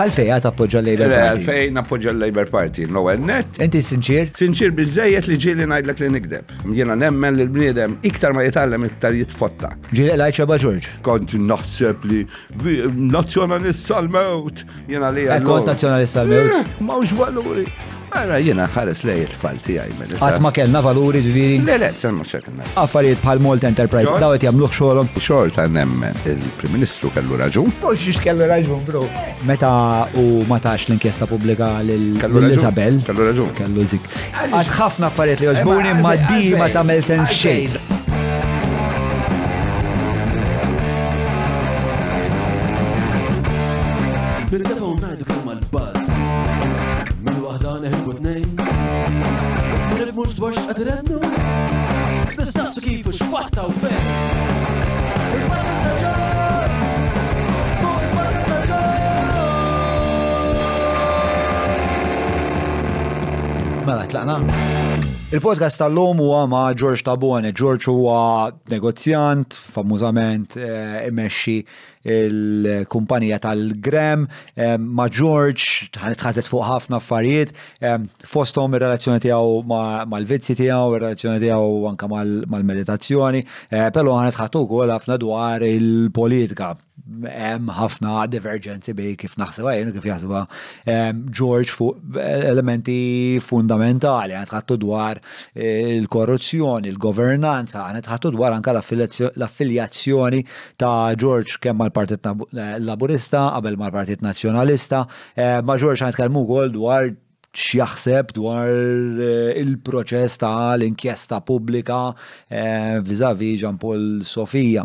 Għalfej għat appoġġa l-Labor Party. Għalfej nappoġġa l-Labor Party, l-ewwel net. Inti sinċir? Sinċir bizzejiet li ġili najdlek li nikdeb. Jiena nemmen li l-bniedem iktar ma jitallem iktar jitfotta. Ġili lajċa ba' Kont naħseb li nazzjonalist sal-mewt. Jiena li. Kont nazjonalist sal-mewt. Eh, mawx valuri. Għara jena ħares lej il falti tijaj Għat ma kellna valuri ġviri. Le, le, sen mux xekna. Mela. Affarijiet bħal Molt Enterprise, daw għet jamluħ xolom. Xol ta' il-Prim Ministru kellu raġun. Mux xiex kellu raġun, bro. Meta u ma tax l-inkjesta publika l-Isabel. Kellu raġun. Kellu zik. Għat ħafna affarijiet li għazbuni eh, ma di ma ta' mel sens xejn. għadrennu Nistaqsu kifu xfatta u fejn il Mela, tlaqna? Il-podcast tal-lum huwa ma' George Tabone. George huwa negozjant, famużament eh, imexxi il-kumpanija tal-Grem. Ma' George tħatet fuq ħafna affarijiet, fosthom ir-relazzjoni tiegħu mal-vizzi tiegħu, ir-relazzjoni tiegħu anke mal-meditazzjoni, eh, però ħanet ħadd wkoll ħafna dwar il-politika hemm ħafna divergenzi bej kif naħseb jien kif jaħsebha George fuq eh, elementi fundamentali għan tħattu dwar eh, il-korruzzjoni, il-governanza, għan tħattu dwar anka l-affiljazzjoni ta' George kemm mal-Partit eh, Laburista qabel mal-Partit Nazzjonalista, ma' George għan tkellmu wkoll dwar x'jaħseb dwar eh, il-proċess ta' l-inkjesta pubblika eh, vizavi Ġan Paul Sofija.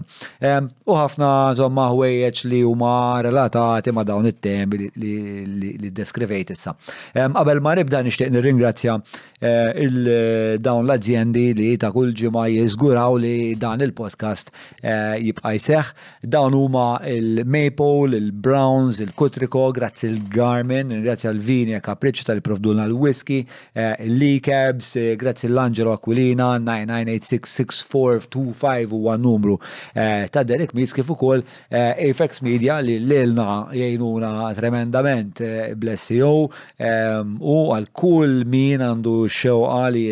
U ħafna żomma ħwejjeġ li huma relatati ma' dawn it-temi li deskrivejt issa. Qabel ma nibda nixtieq nirringrazzja Eh, il-dawn eh, l-azzjendi li ta' kull ġimma jizguraw li dan il-podcast eh, jibqa jseħ. Dawn huma il-Maple, il-Browns, il-Kutriko, grazzi il-Garmin, grazzi għal-Vini Capriccio e tal-provdulna l-Whisky, il-Lee Cabs, grazzi l-Angelo Aquilina, 99866425 u numru ta' Derek Mitz kif ukoll Apex Media li l-ilna jgħinuna tremendament blessi u għal-kull min għandu xewqa li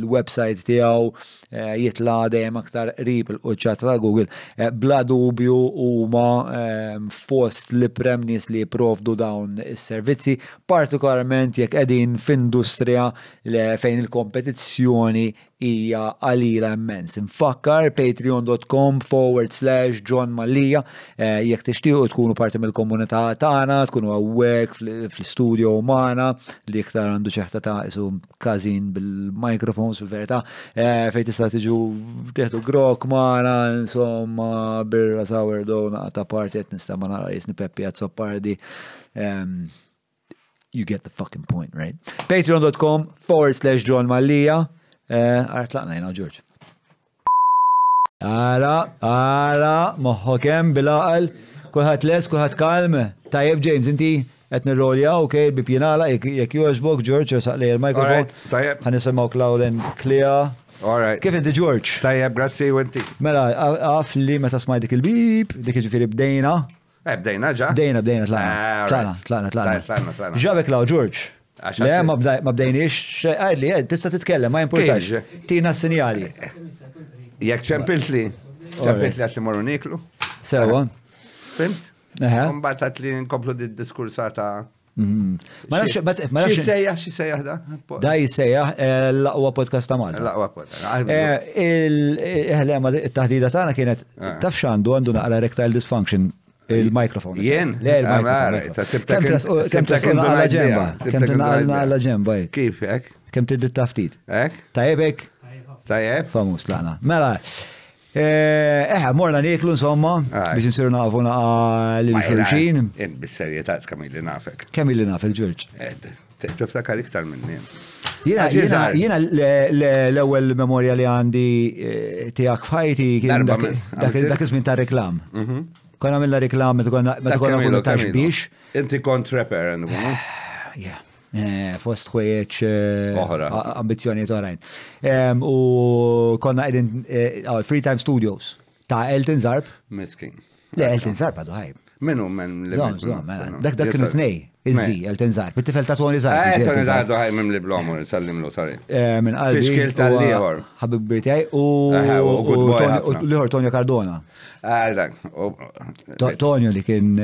l-website tiegħu Eh, jitla dejjem aktar rib il ċat ta' Google. Eh, bla dubju huma ehm, fost li premnis li jipprovdu dawn is-servizzi, partikolarment jekk qegħdin f'industrija fejn il-kompetizzjoni hija qalila immens. Infakkar patreon.com forward slash John Mallija eh, jekk tixtiequ tkunu parti mill-komunità tagħna, tkunu għawek fl-studio umana li iktar għandu ċeħta ta' isu kazin bil-microphones fil-verità fejn tista' issa tiġu teħtu grok mara, insomma, birra sawer dona ta' parti għet nista' ma nara jisni Peppi għat soppardi. You get the fucking point, right? Patreon.com forward slash John Mallia. Għart eh, laqna jina, George. Għara, għara, moħokem bil għal kullħat les, kullħat kalm. Tajib, James, inti qed nirrolja, okej, bipjenala, jekk joġbok, George, li il-mikrofon. Tajib. Għanisimgħu Claude and Clea. Alright. Kif inti George? Tajjeb, grazzi u inti. Mela, għaf li meta smaj dik il-bib, dik il ġifiri bdejna. Eh, bdejna ġa? Bdejna, bdejna, tlana. Eh, tlana, tlana, tlana. Ġabek law, George. Le, ma bdejniex, għadli, tista titkellem, ma importax. Tina s-sinjali. Jek ċempint li, ċempint li għaxi morru niklu. Sewa. Fimt? Eħe. Mbatat li nkomplu di diskursata Mhm. Ma nafx, ma nafx. Jisejjaħ, xisejjaħ da? Da jisejjaħ eh, l-aqwa podcast ta' Malta. L-aqwa podcast. Ah, eh, Il-ħlema eh, t-tahdida kienet ah. taf x'għandu għandu naqra rectile dysfunction il-mikrofon. Jien? Ah, le, il-mikrofon. Kem trasqona għalla ġemba. Kem trasqona għalla ġemba. Kif, ek? Kem tiddit taftit. Ek? Tajeb, ek? Tajeb. Famus, laqna. Mela, Eħe, eh, eh, morna niklu insomma, biex nsiru nafu naqa l-xulxin. Eh, bis-serjetà kamilli nafek. Kamilli nafek, Ġurġ. Tiftakar iktar minni. Jena l-ewel memoria li għandi tijak fajti dak izmin ta' reklam. Mhm. Konna milla reklam, ma konna ta' biex. Inti kont rapper, Yeah. Eh, fost ħwejjeċ eh, ambizjoni oħrajn. U konna edin eh, oh, Free Time Studios ta' Elton Zarb. Miskin. Le, Elton Zarb għadu ħajb. Minu men li. blom zom, dak dak kienu t-nej, izzi, Elton Zarb. Bittifel ta' Tony Zarb. Elton Zarb għadu ħajb mim li blom sallim lu, sorry. Min għalbi. Fiskil ta' liħor Habib birtijaj u liħor Tonio Cardona. Għaldak. Tonio li kien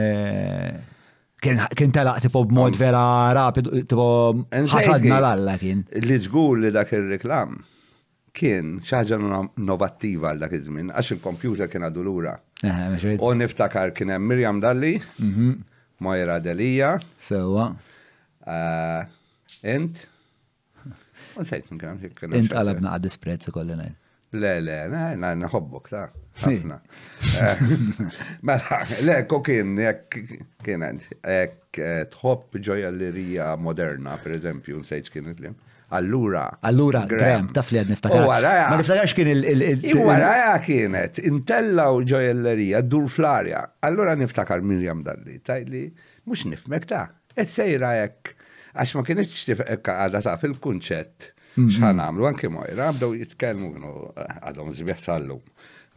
kien telaq tipo b'mod mm. vera rapidu, tipo ħasadna l-alla kien. Li żgur li dak ir-reklam kien xaġa innovattiva għal dak iż-żmien għax il-kompjuter kien għadu lura. Eh, eh, U niftakar kien hemm Mirjam Dalli, mhm. Mojra Delija. Sewa. Eh, int. U sejt minn kemm Int qalabna għad disprezz kolli Le, le, naħobbok ta' ħafna. Eh, mela, le, kokin, jek, kienet, jek eh, tħobb l-lirija moderna, per eżempju, nsejt kien li. Allura. Allura, Graham, taf li għad niftakar. Oh, ma niftakarx kien il- Waraja kienet, intella u l-lirija, dur fl-arja. Allura niftakar Mirjam dalli, tajli, mux nifmek ta' et sejra jekk, għax ma kienet għada ta' fil-kunċett mhm. xħan għamlu, anki mojra, għabdaw jitkelmu għadhom zbieħ sallum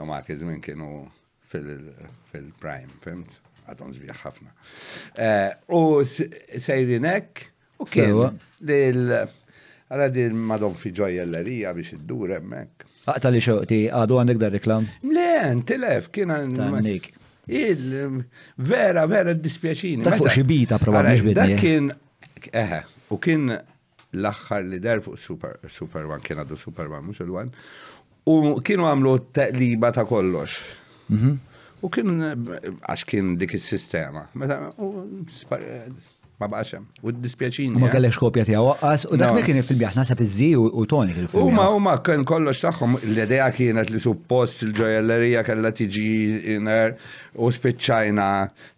u ma' kizmin kienu fil-prime, fimt? Għadon zbija ħafna. Eh, u sejrinek, u kien, Għara di madon fi ġojellerija biex id-dur emmek. Għaqta li xoqti, għadu għandek dar reklam? Le, ntilef, kien Tannik. Il-vera, vera dispjaċini. Ta' fuq xibita, probabli xbidni. Da' kien, eħe, u kien l-axħar li dar fuq Super One, kien għadu Super One, mux l-one, U kienu għamlu t t-taqliba ta' kollox. Mhm. U kien, għax kien dik il-sistema. Ma baxem, U dispjaċini. Ma eh? kellex kopja tijaw waqqas. U dak kien il-film jaħna sa' u toni kien il-film. U ma' u ma' kien kollox taħħom. L-idea kienet li suppost il-ġojellerija kalla tiġi iner u spiċċajna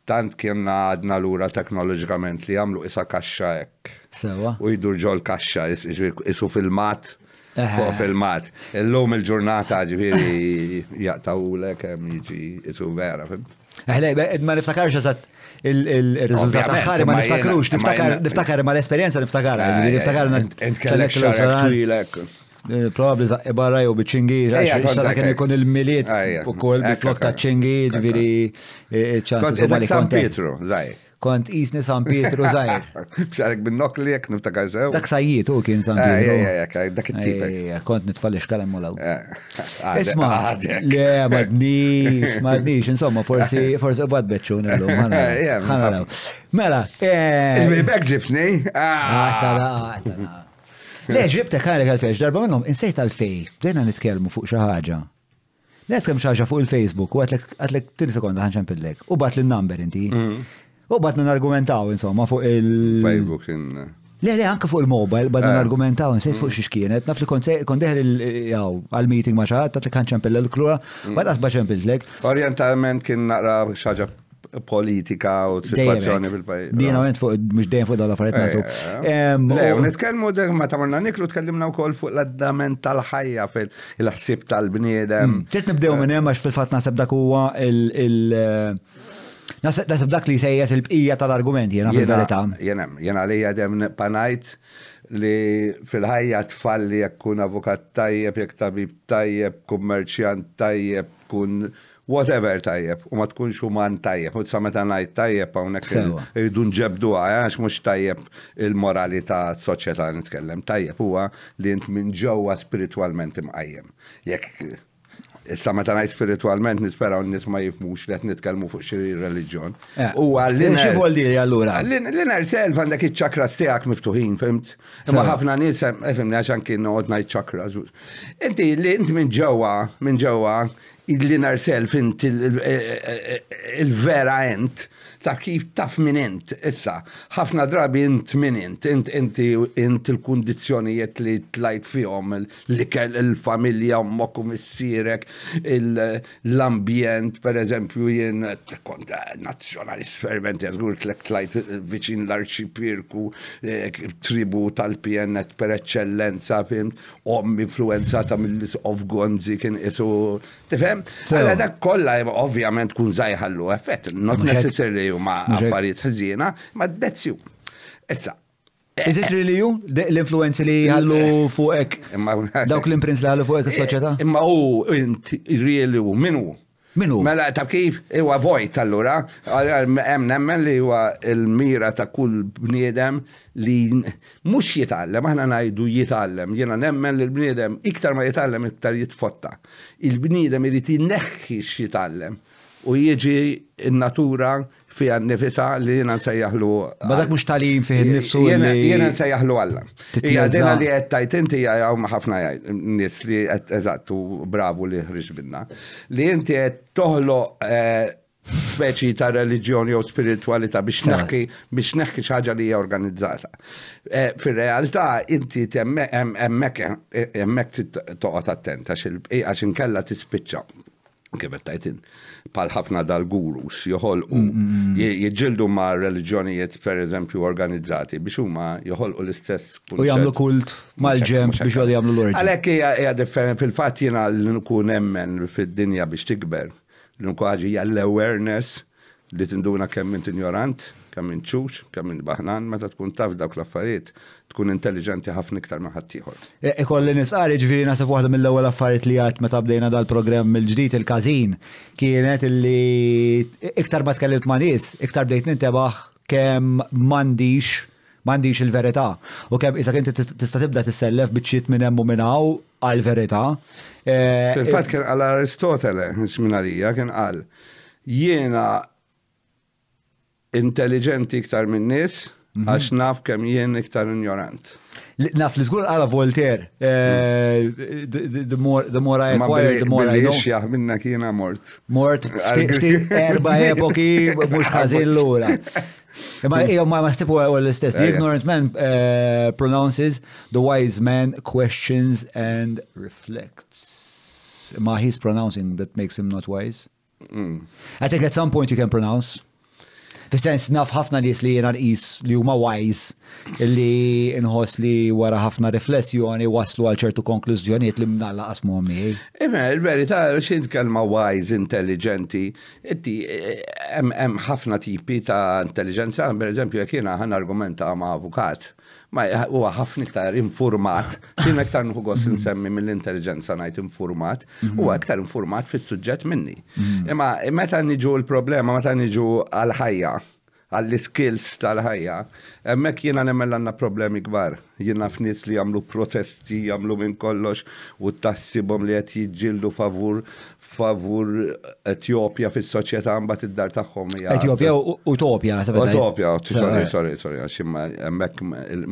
tant kien għadna l-ura teknoloġikament li għamlu isa kaxxa ek. Sewa. U jidur ġol kaxxa, isu filmat fuq filmat. L-lum il-ġurnata ġifiri jaqtaw l-ek jiġi jisu vera. Eħle, eh, ma niftakarx eżat il-rizultat aħħar ma niftakrux, niftakar ma l-esperienza niftakar. Eh, niftakar Probabli zaqqa barra jew biċ-ċingir, għax kien ikun il-miliet u kol bi flok ta' ċingir, viri eh, ċans. San Pietro, zaħi kont isni San Pietro Zajr. Bxarek bin-nok li jek niftakar sew. Dak sajjiet u kien San ah, Pietru. Dak it-tip. Kont nitfalli xkalem u law. Ah, Isma, le, madnix, madnix, insomma, forsi, forsi bad beċċun l-lum. Ħanaraw. Mela. Eh, Il-bek ġibni. Għatala, ah. għatala. Le, ġibtek għalek għal-fejx, darba minnom, insejt għal-fej, bdejna nitkelmu fuq xaħġa. Let's kem xaġa fuq il-Facebook u għatlek għatlek sekonda ħanċan pillek. U bat l-number inti. Mm. U badna argumentaw, insomma, fuq il. Facebook Le, le, anka fuq il-mobile, badna eh. nargumentaw, nsejt fuq mm. xiex kienet, naf li kon deħer il-jaw, għal-meeting maċaħat, tat li kan ċempilla l-klura, mm. bad għasba ċempillek. Orientament kien naqra xaġa politika u situazzjoni fil-pajis. Dina għent fuq, mux dejjem fuq dalla fariet natu. Eh, eh. Le, unitkelmu dek ma tamarna niklu, tkellimna u kol fuq l-addament tal-ħajja fil-ħsib tal-bniedem. Mm. Tiet nibdew minn hemm għax fil-fat nasib dak il- Nasib dak li sejjes il-bqija tal-argumenti, jena fil-verità. Jena, jena li jadem panajt li fil-ħajja tfalli jekk kun avukat tajjeb, jekk tabib tajjeb, kummerċjant tajjeb, kun whatever tajjeb, u ma tkunx uman tajjeb, u t-sameta najt tajjeb, id-dun ġebdu għax mux tajjeb il-moralità soċieta nitkellem, tajjeb huwa li jint minn ġewwa spiritualment imqajjem. Jek Issa meta ngħid spiritualment nispera n-nies ma jifmux li qed nitkellmu fuq xi reliġjon. Huwa eh, l-inner. Xi allura? L-inner self għandek iċ ċakra tiegħek miftuħin, fimt? Imma ħafna nies fimni għax anki noqgħod ngħid ċakra. Inti li int minn ġewwa, minn ġewwa il-inner self int eh, eh, il-vera ent ta' kif taf minint, issa, ħafna drabi int minint, int inti int il-kondizjonijiet li tlajt fihom, li kell il-familja mock u missirek, l-ambjent, per eżempju, jien kont nazjonalist fervent, jazgur lek tlajt viċin l-arċipirku, eh, tribu tal-PNet per eccellenza, fim, om influenza ta' millis of Gonzi kien isu, tifem? Għalla dak kolla, ovvjament, kun zaħallu, effett, not necessarily u ma' affarijiet ħażina, ma' that's you. Issa, eh, Is it eh, really you? L-influenzi li għallu eh, fuqek? Dawk l-imprints li għallu fuqek il-soċieta? Imma u, inti, really u, minu? Minu? Mela, ta' kif, iwa vojt allura, hemm nemmen li huwa il-mira ta' kull bniedem li mhux jitgħallem, aħna ngħidu jitgħallem, jiena nemmen li l-bniedem iktar ma jitgħallem iktar jitfotta. Il-bniedem irid jinneħħi jitgħallem u jiġi n-natura fija nifisa li jena nsejjaħlu. Badak mux talim fih nifsu li. Jena nsejjaħlu għalla. Ija dina li għed tajt inti għaw maħafna nis li għed eżattu bravu li ħriġ binna. Li inti għed toħlo eh, speċi ta' religjoni u spiritualità biex neħki biex neħki xaġa li hija organizzata. Eh, fir-realtà inti hemmhekk hemmhekk eh, toqgħod attent għax inkella tispiċċa kif tajtin, pal ħafna dal-gurus joħolqu, mm, mm, mm. jġildu ma' reliġjonijiet per eżempju organizzati biex huma joħolqu l-istess kult. U jagħmlu kult mal-ġem biex għal jagħmlu l-orġin. Għalhekk hija differenti fil-fatt jiena li nkun hemmen fid-dinja biex tikber. L-nkun ħaġi l-awareness li tinduna kemm int ignorant kemm minn ċux, kemm minn baħnan, meta tkun taf dawk l-affarijiet, tkun intelligenti ħafna iktar ma' ħaddieħor. Ikolli e, e nisqar ġifieri nasab waħda mill-ewwel affarijiet li għad meta bdejna dal-programm mill ġdid il-każin kienet illi iktar ma tkellimt ma' nies, iktar bdejt nintebaħ kemm m'għandix m'għandix il-verità. U kemm isak inti tista' tibda tissellef biċċiet minn hemm u minn hawn għal-verità. E, Fil-fatt kien għal Aristotele, minn għalija, kien qal jiena intelligenti iktar minn nis, mhm. għax naf kem jien iktar ignorant. Naf li zgur għala Voltaire, eh, the more I acquire, the more I know. Ma minna kiena mort. Mort, erba epoki, mux għazin l-ura. Ma jgħu ma maħsibu għu l-istess. The eh, ignorant man uh, pronounces, the wise man questions and reflects. Ma he's pronouncing that makes him not wise. Mm. I think at some point you can pronounce. Fis-sens naf ħafna nies li jien nqis li huma wise li inħoss li wara ħafna riflessjoni waslu għal ċertu konklużjonijiet li mnalla qasmu miej. Imma il-verità xint kelma wise intelligenti, itti, hemm ħafna tipi ta' intelligenza, pereżempju jekk jiena ħan argumenta ma' avukat Ma huwa ħafna iktar informat, jien iktar nħu gost nsemmi mill-intelligenza ngħid informat, mhm. huwa iktar informat fis-suġġett minni. Mhm. Imma meta niġu l-problema, meta niġu għal-ħajja, għall-skills tal-ħajja, hemmhekk jiena nemmel għandna problemi kbar. Jiena f'nies li jagħmlu protesti, jagħmlu minn kollox u tassibhom li qed jġildu favur favur Etiopja fis soċjetà mbagħad id-dar tagħhom hija. Etiopja Utopja naħseb. Utopja, sorry, sorry, sorry, għax hemmhekk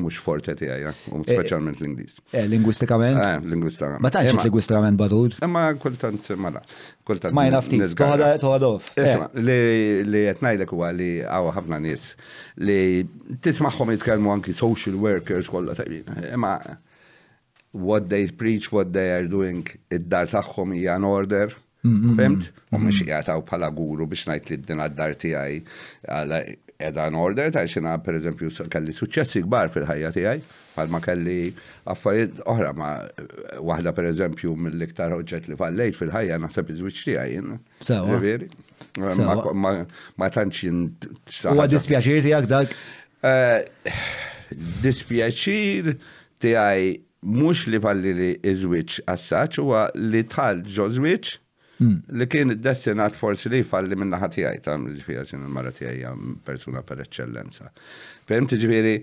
mhux forte tiegħi, eh, u eh, speċjalment l-Ingliż. Eh, Lingwistikament? Eh, lingwistikament. Ma tantx lingwistikament badud. Imma kultant mala. Kultant. Ma jnaf jnafti. Toħda toħdof. Isma' li qed ngħidlek huwa li hawn ħafna nies li tismagħhom jitkellmu anki social workers kollha tajbin. Imma what they preach, what they are doing, id-dar tagħhom hija in order Femt? U mux jgħataw pala guru biex najt li d-dina d-dar għala edha n order, ta' xina per eżempju kelli suċċessi gbar fil-ħajja tijaj, palma kelli affarijiet oħra ma wahda per eżempju mill-iktar oġġet li fallejt fil-ħajja naħseb iż-wiċ tijaj. Sewa. Ma tanċin. U għad-dispjaċir għak dak? Eh, dispjaċir għaj mux li falli li iżwiċ għassaċ, u li tħal ġo Mm. li kien destinat forsi li falli minna ħatijaj, ta' ġifiri għazin il-mara tijaj persuna per eccellenza. Fem ġifiri,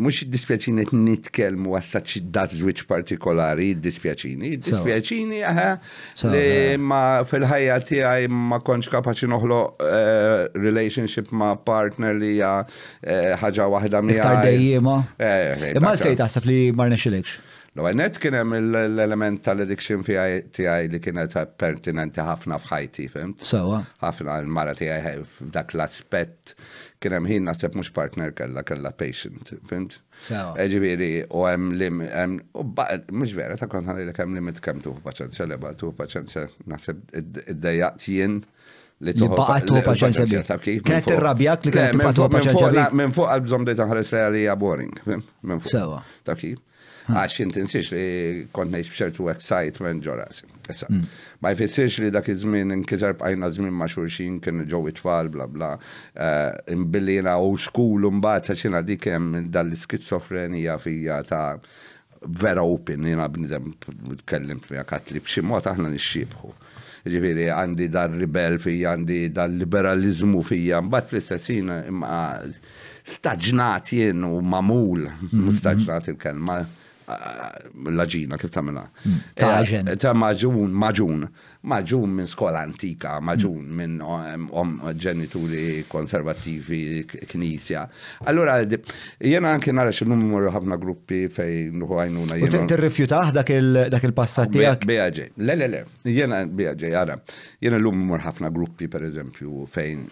mux dispjaċini nitkelmu għassaċ dat zwiċ partikolari, dispjaċini. Dispjaċini, għaha li ma fil-ħajja tijaj ma konċ kapaxi noħlo eh, relationship ma partner li eh, ħaġa wahda mija. Iktar dejjema. Eh, ma l-fej taħseb li marna xilekx. L-għanet kienem l-element tal-addiction fi għaj li kienet pertinenti ħafna fħajti, fimt? Sawa. ħafna l-mara ti għaj f'dak l-aspet kienem ħin nasib mux partner kalla kalla patient, fimt? Sawa. Eġibiri, u għem lim, u mux vera, ta' kont għalli kem limit kem tuħu paċenza, leba tuħu paċenza, nasib id-dajat jien li tuħbaqat tuħu paċenza bi. Kienet irrabjak li kienet tuħu paċenza bi. Minn fuq għal-bżom dejta ħares li għalija boring, fimt? Sawa. Ta' kif? għax jintinsiex li kont neħx b'ċertu excitement ġoras. Issa. Mm. Ma jfessiex li dak iż-żmien inkiżar bħajna żmien ma' xurxin kien ġew it-tfal bla bla. Eh, Imbillina u xkul mbagħad għax jiena dikem dal-iskizofrenija fija ta' vera open, jina b'nidem kellim fija katli b'ximot aħna nixxibħu. Ġifiri, għandi dal ribel fija, għandi dal liberalizmu fija, mbatt fl-istessina imma staġnat jien u mamul, mhm. staġnat il-kelma Eh, l-ġina kif tamela. Mm. Eh, ta' maġun, maġun, maġun minn skola antika, maġun minn ġenituri konservativi, knisja. Allora, jena anke nara xil-numru ħafna gruppi fej nħu għajnuna. U t-rifjutaħ dak il-passatijak? Beħġe, le, le, le, jena beħġe, jara, jena l-numru ħafna gruppi, per eżempju, fejn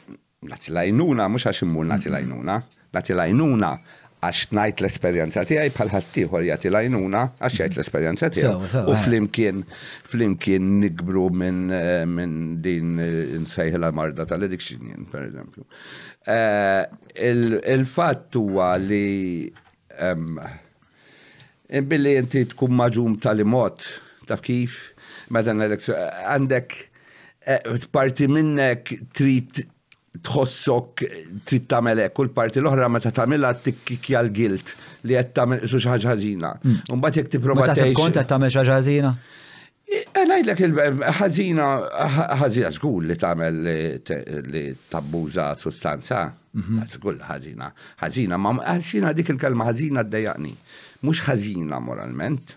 nati lajnuna, mux għax immur nati lajnuna, nati lajnuna għax najt l-esperienza tiegħi bħal ħaddieħor jagħti lajnuna għax jgħid l-esperjenza tiegħi. U eh. flimkien flimkien nikbru minn eh, min din insejħilha eh, marda tal-addiction pereżempju. Il-fatt huwa li billi inti tkun maġum tal-imot taf kif meta għandek parti minnek trid tħossok eh, trid tagħmel hekk kull parti l-oħra meta tagħmilha tikkikja l-gilt li qed mm. tagħmel xi ħaġa ħażina. mbagħad eh, eh, jekk tipprova Ta' Ma kont qed tagħmel xi ħażina? Ngħidlek il-ħażina ħażina żgur li tagħmel li tabbuża sustanza. Mhm. Żgur ħażina. Ħażina ma ħażina dik il-kelma ħażina ddejjaqni. Mhux ħażina moralment,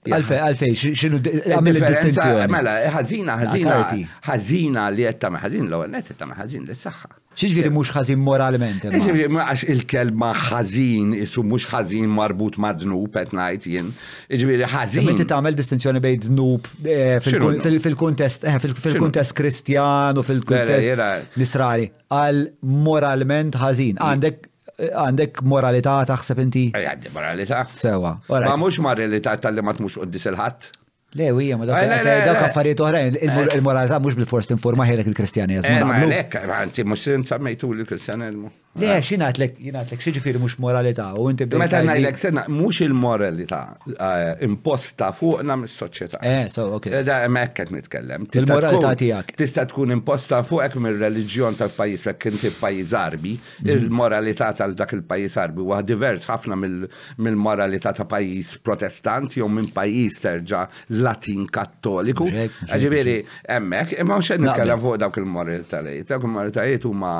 Għalfej, għalfej, xinu eh, għamil il-distinzjoni. Mela, eh, ħazina, ħazina, ħazina li għetta ħazin l għonet għetta ħazin li s-saxħa. Xieġviri eh, mux ħazin moralment? Xieġviri, għax il-kelma ħazin, isu mux ħazin marbut ma' dnub, et najt jien. Ġviri, ħazin. Inti tamel distinzjoni bej dnub fil-kontest, fil-kontest kristjan u fil-kontest l-Israeli. Għal moralment ħazin. Għandek għandek moralità taħseb inti. Għandi moralità. Sewa. Ma mux moralità tal-li ma tmux qoddis il-ħat. Le, u hija, ma dak eh, affarijiet oħrajn, eh. il-moralità mhux bil-fors tinforma ħejlek il-Kristjanizmu. Eh, ma lek, anti mhux semmejtu l-Kristjanizmu. Le, eh. xinat lek, jinat lek, xieġifiri mux moralità, u inti bħi. Meta najlek, sena, mux il-moralità eh, imposta fuqna mis soċjetà Eh, so, ok. Eh, da, mekket nitkellem. Il-moralità tijak. Tista tkun imposta fuqek minn reliġjon tal-pajis, fekk inti pajis arbi, il-moralità tal-dak il-pajis arbi, u divers ħafna mill-moralità ta' pajis protestanti u minn pajis terġa latin kattoliku. Ġiviri, emmek, imma mxed nitkellem fuq dawk il-moralità li, dawk il moralita li, ma'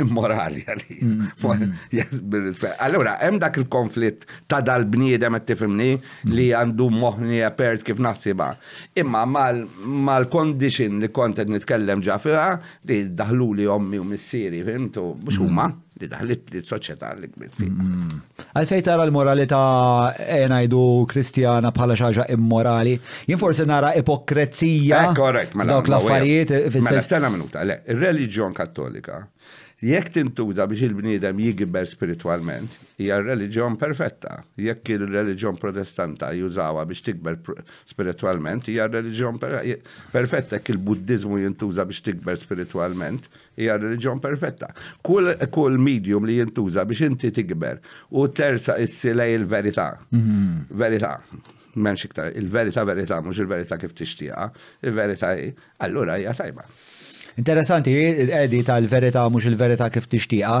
immorali għalija. Mm, mm, mm. Allora, hemm dak il-konflitt ta' dal-bniedem qed tifhimni li għandu moħni apert kif naħsiba. Imma mal-condition li kont qed nitkellem ġa fiha li daħlu li ommi u missieri, fimtu, mhux huma li daħlit li soċjetà li kbir fiha. Għalfej tara l-moralità eh, ngħidu kristjana bħala xaġa immorali, jien forsi nara ipokrezija. Eh, mela, dak l-affarijiet. Mela, stena minuta, le, il-reliġjon kattolika Jekk tintuża biex il-bniedem jikber spiritualment, hija reliġjon perfetta. Jekk il-reliġjon protestanta jużawa biex tikber spiritualment, hija reliġjon perfetta. Jekk il-buddizmu jintuża biex tikber spiritualment, hija reliġjon perfetta. Kull kul medium li jintuża biex inti tikber u tersa issilej il-verità. Mhm. Verità. Menx iktar, il-verità verità, mhux il-verità kif tixtieqha, il-verità allura hija tajba. Interessanti, edi tal-verita mux il-verita kif tixtiqa,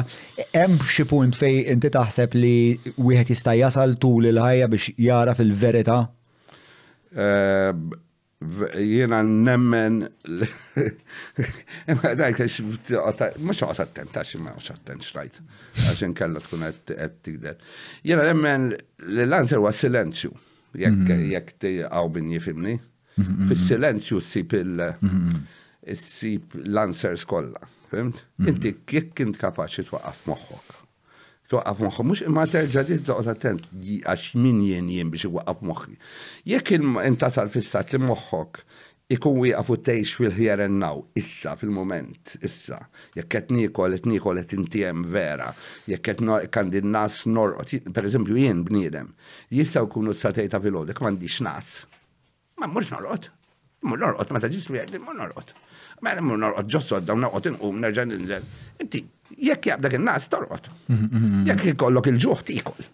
hemm xi punt fej inti taħseb li wieħed jista' jasal tul il-ħajja biex jara fil-verita? Eh, Jena nemmen Dajk, mux għat attent, għax ma għax attent xrajt, għaxin nkella tkun għed tigder. Jena nemmen l lanzer għas silenzju, jek mhm. għaw bin jifimni. Mhm, mhm, Fis-silenzju sip il- issib l ansers kollha. Fimt? Mhm. Inti kif kint kapaċi twaqqaf moħħok. T-waqqaf moħħok, mhux imma terġa' li toqgħod attent għax min jen jen biex iwaqqaf moħħi. Jekk intasal fl-istat li moħħok ikun wieqaf t tgħix fil-ħjar now, issa fil-moment, issa. Jekk qed kol, etni kol, qed intiem vera, jekk qed kandin nas jen pereżempju jien bniedem, kunu s satejta fil-għodek m'għandix nas. Ma mux norqod. Mux norqot, ma taġis li mux norqod. Ma mela, l-mur ġossu għadda norqot inqum nerġa' ninżel. Inti, jekk jabdak il-nas torqot. Jekk ikollok il-ġuħ tikol.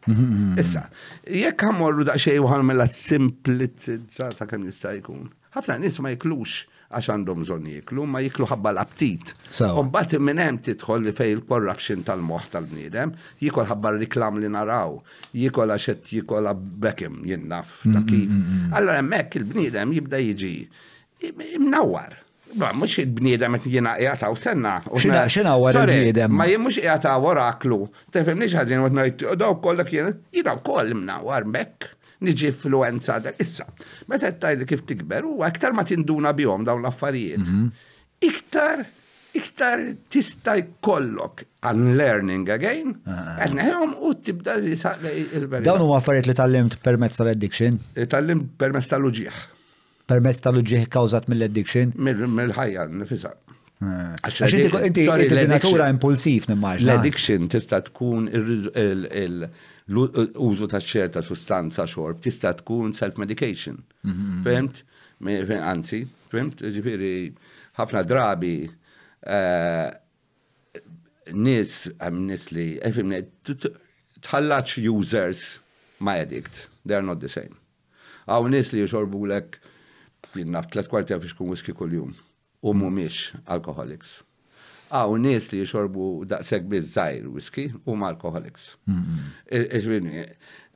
Issa, jekk għamorru xej uħal mela simplizza ta' kem jista' jkun. Ħafna nis ma jiklux għax għandhom zon jiklu, ma jiklu ħabba l-aptit. Umbat minn hemm tidħol li fej il-corruption tal-moħħ tal-bniedem, jikol ħabba riklam li naraw, jikol għax qed jikola bekem jinnaf ta' kif. Mm, mm, mm, allora hemmhekk il-bniedem jibda jiġi imnawar. Ma mux id-bniedem għet jena jgħata u senna. Xina, xina għar id-bniedem. Ma jem mux jgħata oraklu. Tefem nix ħazin għet najt, daw kollak jena, jina koll mna għar mek, niġi influenza da' Issa, Ma meta tajli kif tikber, u għaktar ma tinduna bihom dawn l-affarijiet. Mhm. Iktar, iktar tista' kollok unlearning again, ah. għadneħom u tibda li saqlej il verja Dawnu għaffariet li tal-limt permezz tal-addiction? Tal-limt permezz tal-uġieħ permezz tal-uġġieħ kawzat mill-addiction? Mill-ħajja, nifisa. Ah. Għax inti natura impulsiv nimmaġna. L-addiction tista' tkun l-użu ta' ċerta sustanza xorb tista' tkun self-medication. Mhm. Femt? Anzi, femt? Ġifiri, ħafna drabi eh, nis, nis li, eh, tħallaċ users ma addict, they are not the same. Għaw nis li jxorbu l jien naf tlet kwarti għafix kun whisky kull-jum. U mumiex alkoholiks. Għaw nis li jxorbu daqseg bizzajr whisky u ma alkoholiks. E, e,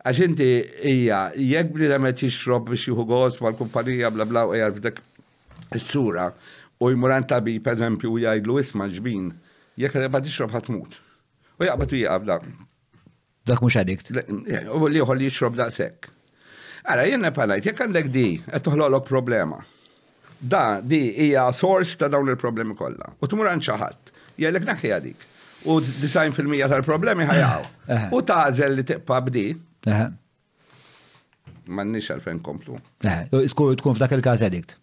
għax inti ija, jek bnidem għet jixrob biex juhu għos ma l-kumpanija bla bla u għajar f'dak s-sura u jmuran tabi per eżempju jgħajdlu isma ġbin, jek għet għet jixrob ħatmut. U jgħabatu jgħab da. Dak mux għadikt. Eh, u li jħolli jixrob daqseg. Għara, jenna palajt, jek għandek di, għed problema. Da, di, hija source ta' dawn il-problemi kollha. U tmur għan xaħat, jgħalek naħi għadik. U 90% tal-problemi ħajaw. U tażel li tiqpa bdi. Mannix għalfen komplu. Tkun f'dak il-każ addict.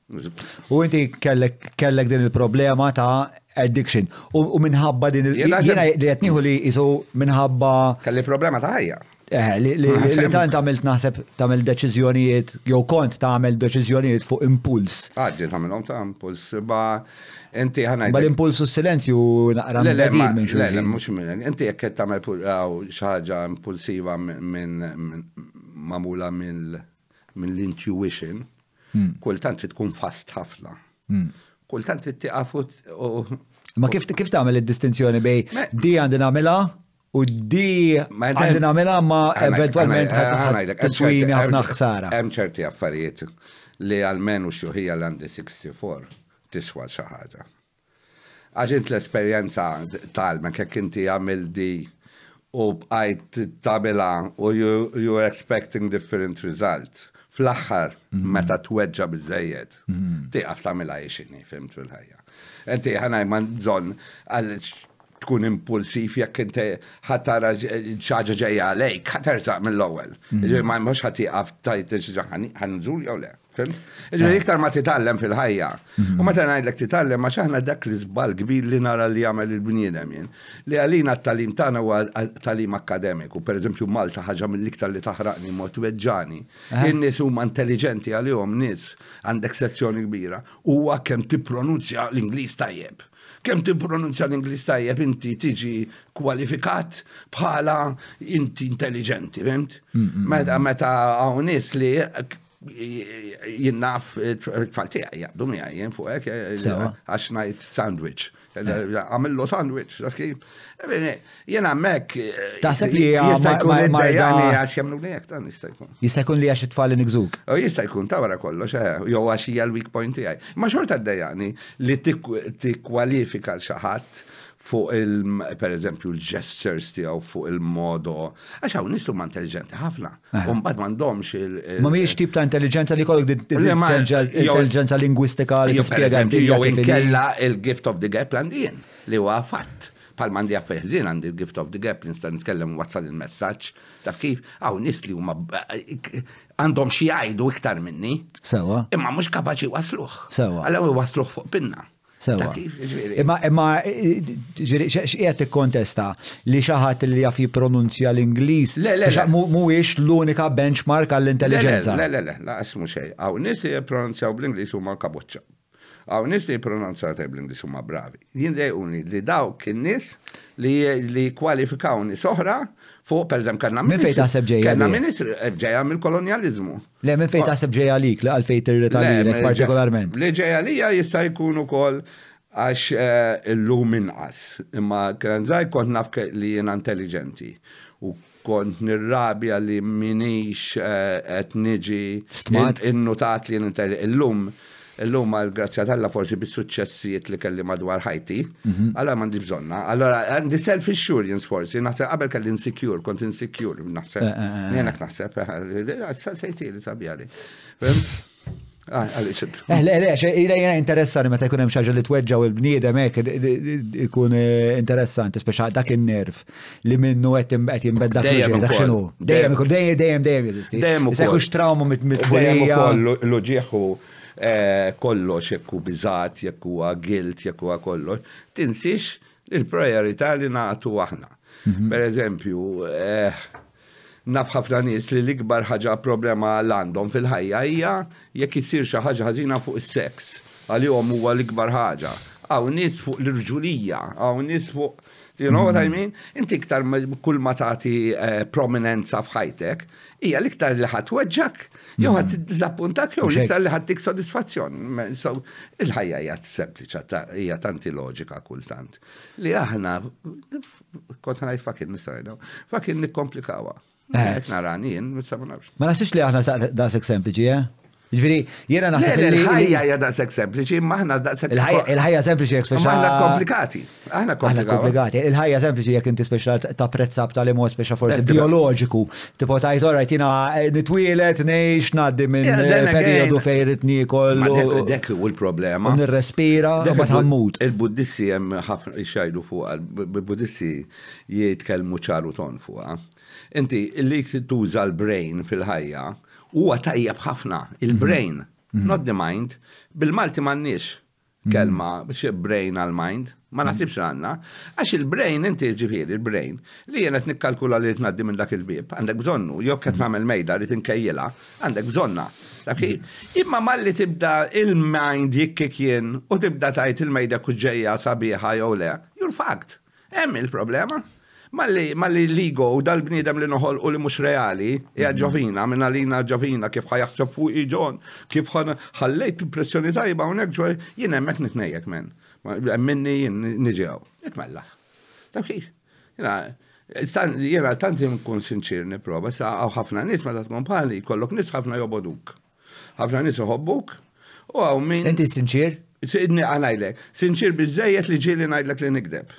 U inti kellek din il-problema ta' addiction. U minħabba din il-. Jena li jatniħu li jisu minħabba. Kelli problema ta' ħajja. Eh, li tant għamilt naħseb tamil deċizjonijiet, jew kont tamil deċizjonijiet fuq impuls. Għadġi tamilom ta' impuls, ba' inti ħanaj. Ba' l-impuls u silenzju naqra l-ledir minn xulli. Le, mux minn, inti jekk tamil xaħġa impulsiva minn mamula minn l-intuition, hmm. kultant trid tkun fast ħafna. Hmm. Kultant trid t u. Ma kif tagħmel id-distinzjoni bej di għandina mela? U di għandi namela ma eventualment t-swini għafna ħsara. Hemm ċerti affarijiet li għalmenu xuħija l-għandi 64 tiswa xaħġa. Għaxint l-esperienza tal-ma kek inti għamil di u bqajt tabela u you're expecting different results. Fl-axħar, mhm. meta tweġġa bizzejiet, mhm. tiqaf tamela jiexini, fimtu l-ħajja. Enti ħanaj man zon għal tkun impulsiv jekk inti ħatara ċaġa ġejja għalejk, ħatar saq mill-ewwel. Mhm. Ġej ma mhux ħati għaf tajt ħanżur jew le. Eh. Ġej iktar ma titgħallem fil-ħajja. Mhm. U meta ngħidlek titgħallem ma x'aħna dak li żball kbir li nara li jagħmel il-bniedem jien. Li għalina t-talim tagħna huwa talim akademiku, pereżempju Malta ħaġa mill-iktar li taħraqni mod weġġani. Eh. In-nies huma intelligenti għalihom nies għandek sezzjoni kbira huwa kemm tippronunzja l-Ingliż tajjeb kem ti pronunzja l-Inglis tajjeb inti tiġi kwalifikat bħala inti intelligenti, fimt? Meta meta għawnis li eh, jinnaf t jgħaddu għaj, jaddu mi għaj, fuq għax sandwich għamillu sandwich, taf kif. Jena mek. Eh, Taħseb li għamillu għax jamlu li għak tan jistajkun. Jistajkun li għax li tfal nigżuk. O li ta' wara kollox, eh, jow għax hija weak point tijaj. Ma xorta d-dajani li t-kwalifika l-xaħat fuq il per eżempju l-gestures tiegħu fuq il-modo. Għax hawn nies huma intelligenti ħafna. Eh. U mbagħad m'għandhomx il-, Ma mhijiex tip ta' intelligenza li kollok intelligenza lingwistika li tispjega jew inkella il-gift of the gap għandien li huwa fatt. Pal mandi għaffeħzin għandi il-gift of the gap nista' nitkellem wassal il-messaġġ Taf kif hawn nis li huma għandhom xi jgħidu iktar minni. Sewa. Imma mhux kapaċi wasluh. Sewa. Allora wasluh fuq pinna. Sewa. Imma imma ġiri x'qiegħed tikkontesta li xi ħadd li jaf jippronunzja l mu mhuwiex l-unika benchmark għall-intelligenza. Le le le, laqas mhux xejn. Għaw nies li bl inglis huma kaboċċa. Hawn nies li jippronunzjaw bl u huma bravi. Jindej dejquni li dawk in-nies li kwalifikaw nies oħra fuq per eżempju kellna minn fejn taħseb ġejja. minn ministru eh, ġejja mill-kolonjaliżmu. Le minn fejn ah. sebġeja ġejja għalik la għalfejn tirritalilek partikolarment. Li ġejja lija jista' jkun ukoll għax eh, illum inqas. Imma kien kont naf li jena intelligenti. U kont nirrabja li minix eh, qed niġi innutat li jien illum. Illum għal-grazzja tal-la forsi bis-suċċessijiet li kelli madwar ħajti, għallora mandi bżonna. Allora għandi self-insurance forsi, naħseb qabel kelli insecure, kont insecure, naħseb. Nienak naħseb, sejti li sabjali. Eh, le, le, jina jina interessani meta jkun hemm li tweġġaw il-bniedem hekk ikun interessanti, speċa dak in-nerv li minnu qed qed jinbedda fil dak x'inhu. Dejjem dejem, dejjem dejjem dejjem jeżisti. Dejjem ikun x'trawmu mit dejem, L-oġieħu Eh, kollox jekk hu biżat, jekk huwa gilt, jekk huwa kollox, tinsix il-priorità li nagħtu aħna. Mhm. Per eżempju, eh, naf ħafna nies li l-ikbar ħaġa problema l-għandhom fil-ħajja hija jekk isir xi ħaġa ħażina fuq is-seks. Għalihom huwa l-ikbar ħaġa. Aw nies fuq l-irġulija, aw nies fuq You know what I mhm. mean? Inti iktar kull ma tagħti eh, prominenza f'ħajtek, hija l-iktar li ħadd weġġak! jew mhm. ħadd tiżappuntak jew li tal ħaddik sodisfazzjon. So il-ħajja hija sempliċa hija tanti loġika kultant. Li aħna kont ħanaj fakin nisajna, fakin nikkomplikawa. Hekk eh. narani jien, ma nafx. nasix li aħna da' sempliċi, eh? Ġviri, jena naħseb. Il-ħajja hija daqshekk sempliċi, imma aħna daqshekk. Il-ħajja sempliċi jekk speċa. Aħna komplikati. Aħna komplikati. Il-ħajja sempliċi jekk inti speċa ta' prezzab tal-imot speċa forsi bioloġiku. Tipo tajt orajt jina eh, nitwielet, nejx naddi minn eh, periodu fejrit nikol. Dek u l-problema. Nirrespira, ma tħammut. Il-Buddhisti hemm ħafna jxajdu fuq, il-Buddhisti jitkellmu ċaru ton fuq. Eh. Inti, li tuża l-brain fil-ħajja, huwa tajjeb ħafna il-brain, mhm. Mhm. not the mind, bil-Malti m'għandniex mhm. kelma biex brain għal mind, ma nasibx għanna, għax il-brain inti ġifiri il-brain li jena t-nikkalkula li t-naddi minn dak il-bib, għandek bżonnu, jok għet namel mejda li tinkejjela, għandek bżonna. Imma malli tibda il-mind jikkik jien u tibda tajt il-mejda kuġġeja sabiħa jew le, jur fakt, Hemm il-problema. Malli ligo u dal-bnidem li noħol u li mux reali, ja ġovina, minna lina ġovina, kif jaxsef fuq iġon, kif ħallejt pressjoni tajba unek ġoj, jien emmek nitnejek men. Minni jien nġew. Itmella. Ta' jina, jina, tant nkun sinċir niprofa, sa' għaw ħafna nis ma ta' pali, kollok nis ħafna joboduk. ħafna nis uħobbuk, u għaw min. Inti sinċir? Sidni għanajlek. Sinċir bizzejiet li ġili najdlek li nikdeb.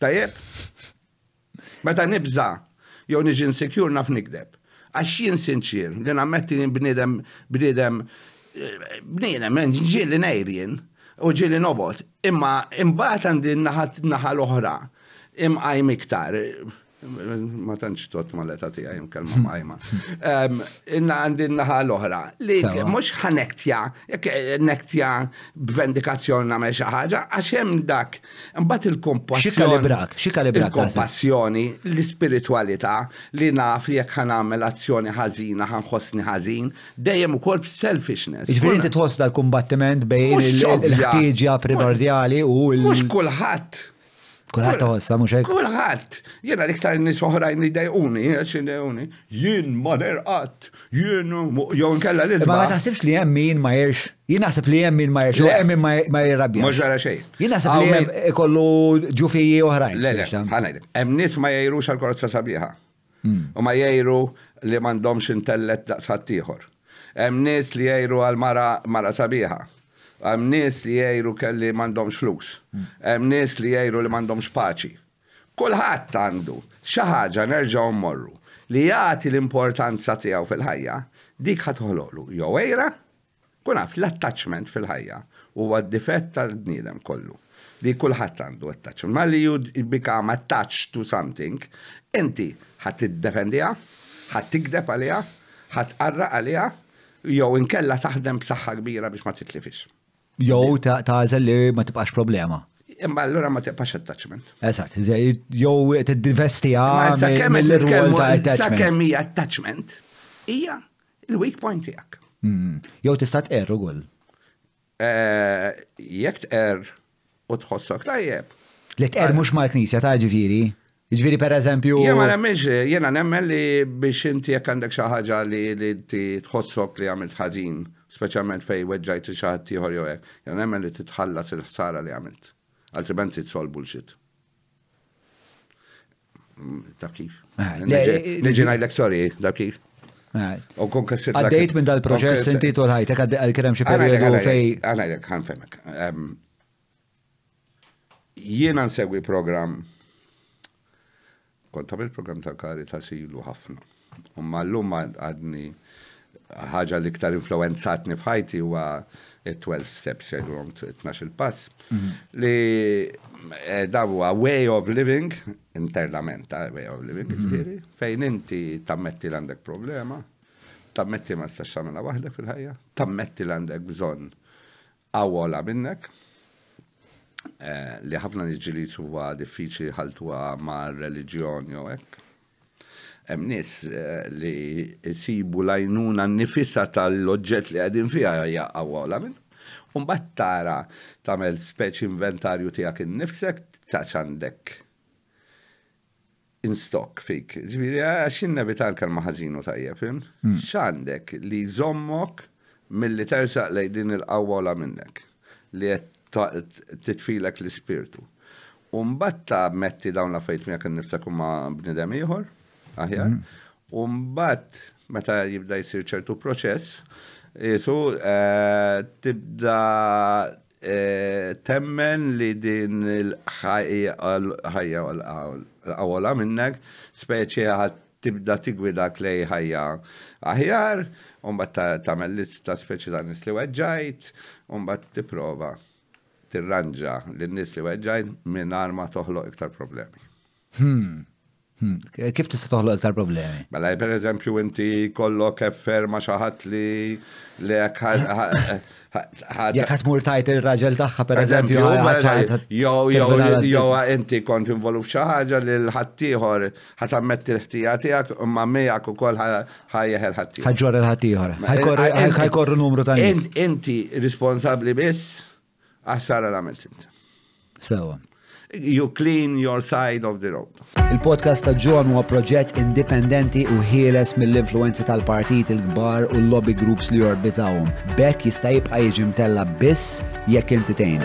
Tajjeb? Meta nibza jew niġi insecure naf nikdeb. Għax jien sinċir, li nammetti bnidem, bnidem, bnidem, ġili nejrien, u ġili nobot, imma imbat għandi naħat naħal oħra, imqaj miktar ma tantx tot ma l-eta tiegħi kelma majma. Inna għandi naħa l-oħra. Li mhux ħanektja, jek nektja b'vendikazzjoni nagħmel xi ħaġa, għax hemm dak mbat il-kompassjoni. Xikalibrak, xikalibrak. Il-kompassjoni, l-ispiritwalità li naf li jekk ħanamel azzjoni ħażina, ħanħossni ħażin, dejjem ukoll selfishness. Iġveri inti tħoss dal-kumbattiment bejn il-ħtieġja primordjali u l- Mux kulħadd Kulħat għossa, mux hekk? Kulħat. Jena liktar nis oħrajn li dajquni, għaxin dajuni. Jien ma nerqat, jien jow nkella li Ma taħsibx li hemm min ma jirx. Jien naħseb li hemm min ma jirx, u hemm min ma jirrabja. Mux ġara xej. Jien naħseb li hemm kollu ġufiji oħrajn. Le, le, ħanajdem. Hemm nis ma jajrux xal korozza sabiħa. Hmm. U ma jajru li mandom xintellet daqsħat tiħor. Hemm nis li jajru għal-mara sabiħa. Għam nis li jajru kelli mandomx flus. Għam hmm. nis li jajru li mandomx paċi. Kulħadd għandu xaħġa nerġaw morru li jagħti l-importanza tiegħu fil-ħajja, dik ħatħoloqlu jew ejra, kun għaf l-attachment fil-ħajja huwa d-difett tal-bniedem kollu li kullħat għandu attachment. Ma li you bikam attached to something, inti ħat id-defendija, ħat tikdeb għalija, ħat arra għalija, jew inkella taħdem b'saħħa kbira biex ma titlifix. Jow tażel li ma tibqax problema. Imma allura ma tibqax attachment. Eżatt, jow t divesti mill-rwol ta' attachment. Sakemm attachment, hija il-weak point tiegħek. Hmm. Jow tista' u ukoll. Eh, jekk tqer u tħossok tajjeb. Li tqer mhux ma' knisja ta' ġifieri. Ġviri per eżempju. Jena nemmenx, jena nemmen li biex inti jek għandek xaħġa li ti tħossok li t ħażin specialment fej weġġajt xaħat tiħor ieħor jew hekk. Jan hemm li titħallas il-ħsara li għamilt. Altrimenti tsolvu bullshit. Tab mm, kif? Eh, niġi ngħidlek sorry, tab kif? Eh. U kun kassir. Għaddejt minn dal-proċess inti tolħajtek għal-kerem xi periodu fej. Għanajdek, ħan femek. Jiena nsegwi program kont tagħmel program tal kari ta' silu ħafna. U mallum għadni ħaġa mhm. li ktar influenzatni fħajti huwa 12 steps, jgħidhom 12 pass, li daw huwa way of living, internament eh, way of living, mhm. fejn inti tammetti l għandek problema, tammetti ma tistax tagħmilha wahdek fil-ħajja, tammetti l għandek bżon awwola minnek, eh, li ħafna niġġili huwa diffiċli ħaltuha ma' reliġjoni u ek hemm nies eh, li jsibu lajnuna għajnuna nifisa tal-oġġett li għedin fiha jaqgħu għola minn. mbagħad tara tagħmel speċ inventarju tiegħek innifsek taċ għandek in stock fik. Ġifieri għaxinna eh, bitar kan maħażinu tajjeb, eh? hmm. x'għandek li żommok milli tersaq lej din il-qawwola minnek li qed titfilek l-ispirtu. Umbatta metti dawn la fejt miegħek innifsek huma bnidem ieħor aħjar. Mm-hmm. Umbat, meta jibda jsir ċertu proċess, isu eh, tibda eh, temmen li din il-ħajja l-għawola minnek speċi għat tibda tigwida klej ħajja aħjar, ta' tamel ta' speċi ta' nis li weġġajt, umbat tiprova tirranġa l-nis li weġġajt minn arma toħloq iktar problemi. Hmm. Hmm. Kif tista' toħloq iktar problemi? Mela, per eżempju, inti kollok efferma xaħat li li jek Jek ħatmur tajt il-raġel tagħha per eżempju. Mela, jew inti kont involuf xi ħaġa li l-ħaddieħor ħatammet il-ħtija tiegħek imma miegħek ukoll ħajjeħ il-ħaddieħor. Ħaġġor il-ħaddieħor. Eh, eh, ħajkorru numru ta' nies. Inti responsabbli biss għaxsara l-għamilt inti. Sewa you clean your side of the road. Il-podcast ta' ġon huwa proġett indipendenti u ħieles mill influenza tal-partit il-kbar u l-lobby groups li jorbitawhom. Bekk jista' jibqa' jiġi mtella biss jekk intitejn.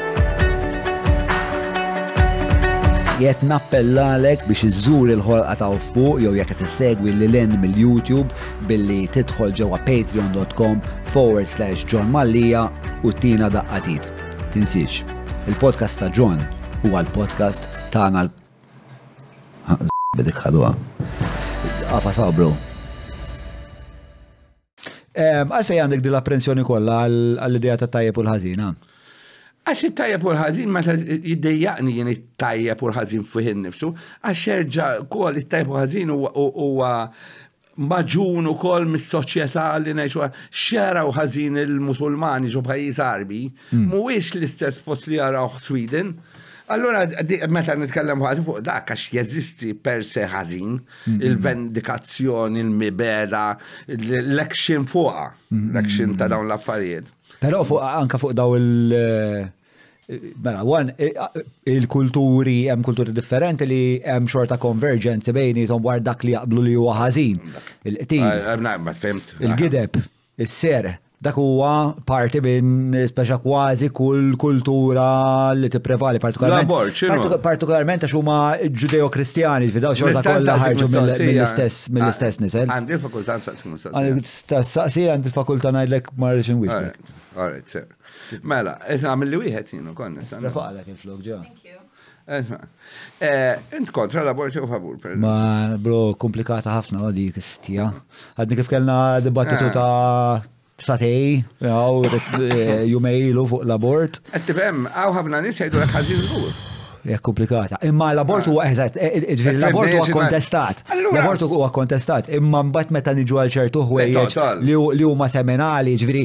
Jiet nappellalek biex iżżur il-ħolqa ta' fuq jew jekk tissegwi l lin mill-YouTube billi tidħol ġewwa patreon.com forward slash John Mallija u tina daqqatit. Tinsiex, il-podcast ta' John u għal-podcast tagħna bidik ħadwa. Għafa sabru. Għalfej għandek di l-apprensjoni kollha għall-idea ta' tajjeb u l-ħażina. Għax it-tajjeb u l-ħażin meta jiddejjaqni jien it-tajjeb u l-ħażin fuħin nifsu, għax xerġa kol it-tajjeb u l-ħażin huwa maġun u kol mis-soċjetà li nejxu xeraw ħażin il-Musulmani ġo pajjiż Arbi, mm. mhuwiex l-istess post li jaraw Sweden, Allora, meta nitkellem fuq dak għax jeżisti per se ħażin, mm-hmm. il-vendikazzjoni, il-mibeda, l ekxin fuqa, mm-hmm. l ekxin ta' dawn l-affarijiet. Però fuq anka fuq daw il- Mela, għan, il-kulturi, hemm kulturi differenti li hemm xorta konverġenzi bejni war dak li jaqblu li huwa ħażin. Il-qtil. Ah, eh, Il-gideb, is-ser dak huwa parti minn speċa kważi kull kultura li tipprevali partikolarment. Partikolarment għax huma ġudeo-kristjani fidaw xorta kollha ħarġu mill-istess mill-istess nisel. Għandi l-fakultà nsaqsik mistaqsija. Għandi staqsija għandi l-fakultà ngħidlek ma rridx inwieġbek. Alright, sir. Mela, eżna, mill-li wieħed jienu konna. Rafaqlek il-flok ġew. Int kontra l-aborti u favur, per Ma, bro, komplikata ħafna di kistija. Għadni kif kellna dibattitu eh. ta' satej, għaw eh, jumejlu fuq l-abort. Għattibem, għaw ħafna nis jgħidu għak l komplikata. Imma l-abort huwa eżatt, eh, eh, l-abort huwa kontestat. L-abort huwa kontestat. Imma mbagħad meta niġu għal ċertu ħwejjeġ li huma seminali, ġifieri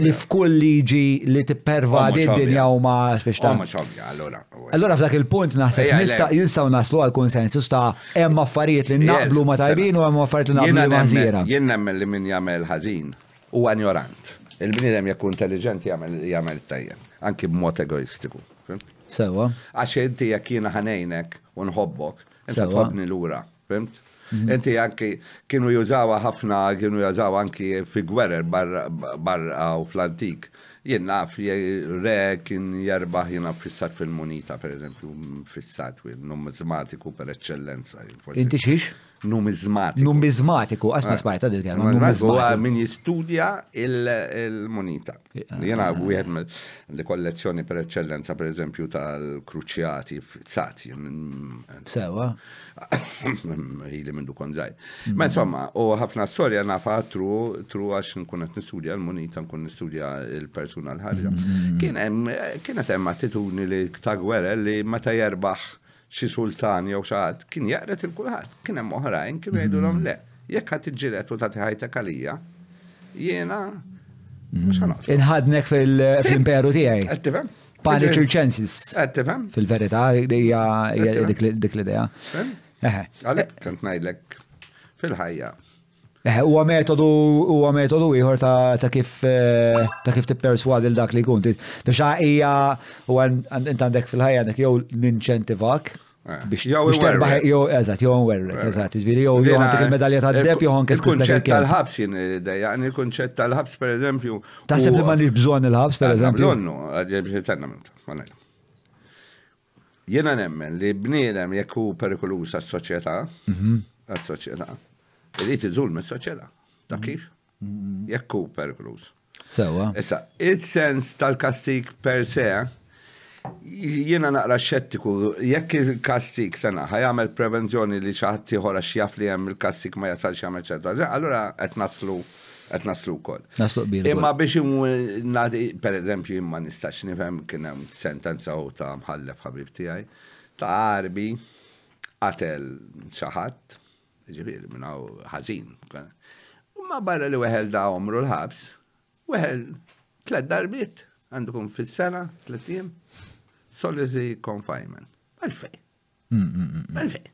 li f'kull liġi li tippervadi d-dinja huma speċta. Allura f'dak il-punt naħseb jinstaw naslu għal konsensus ta' hemm affarijiet li naqblu ma tajbin u hemm affarijiet li naqblu ma ħażiera. Jien nemmel li min jagħmel ħażin u ignorant. Il-bnidem jekk intelligenti jagħmel it-tajjeb, anki b'mod egoistiku. Sewa. Għax inti jekk jiena ħanejnek u nħobbok, inti tħobbni lura, fimt? Mhm. Inti anki kienu jużawa ħafna, kienu jużawa anki fi gwerer barra u fl-antik. Jien naf, re kien jarbaħ jien fissat fil-munita, per eżempju, fissat, numizmatiku per eccellenza. Inti xiex? numizmatiku. Numizmatiku, għasma eh. smajta dil-kelma. Numizmatiku min jistudja il-monita. Eh, eh, Jena għuħed li kollezzjoni per eccellenza, per eżempju, tal-kruċjati, sati. Mm, Sewa. Ili minn dukon zaħi. Mm-hmm. Ma insomma, u ħafna storja nafa tru, tru għax nkunet nistudja l-monita, nkun nistudja il-persuna l-ħarġa. Mm-hmm. Kienet hemm attitudni li ta' gwerra li meta jerbaħ xi sultan jew xi ħadd kien jaqret il kulħadd kien hemm oħrajn kien jgħidulhom mhm. le. Jekk ħadd iġġieled u tagħti ħajta kalija, jiena mhm. Inħadnek fil-imperu tiegħi. Għattifem? Pani ċirċensis. Fil-verità, dik l-idea. Għalek, kant najdlek fil-ħajja. Eh, huwa metodu huwa metodu ieħor ta' kif ta' kif eh, tipperswad il dak li jkun. Biex hija u int għandek fil-ħajja għandek jew ninċentivak eh, biex terbaħ jew eżatt jew werrek eżatt, jiġifieri jew jew għandek il-medalja ta' deb jew anke il-kunċett tal-ħabs jien dejjaqni il-kunċett tal-ħabs pereżempju. Taħseb li m'għandix bżonn il-ħabs pereżempju? Nonnu, biex tenna minuta. Jena nemmen li bniedem jekk hu perikoluż għas-soċjetà, mhm. għas-soċjetà, Irrit iżul mis-soċjetà. Ta' mm-hmm. kif? Jekk perklus. Sewa. Issa, il-sens tal-kastik per se, jiena naqra xettiku, jekk il-kastik sena ħajamel prevenzjoni li xaħti ħora xjaf li hemm il-kastik ma jasalx jagħmel ċerta. Allura qed naslu et naslu wkoll. Naslu bil. Imma biex per eżempju, imma nistax nifhem kien hemm sentenza u ta' mħallef ħabib tiegħi ta' arbi qatel xi ħadd ġifiri, minnaw ħazin. Ma barra li weħel da omru l-ħabs, weħel tlet darbit, għandukum fil-sena, tlet jiem, solitary confinement. Għalfej. Mm, mm, mm, Għalfej.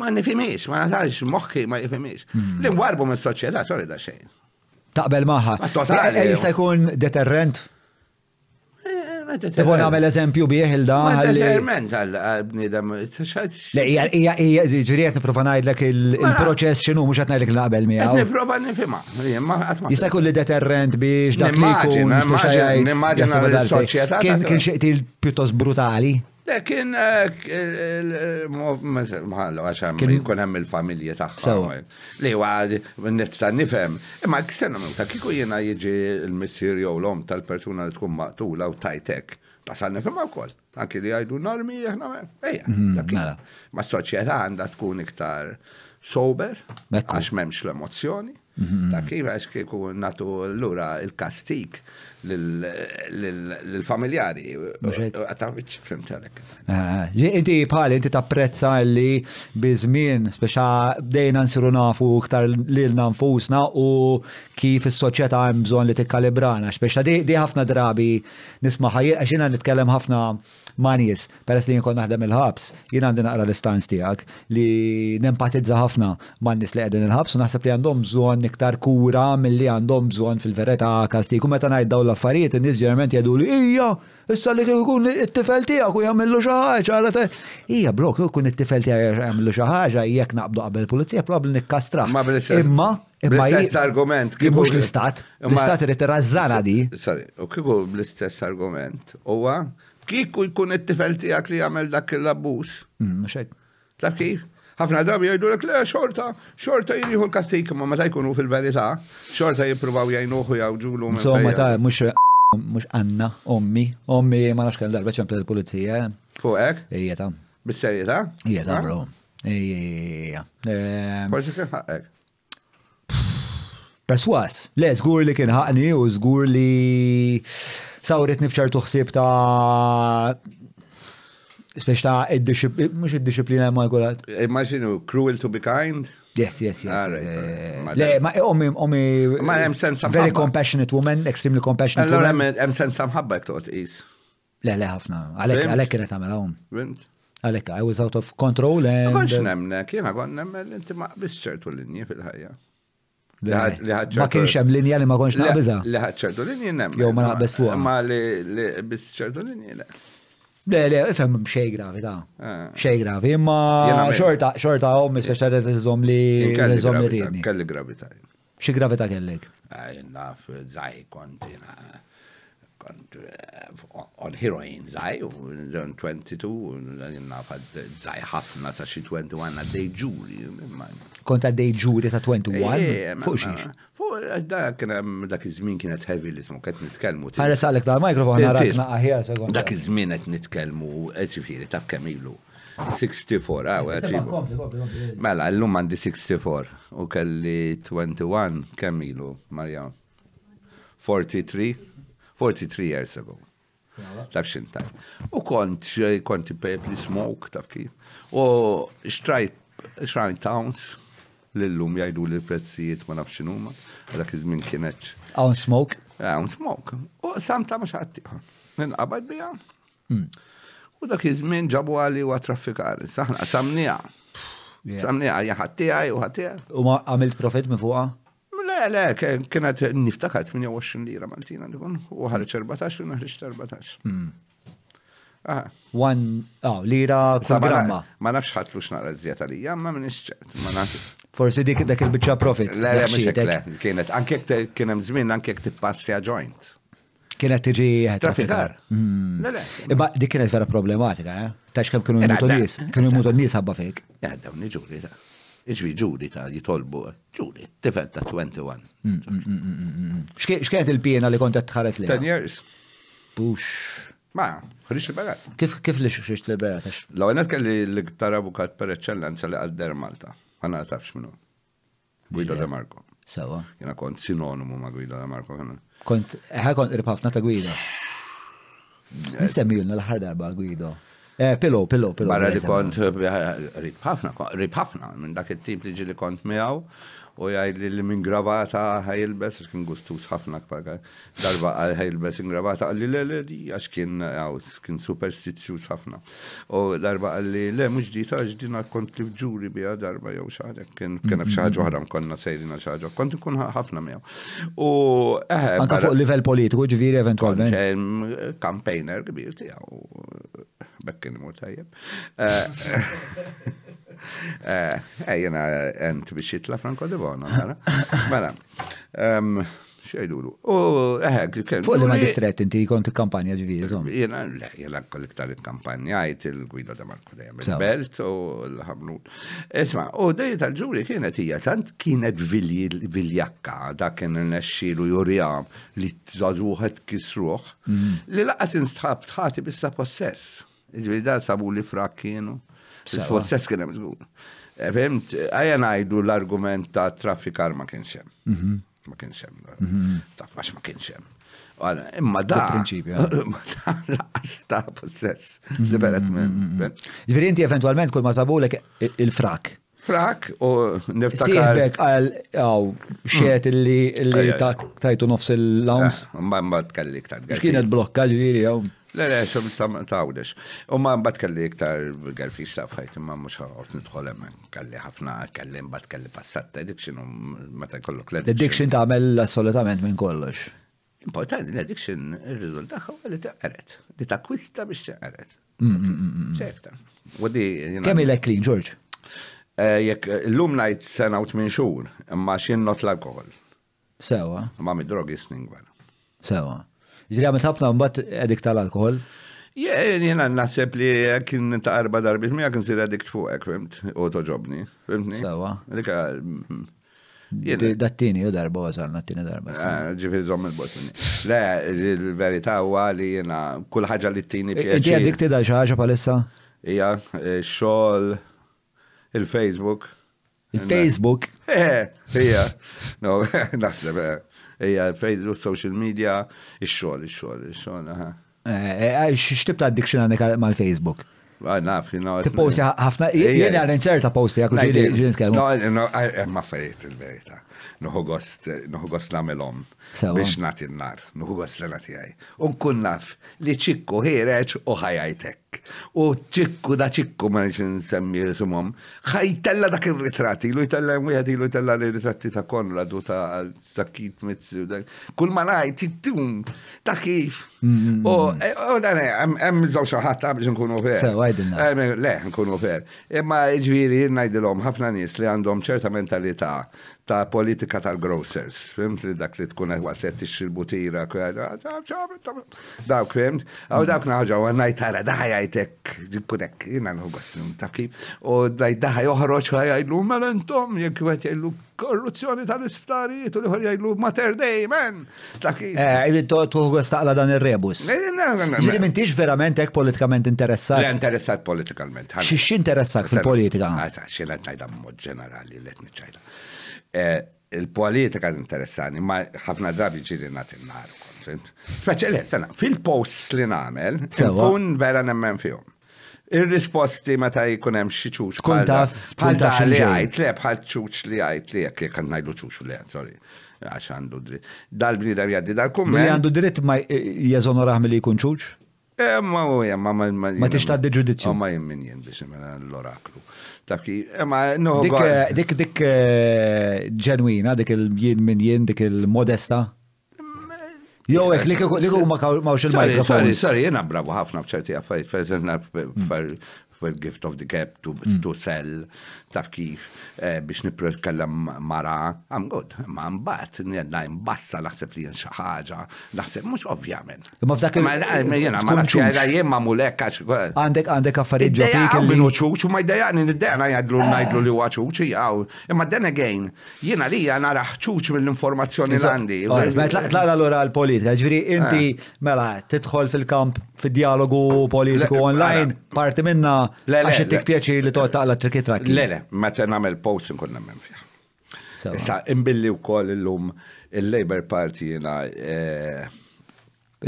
Ma nifimiex, ma nasax moħki, ma nifimiex. Li warbu minn soċieta, sorry da xejn. Taqbel maħħa. Eh, eh, jista' eh, jkun deterrent Tibu namel eżempju bieħ il-dan. Għal-ment għal niprofa najdlek il-proċess xinu mux għatnajdlek naqbel mi għaw. Niprofa nifima. Jisa deterrent biex dak li kun. Kien xieqti il-pjuttos brutali. Lekin, eh, eh, eh, maħallu, għaxan, jkun hemm il-familja taħħa. Li għad, nifta nifem. Imma kisena minn ta' kiku jena jieġi il-missir jew l-om tal-persuna li tkun maqtula u tajtek. Tasan nifem kol. Anki li għajdu normi jahna me. Eja, mhm, mela. ma' soċieta għanda tkun iktar sober, għax memx l-emozjoni. Ta' mhm. kiva għax kieku natu l-ura il-kastik l-familjari. Għatawiċ primtalek. Ah, ah. Inti pali, inti tapprezza li bizmin, speċa bdejna nsiru nafu li lilna nfusna u kif is-soċjetà hemm bżonn li tikkalibrana, speċa di ħafna drabi nisma' ħajja għax nitkellem ħafna ma' nies, peress li jinkon naħdem il-ħabs, jien għandi naqra l-istanz tiegħek li nempatizza ħafna mannis li qegħdin il-ħabs u naħseb li għandhom bżonn iktar kura milli għandhom bżonn fil kasti. Kum meta ngħid dawn l-affarijiet n-nis ġeneralment jgħadu li hija issa li jkun it-tifel tijak u jagħmlu xi ħaġa hija blok jkun it-tifel tijak jagħmlu xi ħaġa jekk naqbdu qabel pulizija probabli nikkastra. Imma Bl-istess argument. kibux l-istat. L-istat irrit razzana di. Sorry, u kiku bl-istess argument. Uwa, kieku jkun it-tifel tiegħek li jagħmel dak il-abbuż. Mm, Taf kif? ħafna drabi jgħidu l le xorta, xorta jiriħu l-kastik, ma ma jkunu fil verita xorta jippruvaw jgħinuħu jgħawġulu. Insomma, ta' mux mux Anna, ommi, ommi ma nafx kemm darba ċempel il-pulizija. Fuqek? Ija ta' Bis-serjetà? Ija ta' bro. Ija. Ehm. Forse kien ħakek Perswas, le, zgur li kien ħakni u zgur li sawritni bċertu ħsieb ta' Speċ ta' id-disciplina, mux id-disciplina ma' jgħolat. Immaġinu, cruel to be kind? Yes, yes, yes. Eh, le, ma' eh, omi, omi, ma' jem sensa Very compassionate woman, extremely compassionate woman. Allora, jem mħabba jgħu jktot is. Le, le, ħafna. Għalek, għalek ta' għamela għom. Rint? Għalek, I was out of control and... Eh, nemnek, jena kon nemmel, inti ma' bisċertu l-linji fil-ħajja. Ma kienx hemm linja li ma konx naqbiża. Li ħadd ċertu linji nemm. Jew ma naqbeż fuq. Ma li biss ċertu linji le. Le, le, ifhem xej gravi ta' ah. xej gravi, imma xorta xorta hom speċjali tiżhom li tiżhom li riedni. Kelli gravità. Xi gravità kellek? Naf żaj konti kont eh, on heroin żaj u 22 naf żaj ħafna ta' xi 21 għaddej ġuri kont għaddej ġuri ta' 21. Eh, fuq xiex. Fuq da kien dak iż-żmien kienet heavy li smu qed nitkellmu. Ħares salek ta' mikrofon għarak naqaħjar sekonda. Dak iż-żmien qed nitkellmu eh, ġifieri taf kemm ilu. 64, ah, għaw, Mela, l-lum għandi 64 u kelli 21 kemm ilu, Marjan. 43, 43 years ago. Taf xintaj. U kont, konti pepli smoke, taf kif. U xtrajt, shrine towns, l-lum jajdu li l prezzijiet ma nafxin huma, dak iż-żmien kienet. Awn smoke? Ah, Awn smoke. U samta mhux ħaddieħa. qabad bija. Hmm. U dak iż-żmien ġabu għali u għatraffikari. Saħna samnija. Samnija hija għaj u ħaddieħaj. U ma għamilt profet minn fuqa? Le, le, kienet niftakat 28 lira Maltina dikun, u ħarġ 14 u naħriġ 14. Hmm. Ah. One, oh, lira kull gramma. Ma nafx ħatlu xnaqra zjeta li, jamma minn iċċert, ma nafx. Forsi dik dak il-bicċa profit. Le, le, mxie, kienet, anke kienem zmin, anke tippassja joint. Kienet tiġi trafikar. Iba mm. dik kienet vera problematika, eh? Tax kem kienu jmutu nis, kienu jmutu nis għabba fejk. Ja, dawni ġuri ta' iġvi ġuri ta' jitolbu, eh. ġuri, tifet ta' 21. Mm, mm, xkienet il pina li kontet tħares li? 10 years. Push. Ma, ħriġ liberat. Kif li xriġ liberat? L-għanet kelli l-iktar avukat per eccellenza li għal Malta. Għanna nartafx minnu. Guido da Marco. Sawa. Jena kont sinonimu ma Guido da Marco. Kont, ħa kont irpafna ta' Guido. Nisemmi l-ħar darba Guido. Eh, Pilo, pillow, pillow. Barra li kont eh, ripafna, ripafna minn dak il tip li ġili kont miaw u jgħid li minn gravata ħajilbes, kien gustus ħafna kpaka, darba ħajilbes minn gravata, għalli le le di, għax kien kien superstizzjus ħafna. U darba għalli le mux di ta' ġdina kont li bġuri bija darba jew xaħġa, kien kena bxaġa ħram konna sejrina xaħġa, kont kun ħafna miegħu. U eħe. Anka fuq livell politiku ġviri eventualment. Kampajner kbir tiegħu, bekkin imur tajjeb. Eh, Ejjena, eh, eh, ent eh, biex jitla Franco de Bono. Mela, xejdu l U, eħek, Fuq li ma distret inti kont il-kampanja ġivir, zom. Jena, jena kollektar il-kampanja, jt il-gwida da Marko Dejem, il-belt u l-ħamnut. Isma, u dej tal-ġuri kienet hija, tant kienet viljakka, da kien n-nesċilu jurjam li t-zazuħet kisruħ, mm. li laqqas instħab tħati bissa possess. Ġviri da sabu li frak kienu. Sfossess kien hemm żgur. E, Fimt, għajja ngħidu l-argument ta' traffikar ma kienx hemm. Mhm. Ma kienx hemm. Mhm. Taf għax ma kienx hemm. Imma da. Ma da possess. Mhm, Liberet minn. eventualment kull ma sabulek il-frak. Frak u niftakar. Siħbek għal xiet mm. li tajtu nofs il-lawns. Eh, Mbamba tkallik tal-għal. Xkienet blokka li Le, le, xom tawdex. ma mbat kelli iktar għalfi xtafħajt, imma mux għot nidħol emmen. Kelli ħafna, kelli mbat kelli passat addiction, meta kollok l Addiction ta' għamel assolutament minn kollox. Importanti, l-addiction, il rizultat għu li ta' għaret. Li ta' kwista biex ta' għaret. Mm, mm, mm, ċefta. Kemm il clean, George? Eh, Jek, l-lum najt sena u 8 xur, imma xin not l-alkohol. Sewa. Ma mi drogi sningbar. Sewa. Ġiri għamil ħafna mbatt edik tal-alkohol. Jena nasib li kien ta' arba darbit mija kien sir addikt fuq ekwimt u toġobni. Sawa. Rika. Mm, Dattini, u darba għazal, nattini darba. Ah, Ġifir zom il botni Le, il-verita u għali jena kullħagġa li t-tini pjaċi. Ġi addikti da xaħġa palissa? Ija, eh, xol, il-Facebook. Il-Facebook? Eh, ija. No, naħseb. Eh. Eja, fejdu social media, ix xol ix xol ix-xogħol, ix X'tib ta' addiction għandek mal-Facebook? Ah, naf, jina. Tipposti ħafna, jena għal inserta posti għak uġili ġin tkellmu. No, no, ma fejt il-verita. Nuhu gost, nuhu gost namelom biex nati n-nar, nuhu gost l-nati għaj. Unkun naf li ċikku ħireċ u ħajajtek. U ċikku da ċikku ma nix nsemmi sumom. Xajtella dak il ritrati ilu jtella mwihet, ilu jtella l ritrati ta' Konrad u ta' Zakit Mitzu. Kull ma naj, tittum, ta' kif. Mm. E, u dan hemm żaw xi ħadd biex nkunu per. Le, nkunu per. Imma ġviri najdilhom ħafna nis li għandhom ċerta mentalita' ta' politika tal-grocers, fimt li dak li tkun għat li t-ixil butira, dawk fimt, għaw dawk naħġa u għannaj tara daħaj għajtek, kunek, jina nħu għassim ta' kif, u daj daħaj uħroċ għajlu mal-entom, mela jek għet jgħajlu korruzzjoni tal-isptarijiet u li ħor jgħajlu mater dej, men, ta' kif. Ejli eh, tuħu għastaqla dan il-rebus. Ġiri mintix verament ek politikament interessat. Interessat politikament. Xiex interesat fil-politika? Xiex interesat mod ġenerali, let nċajla. Eh, il-politika interessani, ma ħafna drabi ġiri nat il-nar. sena, fil-posts li namel, kun vera nemmen fjom. Il-risposti meta jkun hemm xi ċuċ. Kun taf, taf li għajt, le bħal ċuċ li għajt li għak jek għannajdu ċuċ li għajt, sorry. Għax għandu dritt. dal da' jaddi dal kum Li għandu dritt ma jazonu raħmi li jkun ċuċ? Eh, ma u ġudizzju. Ma ma jien ma l ma Taki, ma no. Dik, eh, dik, dik eh, ġenwina, dik il-jien min jien, dik il-modesta. Jo, ek li kuk ma mawx il-mikrofon. Sorry, sorry, jena bravo ħafna bċerti għaffajt, for gift of the gap to, mm. to sell, taf kif, eh, biex niprotkellem mara, I'm good, ma mbat, njedna imbassa naħseb li xaħġa, naħseb mux ovvjament. Ma f'dak eh, il-jena, ma nafxera jemma mulek għax. Għandek għandek affarijiet ġo fik. Minu ċuċu, ma jdejaqni niddejna jgħadlu najdlu li huwa ċuċu jgħaw. Imma then again, jena li jgħana raħċuċu mill-informazzjoni l-għandi. Tlaqla l-ora l-politika, ġviri, inti eh. mela, titħol fil-kamp, fil-dialogu politiku online, mela. parti minna għax tik pjaċir li toħta għala trikit rakki. Le, le, meta nagħmel post inkun nemmen fih. Issa imbilli wkoll illum il-Labor Party jiena eh,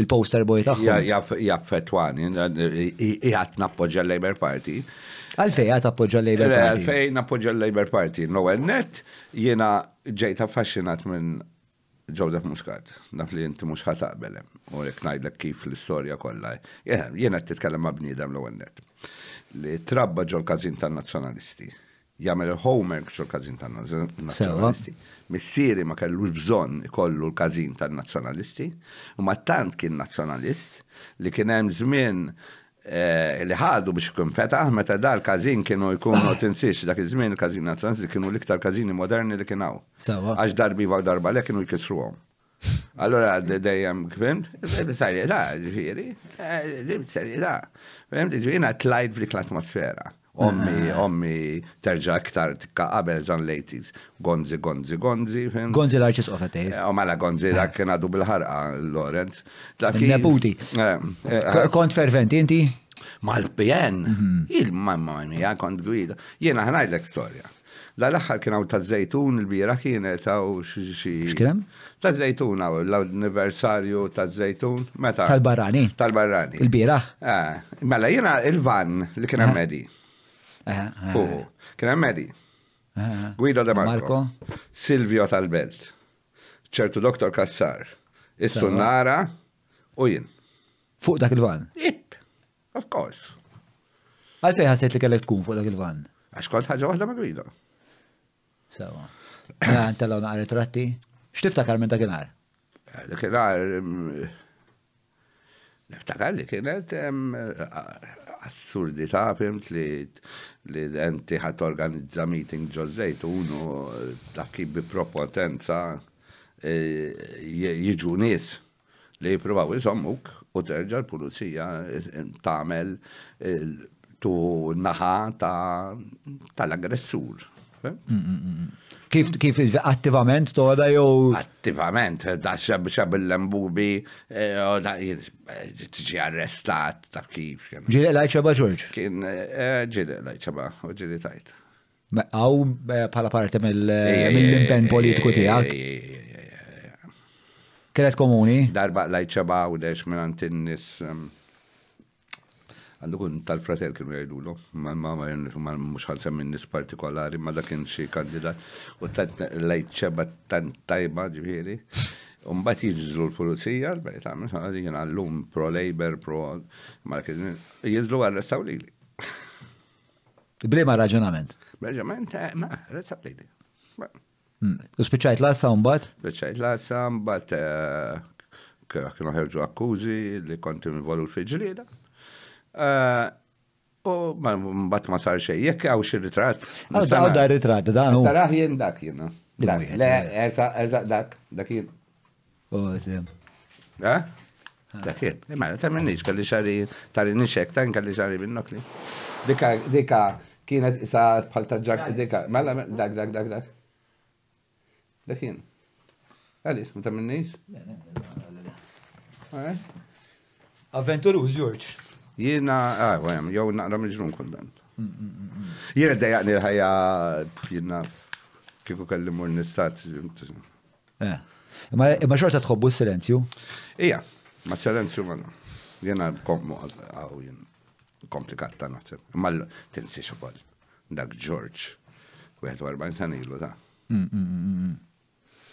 il-poster boy tagħhom. Jaffetwani, jgħat nappoġġa l-Labor Party. Għalfej għat appoġġa l-Labor Party? Għalfej nappoġġa l-Labor Party. No għennet jiena ġejt affaxxinat minn Joseph Muscat, naf li jinti mux ħataqbelem, u jek najdlek kif l-istoria kollha. Jena t-titkellem ma' bnidem l għennet li trabba ġol kazin tan nazzjonalisti. Jamel il-homework ġol kazin tan nazzjonalisti. Missieri ma kellux bżon ikollu l-kazin tan nazzjonalisti. U ma tant kien nazzjonalist li kien hemm żmien eh, li ħadu biex ikun fetaħ, meta dar kazin kienu jkunu tinsiex dak iż-żmien il-kazin nazzjonalisti kienu l-iktar kazini moderni li kienaw. Għax darbi wa darba le kienu jkisruhom. Allora dejjem kvim, kbimt, sarjeta, ġifiri, eh, sarjeta. Fem, ġifirina tlajt f'dik l-atmosfera. Ommi, ah. ommi, terġa ktar aktar qabel ġan lejtis. Gonzi, gonzi, gonzi. Gonzi l-arċis uħatej. Eh, Omala gonzi, dak kena eh. bil-ħarqa, Lorenz. Neputi. Kont ferventi, inti? mal pien mhm. Il-mamma mia, kont gwida. Jena ħanajdlek storja. La l-axħar kien għaw ta' zejtun il-bira kien ta' xie. Xkienem? Ta' zejtun għaw, l-anniversarju ta' zejtun. Meta? Tal-barrani. Tal-barrani. Il-bira. Eh, mela jena il-van li kien għamedi. Eh. Eh, kien għamedi. Guido De Marco. Silvio belt ċertu doktor Kassar. Is-sunnara u jien. Fuq dak il-van? Jip, of course. Għalfej ħasajt li kellek tkun fuq dak il-van? Għax kont ħagġa waħda ma' Guido. Sewa. Għanta l għar ritratti? X'tiftakar minn dakinhar? Eh, dakinhar mm, niftakar li kienet eh, ta' fimt li li enti ħat organizza meeting ġozzejt unu eh, dakki bi propotenza jiġu nis li jipruvaw jisommuk u terġa l-pulizija tamel tu naħa tal-aggressur. Eh? Kif kif attivament toda jo? Attivament, eh, da xab xab l-lembubi, eh, tiġi arrestat, ta' kif. Ġili lajċaba George? Kien ġili lajċaba, u ġili tajt. Għaw pala parte mill-impen politiku tijak? Kienet komuni? Darba lajċaba u dex minn antinnis. Um, għandu kun tal-fratel kienu jgħidulu, l ma ma mux ħalsem minn nis partikolari, ma da kien xie kandidat, u tant ċeba tant tajba ġviri, un bat jizlu l polizija l-bajt għamil, jgħin għallum pro-labor, pro-marketing, jizzlu għarrestaw li li. Blima raġunament. Raġunament, eh, ma, arrestaw li li. U spiċajt lassa umbat? Spiċajt un bat, eh, kienu ħerġu akkużi li konti involut l-fiġlida. Eh, u mbatt ma sar xej, jekk għaw xi ritrat. Għaw da ritrat, da għaw. Taraħ jien dak jien. Le, erza dak, dak jien. U sem. Eh? Dak jien. Eh, ma ta' minnix kalli xari tari nixek ta' kalli xari minnokli. Dika dika kienet sa bħal ġak dika. Mela dak dak dak dak. Dak jien. Għalis, ma ta' minnix? Eh? Avventuruż, George. Jina, għajem, ah, jow naqra mġnun kullan. Mm, mm, mm, jina dajaqni l-ħajja, jina, kiku kelli mur nistat. Eh. Ma xorta tħobbu s-silenzju? Ija, ma s-silenzju ma Jena kommu għaw jien komplikat ta' naħseb. Ma tinsiex ukoll. Dak George, 41 sena ilu ta'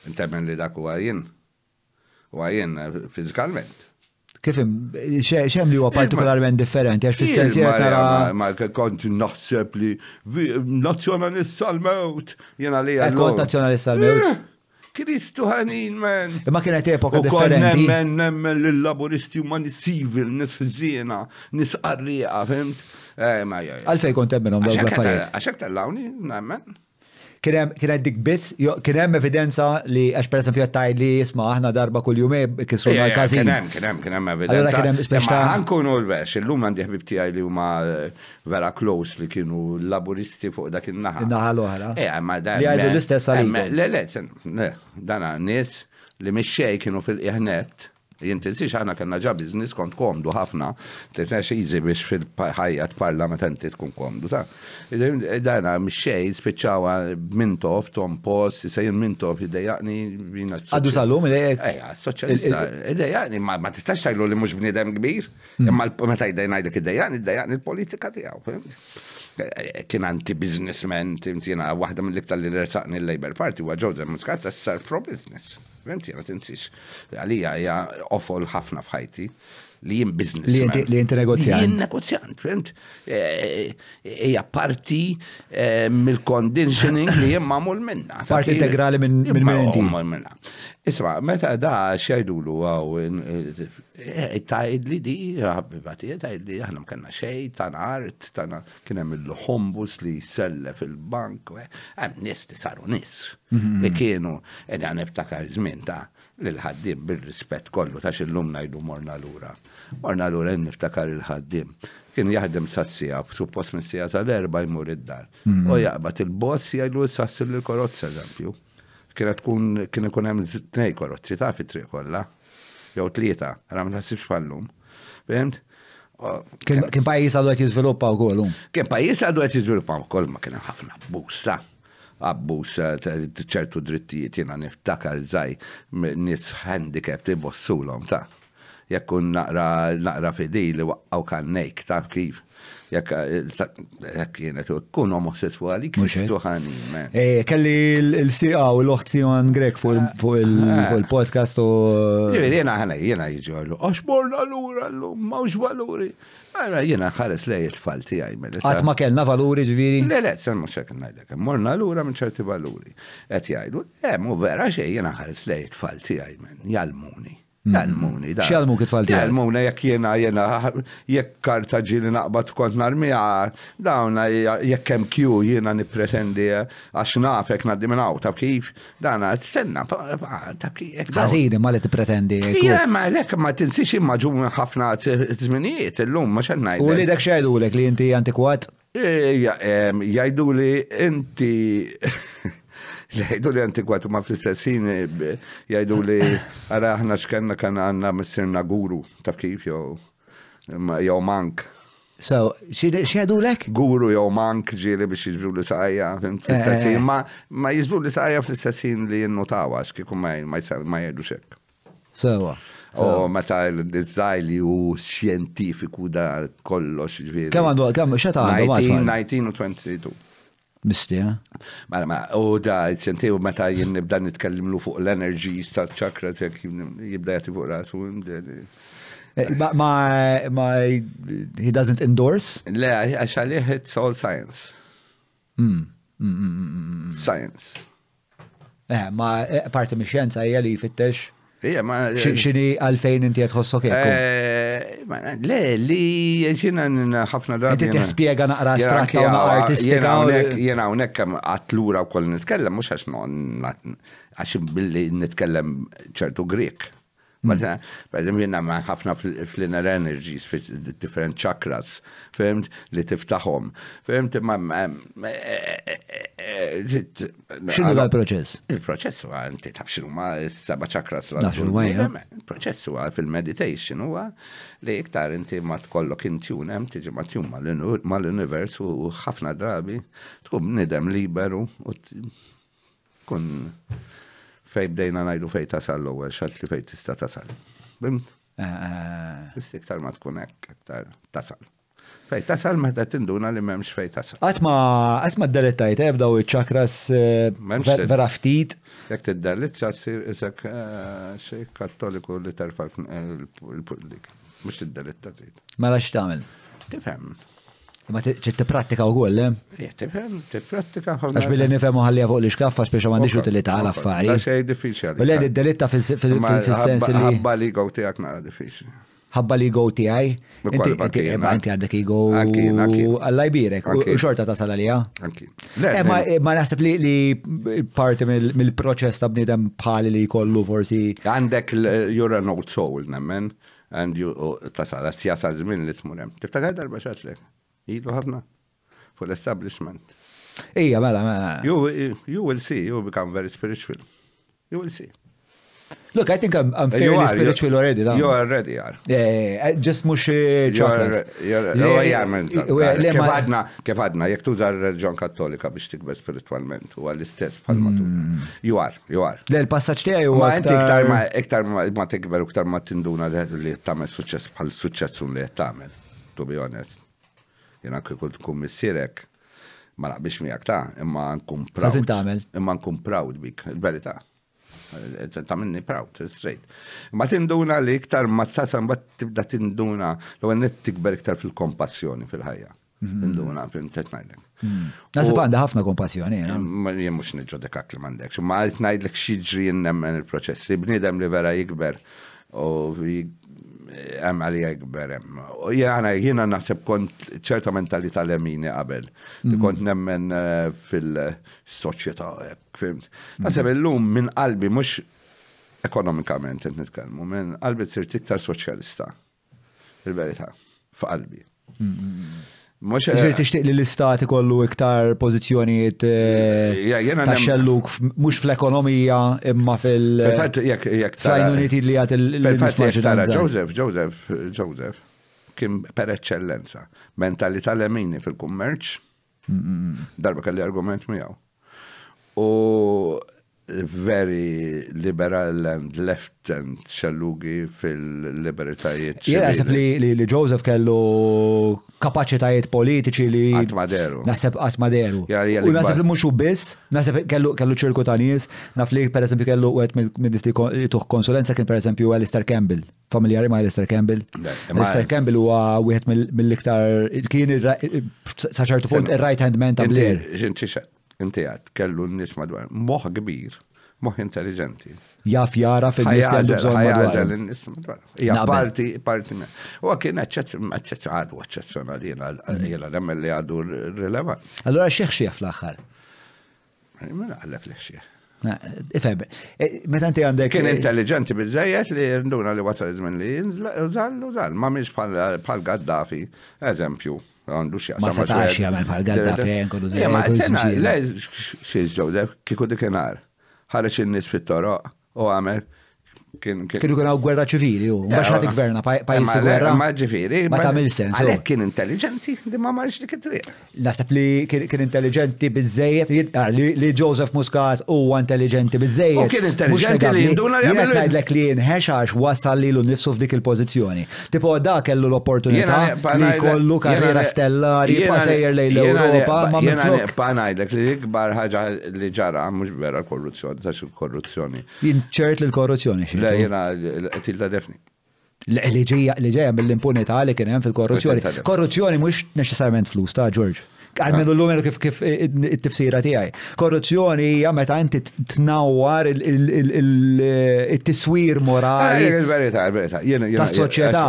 intemmen li dak u għajin. U għajin eh, fizikalment. Kif xem li huwa eh, partikolarment differenti għax fis-sensijiet nara. Ma kont naħseb li nazzjonalist sal-mewt jena li. Kont nazzjonalist sal-mewt. Eh, Kristu ħanin, man. Ma kienet epoka differenti. Nemmen, nemmen l-laboristi huma nis-civil, nis-żiena, nis-qarriqa, fimt? Eh, Għalfej kont emmenom l-għafariet. Għaxek tal-lawni, nemmen kienet dik biss, kienem evidenza li għax per esempio għattaj li jisma aħna darba kull jume kisru ma kazin. Kienem, kienem, kienem evidenza. Allora kienem speċta. Għankunu l-verx, l-lum għandi ħbib tijaj li huma eh, vera close li kienu laburisti fuq dak il-naħa. Il-naħa l-oħra. Eh, ma dan. Li għajdu l-istess għalik. Eh, le, le, dan nis li mis kienu fil-iħnet jintinsi ħana kanna ġa biznis kont komdu ħafna, t-tna xieżi biex fil-ħajja t-parlament tkun komdu ta' dana mxej spiċawa mintof, tom post, jisajn mintof, id-dajaqni jina. Għaddu salum, id-dajaq? Eja, soċalista, id-dajaqni, ma tistax tajlu li mux bnidem gbir, hmm. imma l-pometa id-dajnajdek id-dajaqni, id-dajaqni l-politika tijaw e, e, kien anti businessman, timtina, wahda mill-iktar li l-ersaqni l-Labor Party, wa Joseph Muscat, sar pro-business. Fimti, ma tinsix. Għalija hija ofol ħafna fħajti li jien business. Li jinti negozjant. Jien negozjant, fimt? Ija e, e, e, parti mill-conditioning li jien mamul minna. Parti integrali minn minn minna. Isma, meta da xajdu lu għaw, tajd li di, għabbati, tajd li għanam kanna xej, tan art, tan kena mill hombus li selle fil-bank, għam nis tisaru nis. Mhm. Li Kienu, edha niftakar zmin ta' l-ħaddim bil-rispett kollu ta' xillum najdu morna l-ura. Morna l-ura niftakar il-ħaddim. Kien jaħdem sassija, suppost minn sija tal-erba jmur id-dar. Mm. U jaqbat il-boss jgħidu s-sassil l-korozza, eżempju. Kienet kun kien ikun hemm tnej korozzi ta' fitri kollha, jew tlieta, ra ma naħsibx bħallum. Fehmt? Eh, kien pajjiż għadu qed jiżviluppa wkoll. Um. Kien pajjiż għadu qed jiżviluppa wkoll ma kien ħafna busta abbuż eh, ċertu drittijiet jiena niftakar zaj nies handicap ibossulhom ta' jekk naqra naqra fidi li kan nejk ta' kif jekk eh, jienet kun omosessuali, kristu ħani. Eh, kelli l-siqa u l-oħt Sion Grek fuq il-podcast ah. u. Eh, jiġifieri jena ħana, jena jġu għallu, għaxborn għallura għallu, mawx valuri. Għara jena ħares lej il-fall tijaj. Mela Għat ma kellna valuri ġviri? Le, le, sen mux xek najdek, morna l-ura minn ċerti valuri. Għet jajdu, e, mu vera xej jena ħares lej il-fall tijaj, jgħalmuni. Jalmuni, hmm. da. Xalmu kitfall tiegħek? Jalmuni jekk jiena jiena jekk Kartaġini naqbad kont narmija, dawna jekk hemm kju jiena nippretendi eh, għax nafek ngħaddi minn hawn ta' kif, dan għadna, ta' kif. Ħażin imma li tippretendi. Eh, ma lek ma tinsix imma ġu ħafna żminijiet illum ma x'għandna. U li dak xgħidulek li inti antikwat? Eh, Jgħidu li inti jajdu li antikwat ma fl-istessin eh, jajdu li għara ħna xkenna kan għanna mis missirna guru ta' kif jow jow mank. So, xiedu lek? Guru jow mank ġieli biex jizbru li sajja fl-istessin, eh, eh, ma jizbru li sajja fl-istessin li jennu tawa xkiku ma jajdu xek. Sewa. O oh, meta l-design li u xjentifiku da kollox ġviri. Kem għandu, kemm xeta għandu? 19 u 22. Mistija. Mara, ma, u da, sentiju meta jinn nibda nitkellimlu fuq l-enerġi sta ċakra, jibda jati fuq rasu. Eh, ma, ma, he doesn't endorse? Le, għax it's all science. Mm. Science. Eh, ma eh, parti mi xienza jgħali li Eh, xini għalfejn inti għetħossok jekk? Eh, le, li ġina ħafna darbi. Inti t-spiega naqra stratta u naqra artistika. Jena unek kem għatlura u koll nitkellem, mux għax non, għax billi nitkellem ċertu Grek. Mm. Uh, per eżempju, namma ħafna fl-inner energies, different chakras, fimt, li tiftaħom. Fimt, ma. Eh, eh, eh, xinu da il-proċess? Il-proċess huwa, inti taf xinu ma saba chakras la Il-proċess huwa fil-meditation huwa li iktar inti ma tkollok intjun tiġi ma tjun mal-univers u ħafna drabi tkun nidem liberu u kun fej bdejna najdu fej tasal l-ewwel xalt li fej tista' tasal. Bimt? Istiktar ma tkun hekk aktar tasal. Fej tasal meta tinduna li memx fej tasal. Għatma għatma d-delittajt ebdaw iċ-ċakras vera ftit. Jek t-dalett, sir isek xej kattoliku li terfak il pullik Mux t tgħid. Mela x'tagħmel? Tifem. Ma t pratika u għull, eh? eh, t-prattika ħafna. Għax billi nifem uħallija fuq li xkaffa, spiex ma nix utilita għal affari. Għaxej diffiċali. U l-għed id-delitta fil-sens li. Ħabba li għaw tijak nara diffiċli. Ħabba li għaw tijaj. Inti għandek jgħu għallajbirek. U xorta ta' sala li Ma naħseb li parti mill-proċess ta' bnidem bħali li kollu forsi. Għandek you're an old soul, nemmen. And you ta' sala, t-jasa zmin li t-murem. Tiftakar darba xatlek ilu ħafna fuq l-establishment. Ija, mela, mela. You, you will see, you become very spiritual. You will see. Look, I think I'm, I'm fairly are, spiritual already. Don't you already are. Yeah, uh, just mux ċoħtras. Kif għadna, kif għadna, jek tuża reġjon kattolika biex tikber spiritualment, u għall-istess bħal hmm. You are, you are. Le, l-passaċ tiegħi huwa. Ma iktar ma ma tikber iktar ma tinduna li tagħmel suċċess bħal suċċess li tagħmel, to be honest jena kult kummissirek, ma naqbix miak ta' imma nkun proud. Imma nkun proud bik, il verita eh, Ta' minni proud, straight. Ma tinduna li iktar ma tasan bat tibda tinduna l għennet tikber iktar fil-kompassjoni fil-ħajja. Mhm. Tinduna, fil tetnajdek. Mhm. Nasib għanda ħafna kompassjoni. Eh? Mm, ma jem mux dekak li mandek. Ma għalit najdlek xieġri jennem il-proċess. Li bnidem li vera jikber u hemm għalija gber hemm. U jiena naħseb kont ċerta mentalità emini qabel. Mhm. Kont nemmen eh, fil-soċjetà. Naħseb mhm. illum minn qalbi mhux ekonomikament qed nitkellmu, minn qalbi tsir iktar soċjalista. Il-verità f'qalbi. Mhm. Mux. Ġviri eh, tixtiq li l-istat ikollu iktar pozizjonijiet eh, eh, ta' xelluk, mux fl-ekonomija imma fil- fl li għat il-bismaġġan. Joseph, Joseph, Joseph, kim per eccellenza, mentalità l-emini fil-kummerċ, mm, mm, mm. darba kelli argument miegħu. U very liberal and left and xallugi fil liberitajiet Jena għasab li li Joseph kellu kapacitajiet politiċi li. Għatmaderu. Nasab għatmaderu. U li muxu bis, nasab kellu ċirku ta' nis, naf li per eżempju kellu għet ministri tuħ konsulenza kien per eżempju Alistair Campbell. Familjari ma' Alistair Campbell. Alistair Campbell huwa wieħed mill-iktar kien saċertu punt il-right hand man ta' Blair inti għad kellu n-nis madwar, moħ kbir, moħ intelligenti. Jaf jara fil-nis kellu bżon madwar. n-nis madwar. Ja, parti, parti. U għakin għadu eccezjonali jela l-emmel li għadu rilevant. Allora xieħ xieħ fl-axar? Mela għallek li xieħ. Ifeb, e, meta inti għandek. Kien intelligenti bizzejiet li rnduna li wasal iżmin li nżal, nżal, ma miex pal-Gaddafi, eżempju għandu xie Ma setax jgħamil bħal għadda fejn, kodu zej. Ma sena, le, xie ġow, kiku dikinar. Ħareċ in-nis fit-toroq u għamil. Kienu kienu gwerra ċivili, u eh, mbax ħati gverna, pajis eh, gwerra. Ma ġifiri. Ma ta' mil-sens. Għalek oh. kien intelligenti, di ma marx li triq. Nasab li kien intelligenti bizzejiet, ah, li Joseph Muscat u intelligenti bizzejiet. U kien intelligenti li jinduna li għamilu. Jgħidlek li nħeċax wasal li l-nifsu f'dik il-pozizjoni. Tipo da kellu l-opportunità li kollu karriera stellari, sejjer lejn l-Europa, ma pa' Panajdlek li l-ikbar ħagġa li ġara, mux vera korruzzjoni, tax korruzzjoni. Jinċert l-korruzzjoni, La jena tilla defni. Li ġeja li ġeja mill impunita li kien hemm fil-korruzzjoni. Korruzzjoni mhux neċessarjament flus ta' George. Għalmenu ah. l-lumenu kif kif it-tifsira tiegħi. Korruzzjoni hija meta inti tnawwar il tiswir morali. Eh, eh, eh, Tas-soċjetà.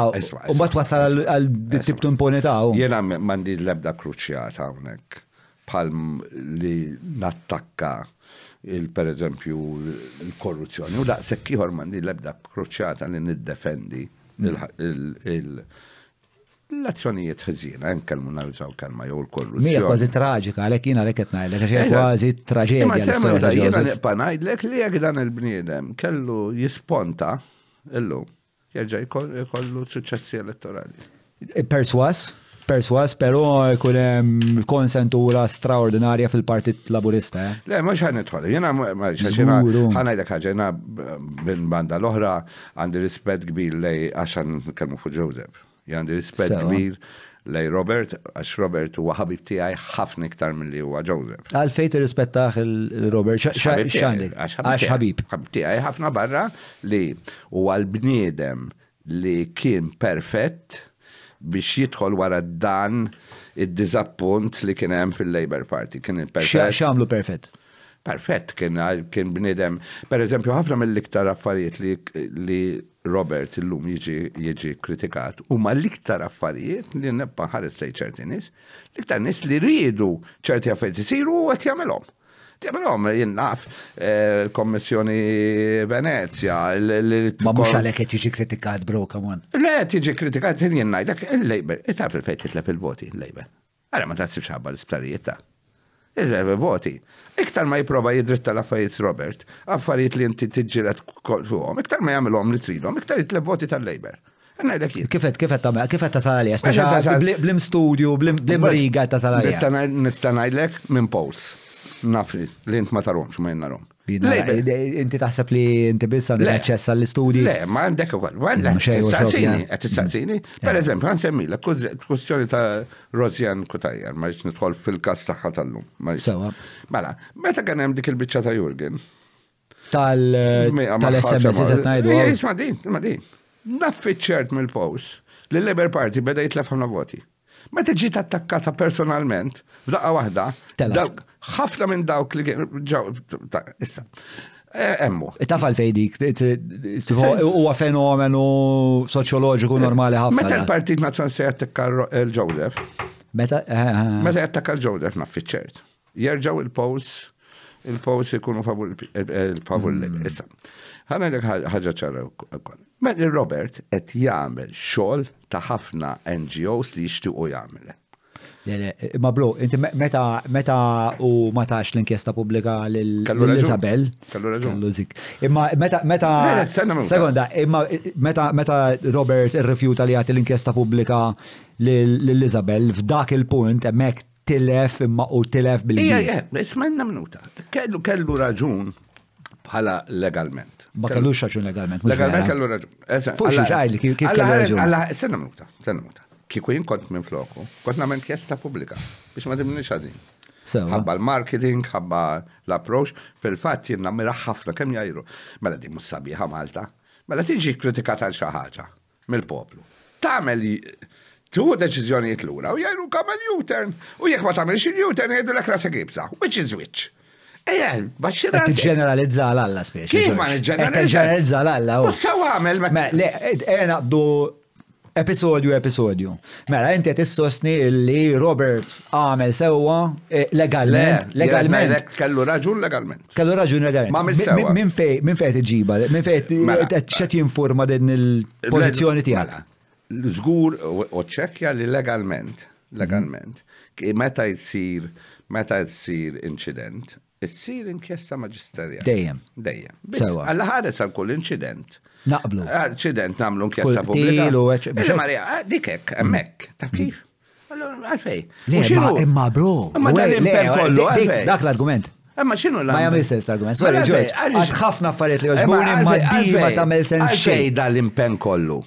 U mbagħad wasal għal tip impunità. Jiena m'għandi l-ebda kruċjata hawnhekk palm li nattakka per eżempju l korruzzjoni U daqshekk ieħor mandi l-ebda kruċjata li niddefendi mm. l-azzjonijiet ħażina, nkellmu nawżaw kelma jew l-korruzzjoni. Mija kważi traġika, għalek jien għalek qed għalek għax eh, kważi traġedja. Ma semma jiena neqpa' ngħidlek li jekk dan il-bniedem kellu jisponta illum jerġa' jkollu suċċessi elettorali. Perswas? perswas, pero eh, kunem konsentura straordinarja fil-Partit Laburista. Eh? Le, ma xħan nitħol, jena ma xħan għajdek ħagġena bin banda l-ohra għandi rispet kbir lej għaxan kelmu fuq Joseph. Għandi rispet kbir lej Robert, għax Robert huwa ħabib tiegħi ħafna iktar milli huwa Joseph. Għalfejn tirrispettaħ il-Robert x'għandek? Għax ħabib. Ħabib tiegħi ħafna barra li huwa l-bniedem li kien perfett biex jidħol wara dan id-dizappunt li kien hemm fil-Labor Party. Kien perfett. Xamlu perfett. Perfett kien kien bnidem. Per eżempju, ħafna mill-iktar affarijiet li, li Robert illum jiġi jiġi kritikat huma l-iktar affarijiet li nebba ħares lej ċerti nis, l-iktar nies li rridu ċerti affarijiet isiru u qed jagħmelhom. Tibrom, jinnaf, kommissjoni Venezia. Ma mux għalek qed jiġi kritikat, bro, come on. Le, tiġi kritikat, jien jinnajdek, il-Labor, jtaf il-fejt jitlep il-voti, il-Labor. Għara ma taħsibx x'abba l-isplarijiet ta' il-voti. Iktar ma jiprofa jidritta l-affarijiet Robert, affarijiet li inti tiġġilet fuqhom, iktar ma jagħmilhom li tridom, iktar jitlep voti tal-Labor. Kifet, kifet ta' kifet ta' salalija, blim studio, blim riga ta' salalija. Nistanajlek minn Pols naf li int ma taromx ma jennarom. Inti taħseb li inti bissa l-eċess għall-istudji? Le, ma għandek u għal. Għet t-saqsini, per eh. eżempju, għan semmila, kustjoni ta' Rozjan Kutajjar, ma rix nidħol fil-kas taħħa tal-lum. Sewa. Mela, meta għan dik il-bicċa ta' Jurgen? Tal-SMS, jizet najdu. Ma eh, eh, din, ma din. Naffi ċert mill-pows, l-Labor Party beda jitlef voti. Meta ġiet attakkata personalment, f'daqqa waħda, ħafna minn dawk li ġew issa. E, emmu. E, Tafal fejdik, huwa fenomenu soċjoloġiku normali ħafna. Meta l-Partit Nazzjonali se jattakka l-Ġoseph? Eh, eh, eh, Meta jattakka l-Ġoseph naffiċċert. Jerġaw il-Pols, il-Pols ikunu favur il-Pols. Mm. Issa. Ħana ħaġa ċara wkoll. Mary Robert qed jagħmel xogħol ta' ħafna NGOs li jixtiequ jagħmel. Ma blu, inti meta meta u ma tax l-inkjesta pubblika l-Isabel. Kallu zik. Imma meta meta sekonda, imma meta meta Robert irrifjuta li jagħti l-inkjesta pubblika l-Isabel f'dak il-punt hemmhekk tilef imma u tilef bil-. Ija, ija, isma' minuta. Kellu kellu raġun bħala legalment. Ma kellux raġun legalment. Legalment kellu raġun. Eh, Fuxi xajli, kif kellu raġun. Alla, senna minuta, senna minuta. Kiku jien kont minn floku, kont namen kjesta publika biex ma dimni xazin. Ħabba l-marketing, ħabba l-approach, fil-fat jien mira ħafna kemm jajru. Mela di mussabiħa Malta, mela tiġi kritikata għal xi ħaġa mill-poplu. Tagħmel tu deċiżjonijiet lura u jajru kamel U jekk ma tagħmelx il jutern turn l-ekra se which is which. Ejen, eh, eh, baxxira. E għet ġeneralizza l-alla, spiex. Kif ma e ġeneralizza għalla? U sawa Ma, Le, ejen eh, għabdu episodju episodju. Mela, għet t sosni li Robert għamel sewwa legalment. Legalment. Kellu raġun legalment. Kellu raġun legalment. Ma sewwa. Min fej t-ġiba, min fejn x'et mela. jinforma din il-pożizzjoni tiegħek. Mela, żgur u li legalment, legalment. Mhm. Meta jisir, meta jisir incident, issir inkjesta maġisterja. Dejjem. Dejjem. Sewa. Alla ħares għal kull incident. Naqblu. Incident namlu inkjesta pubblika. Marija, eh, dikek, mm. emmek, ta' kif? Mm. Għalfej. Le, imma bro. Ma eh, dak l-argument. Imma xinu l-argument? Ma jgħamil sens l-argument. Sorry, George. Għadħafna affarijiet li għoġbuni ma di ma tamil sens. Għalfej dal-impen kollu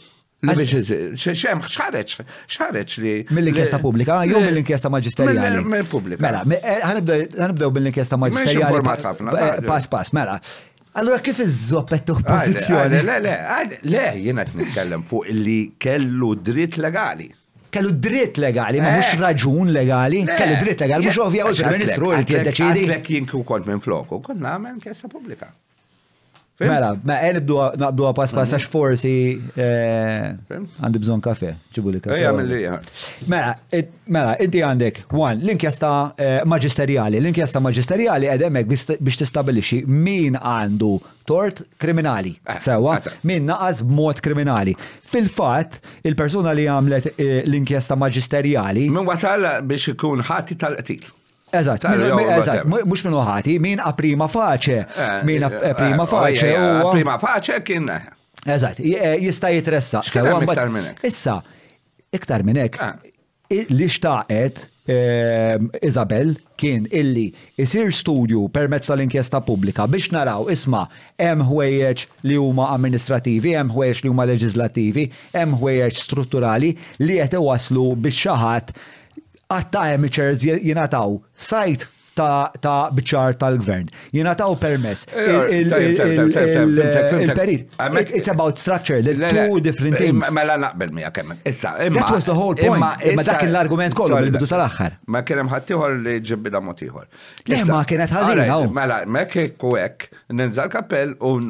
xem, xħareċ, xħareċ li. Mill-inkjesta publika, ah, jow mill-inkjesta maġisterjali. Mill-publika. Mela, eh, ħanibdew mill-inkjesta maġisterjali. Eh, pass, pass, mela. Allora kif iż-zoppet ah, pozizjoni? Ah, le, le, le, jena t-nitkellem fuq li kellu dritt legali. Kellu dritt legali, ma eh. mux raġun legali, kellu dritt legali, mux ovvja, u il-ministru li t-jeddeċidi. Għatlek jink kont minn floku, konna għamel kjesta publika. Mela, ma' għen nabdu għabdu pass mela. għax forsi eh, għandi bżon kafe, ġibu li kafe. Mela, mela, inti għandek, one, l-inkjesta eh, maġisterjali, l-inkjesta maġisterjali għedemek biex tistabilixi min għandu tort kriminali, eh, sewa, min naqas b'mod kriminali. Fil-fat, il-persuna li għamlet l-inkjesta maġisterjali. Min wasal biex ikun ħati tal-qtil. Eżatt, eżatt, mux minn uħati, min prima faċe, eh, min eh, eh, prima oh, faċe. prima faċe kien. Eżatt, jista jitressa. Issa, iktar minnek, ah. li xtaqet ehm, Isabel kien illi isir studju permezz tal-inkjesta pubblika biex naraw isma hemm ħwejjeġ li huma amministrativi, hemm li huma leġislativi, hemm ħwejjeġ strutturali li qed waslu biex xaħat għatta emiċers jenataw sajt ta' bċar tal-gvern. Jenataw permess. It's about structure. two different eh, things. Mela naqbel mi għakem. Issa. That was the whole point. Ma dak l-argument kollu bil-bidu sal-axħar. Ma kienem ħattiħor li ġibbida motiħor. Le, ma kienet ħazin. Mela, mek kwek, ninżal kapel un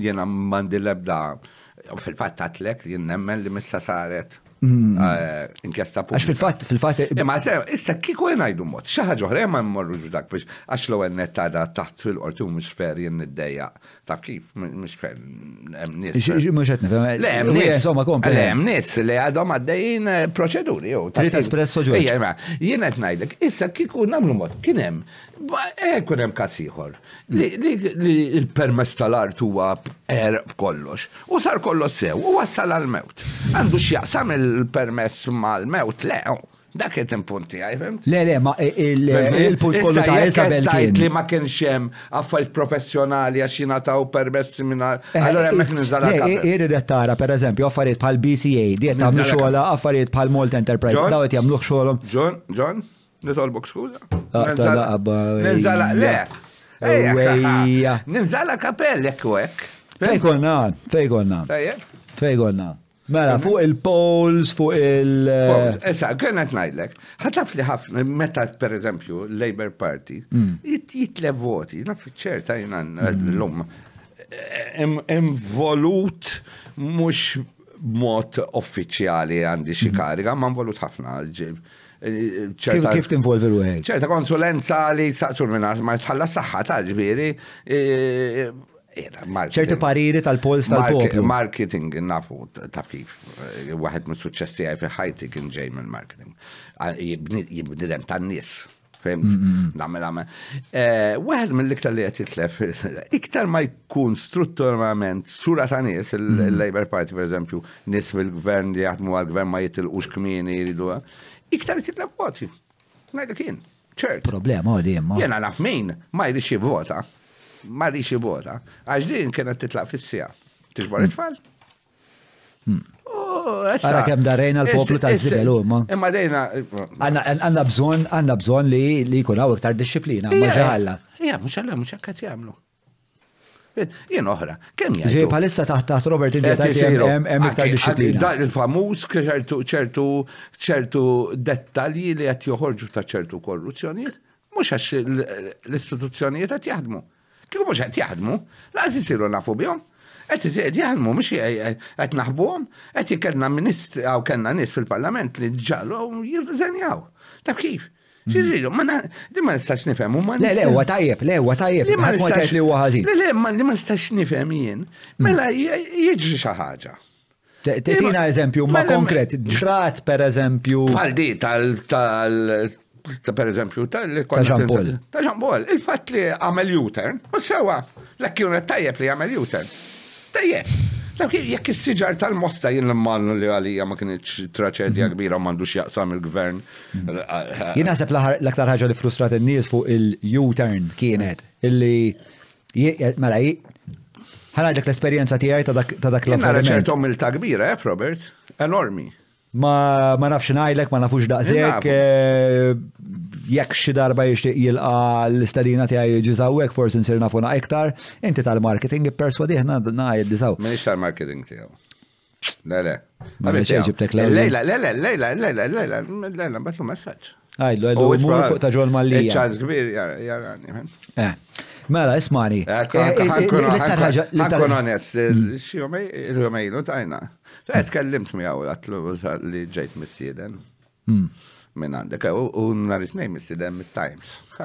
jena mandi lebda. Fil-fat tatlek, jennemmen li missa saret Mm-hmm. Ah, eh, inkjesta pubblika. Għax fil-fat, fil-fat. Eh, ma issa kiku jenajdu mod, xaħġa ġoħra ma jmorru ġudak biex għax l ewwel da taħt fil-qorti u mux fer jen id-dejja. Taf kif, mux fer, emnis. Mux għetni, eh, Le, emnis, somma kompi. Le, emnis, li għadhom għaddejn proċeduri. Trit espresso ġu. ġoħra. Jien għet najdek, issa kiku namlu mod, kienem, kunem kasiħor, mm. li il-permess tal artu għab er kollox. U sar kollox sew, u għassal għal-mewt. Għandu xjaqsam il il-permess mal-mewt, le, oh, dak qed impunti għaj, fimt? Le, le, ma il-punt kollu ta' Isabel kien. li ma kienx hemm affarijiet professjonali għax u permessi minn allora hemmhekk eh, ninżala. Eh, eh, Irid qed tara pereżempju affarijiet bħal BCA, di qed nagħmlu xogħla affarijiet bħal Malt Enterprise, daw qed jagħmluh xogħolhom. John, John, nitolbok skuża. Ah, nizzala, le. Ninżala kapell jekk u Fejkonna, Fejkonna, fejkonna. Fejkonna. Mela, fuq il-polls, fuq il-. Issa, eh, għenet najdlek. Għataf li ħafna, meta per eżempju, Labour Party, mm. jitlev voti, naf ċerta jina mm. l-lum, involut mux mod uffiċjali għandi xi mm-hmm. kariga, ma involut ħafna eh, Kif tinvolvi l ċerta konsulenza li saqsur minn ma tħallas saħħa ta' ġbiri, eh, ċertu pariri tal-pols tal-poplu. Marketing nafu ta' kif. għahed eh, minn suċessi għaj fi ħajti kien ġej minn marketing. Ah, jibnidem ta' nis, Fimt, mm, mm, mm. namel għamel. Għahed eh, minn liktar li għet jitlef, iktar ma jkun strutturament sura ta' nis, il-Labor Party per eżempju, nis fil-gvern li għatmu għal-gvern ma jitil jitilqux kmini jridu, eh? iktar jitlef voti. Najda kien, ċert. Problema għodim. Jena naf min, ma jridix jivvota. vota marri xi bota, għax din kienet titlaq fis-sija. Tiġbor hmm. it-tfal? Għara hmm. oh, kem darajna l-poplu ta' zibelu, ma. Imma dejna. Għanna bżon, għanna bżon li li kun għaw iktar disciplina, ma ġalla. Ja, mux għalla, mux għakat jamlu. Jien oħra, kem jgħal. Ġej, palissa taħt taħt Robert India taħt jem iktar disciplina. Da' il-famuż ċertu ċertu ċertu dettalji li għat joħorġu ta' ċertu korruzzjoniet, mux għax l-istituzzjonijiet għat jaħdmu. Kiku mux għet jaħdmu, laqas jisiru nafu bjom. Għet jisiru jaħdmu, mux għet naħbuħom, għet jikedna minist, għaw kena nis fil-parlament li ġallu jirriżenjaw. Tab kif? Ġirridu, ma di ma nistax nifem, u ma Le, le, huwa tajjeb, le, huwa tajjeb, ma nistax li huwa Le, le, ma di ma nistax nifem jien, mela mm. jiġri xi ħaġa. Tetina eżempju, ma mela- konkret, ġrat mela- per eżempju. Għaldi tal per eżempju, ta' ġambol. Ta' ġambol, il-fat li għamel jutern, u sewa, l-akkjuna tajjeb li għamel jutern. Tajjeb. Jekk is-siġar tal-mosta jien l-mallu li għalija ma kienieċ traċedja mhm. kbira m'għandux jaqsam il-gvern. Mhm. Jien naħseb l-aktar ħaġa li frustrat in-nies fuq il-U-turn kienet illi mela ħanajdlek l-esperjenza tiegħi ta' dak l-affarijiet. Jien ċertom il-ta' kbira, eh, Robert? Enormi ma, ma nafx najlek, ma nafux daqsek, jekk xi darba jixtieq jilqa l-istadina tiegħi ġiżawek forsi nsir nafuna iktar, inti tal-marketing ipperswadih ngħid disaw. Mhix tal-marketing tiegħu. Le le. Ma biex ġibtek le. Lejla, le lejla, lejla, lejla, lejla, batlu messaġġ. Għajdu, għajdu, mur fuq ta' ġol mallija. ċans kbir, jarani. Mela, ismani. Għankun għanjas, xie għomej, il-għomej, tajna. Għed eh, kellimt mi għaw għatlu li ġejt mis-sieden. Hmm. Minn għandek, u narit nej mis-sieden mit-Times.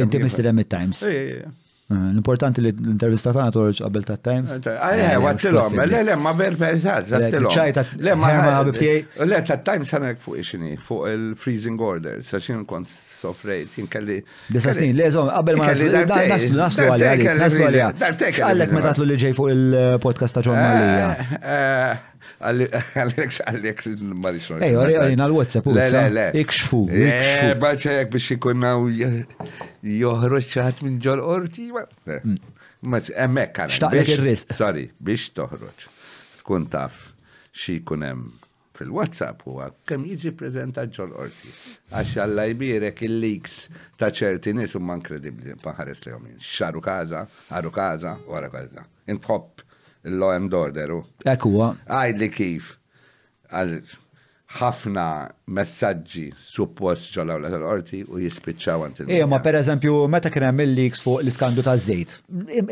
Inti mis-sieden mit-Times? Eh, l-importanti li l-intervista ta' għatorġ għabel ta' Times. Għajja, eh, għattilom, le, le, ma ververzat, għattilom. Le, ma ħabibtijaj. Le, ta' Times għanek fuq ixini, fuq il-freezing orders, għaxin kont soffrejt, jinkalli. Disa snin, le zon, għabel ma naslu, naslu għalli, naslu għalli. Għallek ma tatlu li ġej fuq il-podcast eh, ta' John eh, Malija. Għallek għallek marix. Ej, għalli għarina l-WhatsApp, u le, ikxfu. Eh, Baċek biex ikunna joħroċ ċaħat minn ġol orti, mm. emmek għalli. Xtaqlek il-ris. Sorry, biex toħroċ. Tkun taf, xie kunem fil-WhatsApp huwa kemm jiġi prezentat ġol orti. Għax alla jbirek il-leaks ta' ċerti nies huma kredibli paħares li għomin. Xaru kaza, għaru kaza, għara kaza. Intħobb il-law and order. Ek huwa. Għajd li kif. ħafna messaġġi suppost ġolaw tal orti u jispiċċaw għantin. Ejja, ma per eżempju, meta kien hemm il-leaks fuq l-iskandu ta' żejt.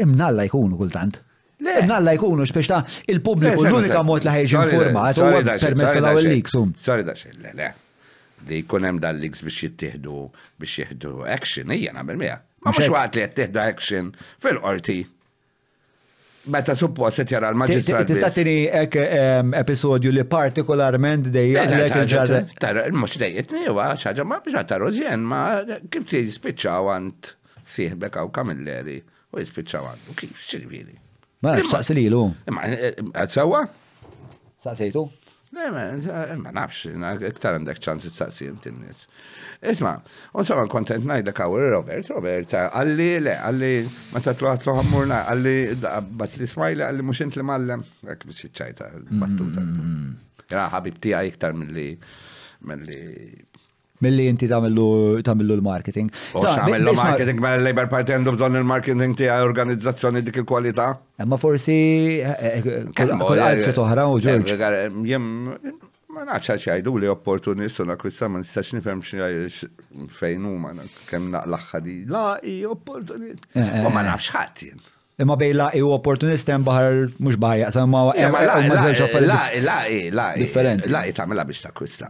Imnalla jkunu kultant. Le, nalla jkunu biex ta' il-pubbliku eh, l-unika mod li forma, informat u permessa daw il liksum Sorry da xejn, le, le. Li jkun hemm dal liks biex jittihdu biex jieħdu action hija nagħmel miha. Ma mhux waqt li qed action fil-qorti. Meta suppost qed jara l-maġistrat. Tista' tieni hekk episodju li partikolarment dejjaq eh, lek il-ġar. Mhux dejjetni huwa xaġa ma biex tarozjen ma kif tispiċċaw għand sieħbek għaw kamilleri u jispiċċaw għandu kif xirvili. Ma nafx saqsi li lu. Ma għad sewa? Saqsejtu? Le, ma eh, nafx, iktar għandek ċans saqsi inti Isma, un sawa kontent najdek għawri Robert, Robert, eh, għalli le, għalli ma tatluħat luħammurna, għalli bat li smajli, għalli mux li mallem, għak biex ċajta, battuta. Mm. Ja, ħabib tija iktar mill-li, mill-li mill-li jinti tamillu l-marketing. Għamillu marketing ma l-Labor Party għandu bżon il-marketing ti organizzazzjoni dik il-kualita? Eh, ma forsi eh, eh, kull għalbsa toħra u oh, ġurġ. ma naċċa ċajdu li opportunist u nakwista ma nistax nifem fejn ma kem naqlaħħadi. La, i opportunist. Ma nafx ħatin imma bej i u opportunist hemm baħar mhux baħar jaqsam ma żewġ affarijiet. Laqi, laqi, differenti. Laqi tagħmilha biex takkwista.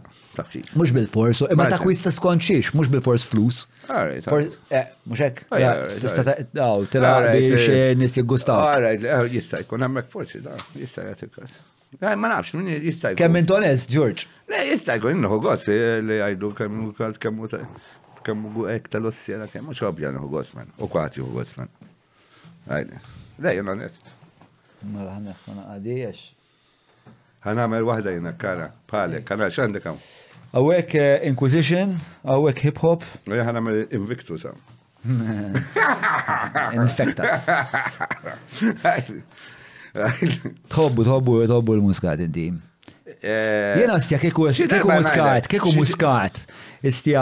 Mhux bil-fors, imma takkwista skont xiex, mhux bil-fors flus. Eh, mhux hekk. Tista' daw oh, tilaq biex eh, eh, nies jiggustaw. Jista' jkun hemmhekk forsi da, jista' jagħtik Ma nafx, minn jistaj. Kemm minn tones, George? Le, jistaj, kun inħu għos li għajdu kemm u kalt kemm u kemm u għek tal-ossjela kemm u xobja nħu għos man, u kwati u għos man. Le, jena nest. Mela ħana ħana għadijax. ħana għamil wahda jena kara, pale, kara xandi kam. Għawek eh, Inquisition, għawek hip hop. Le, ħana għamil Invictus Infectus. Tħobbu, tħobbu, tħobbu l-muskat inti. Eh, jena stja muskat, muskat. Istja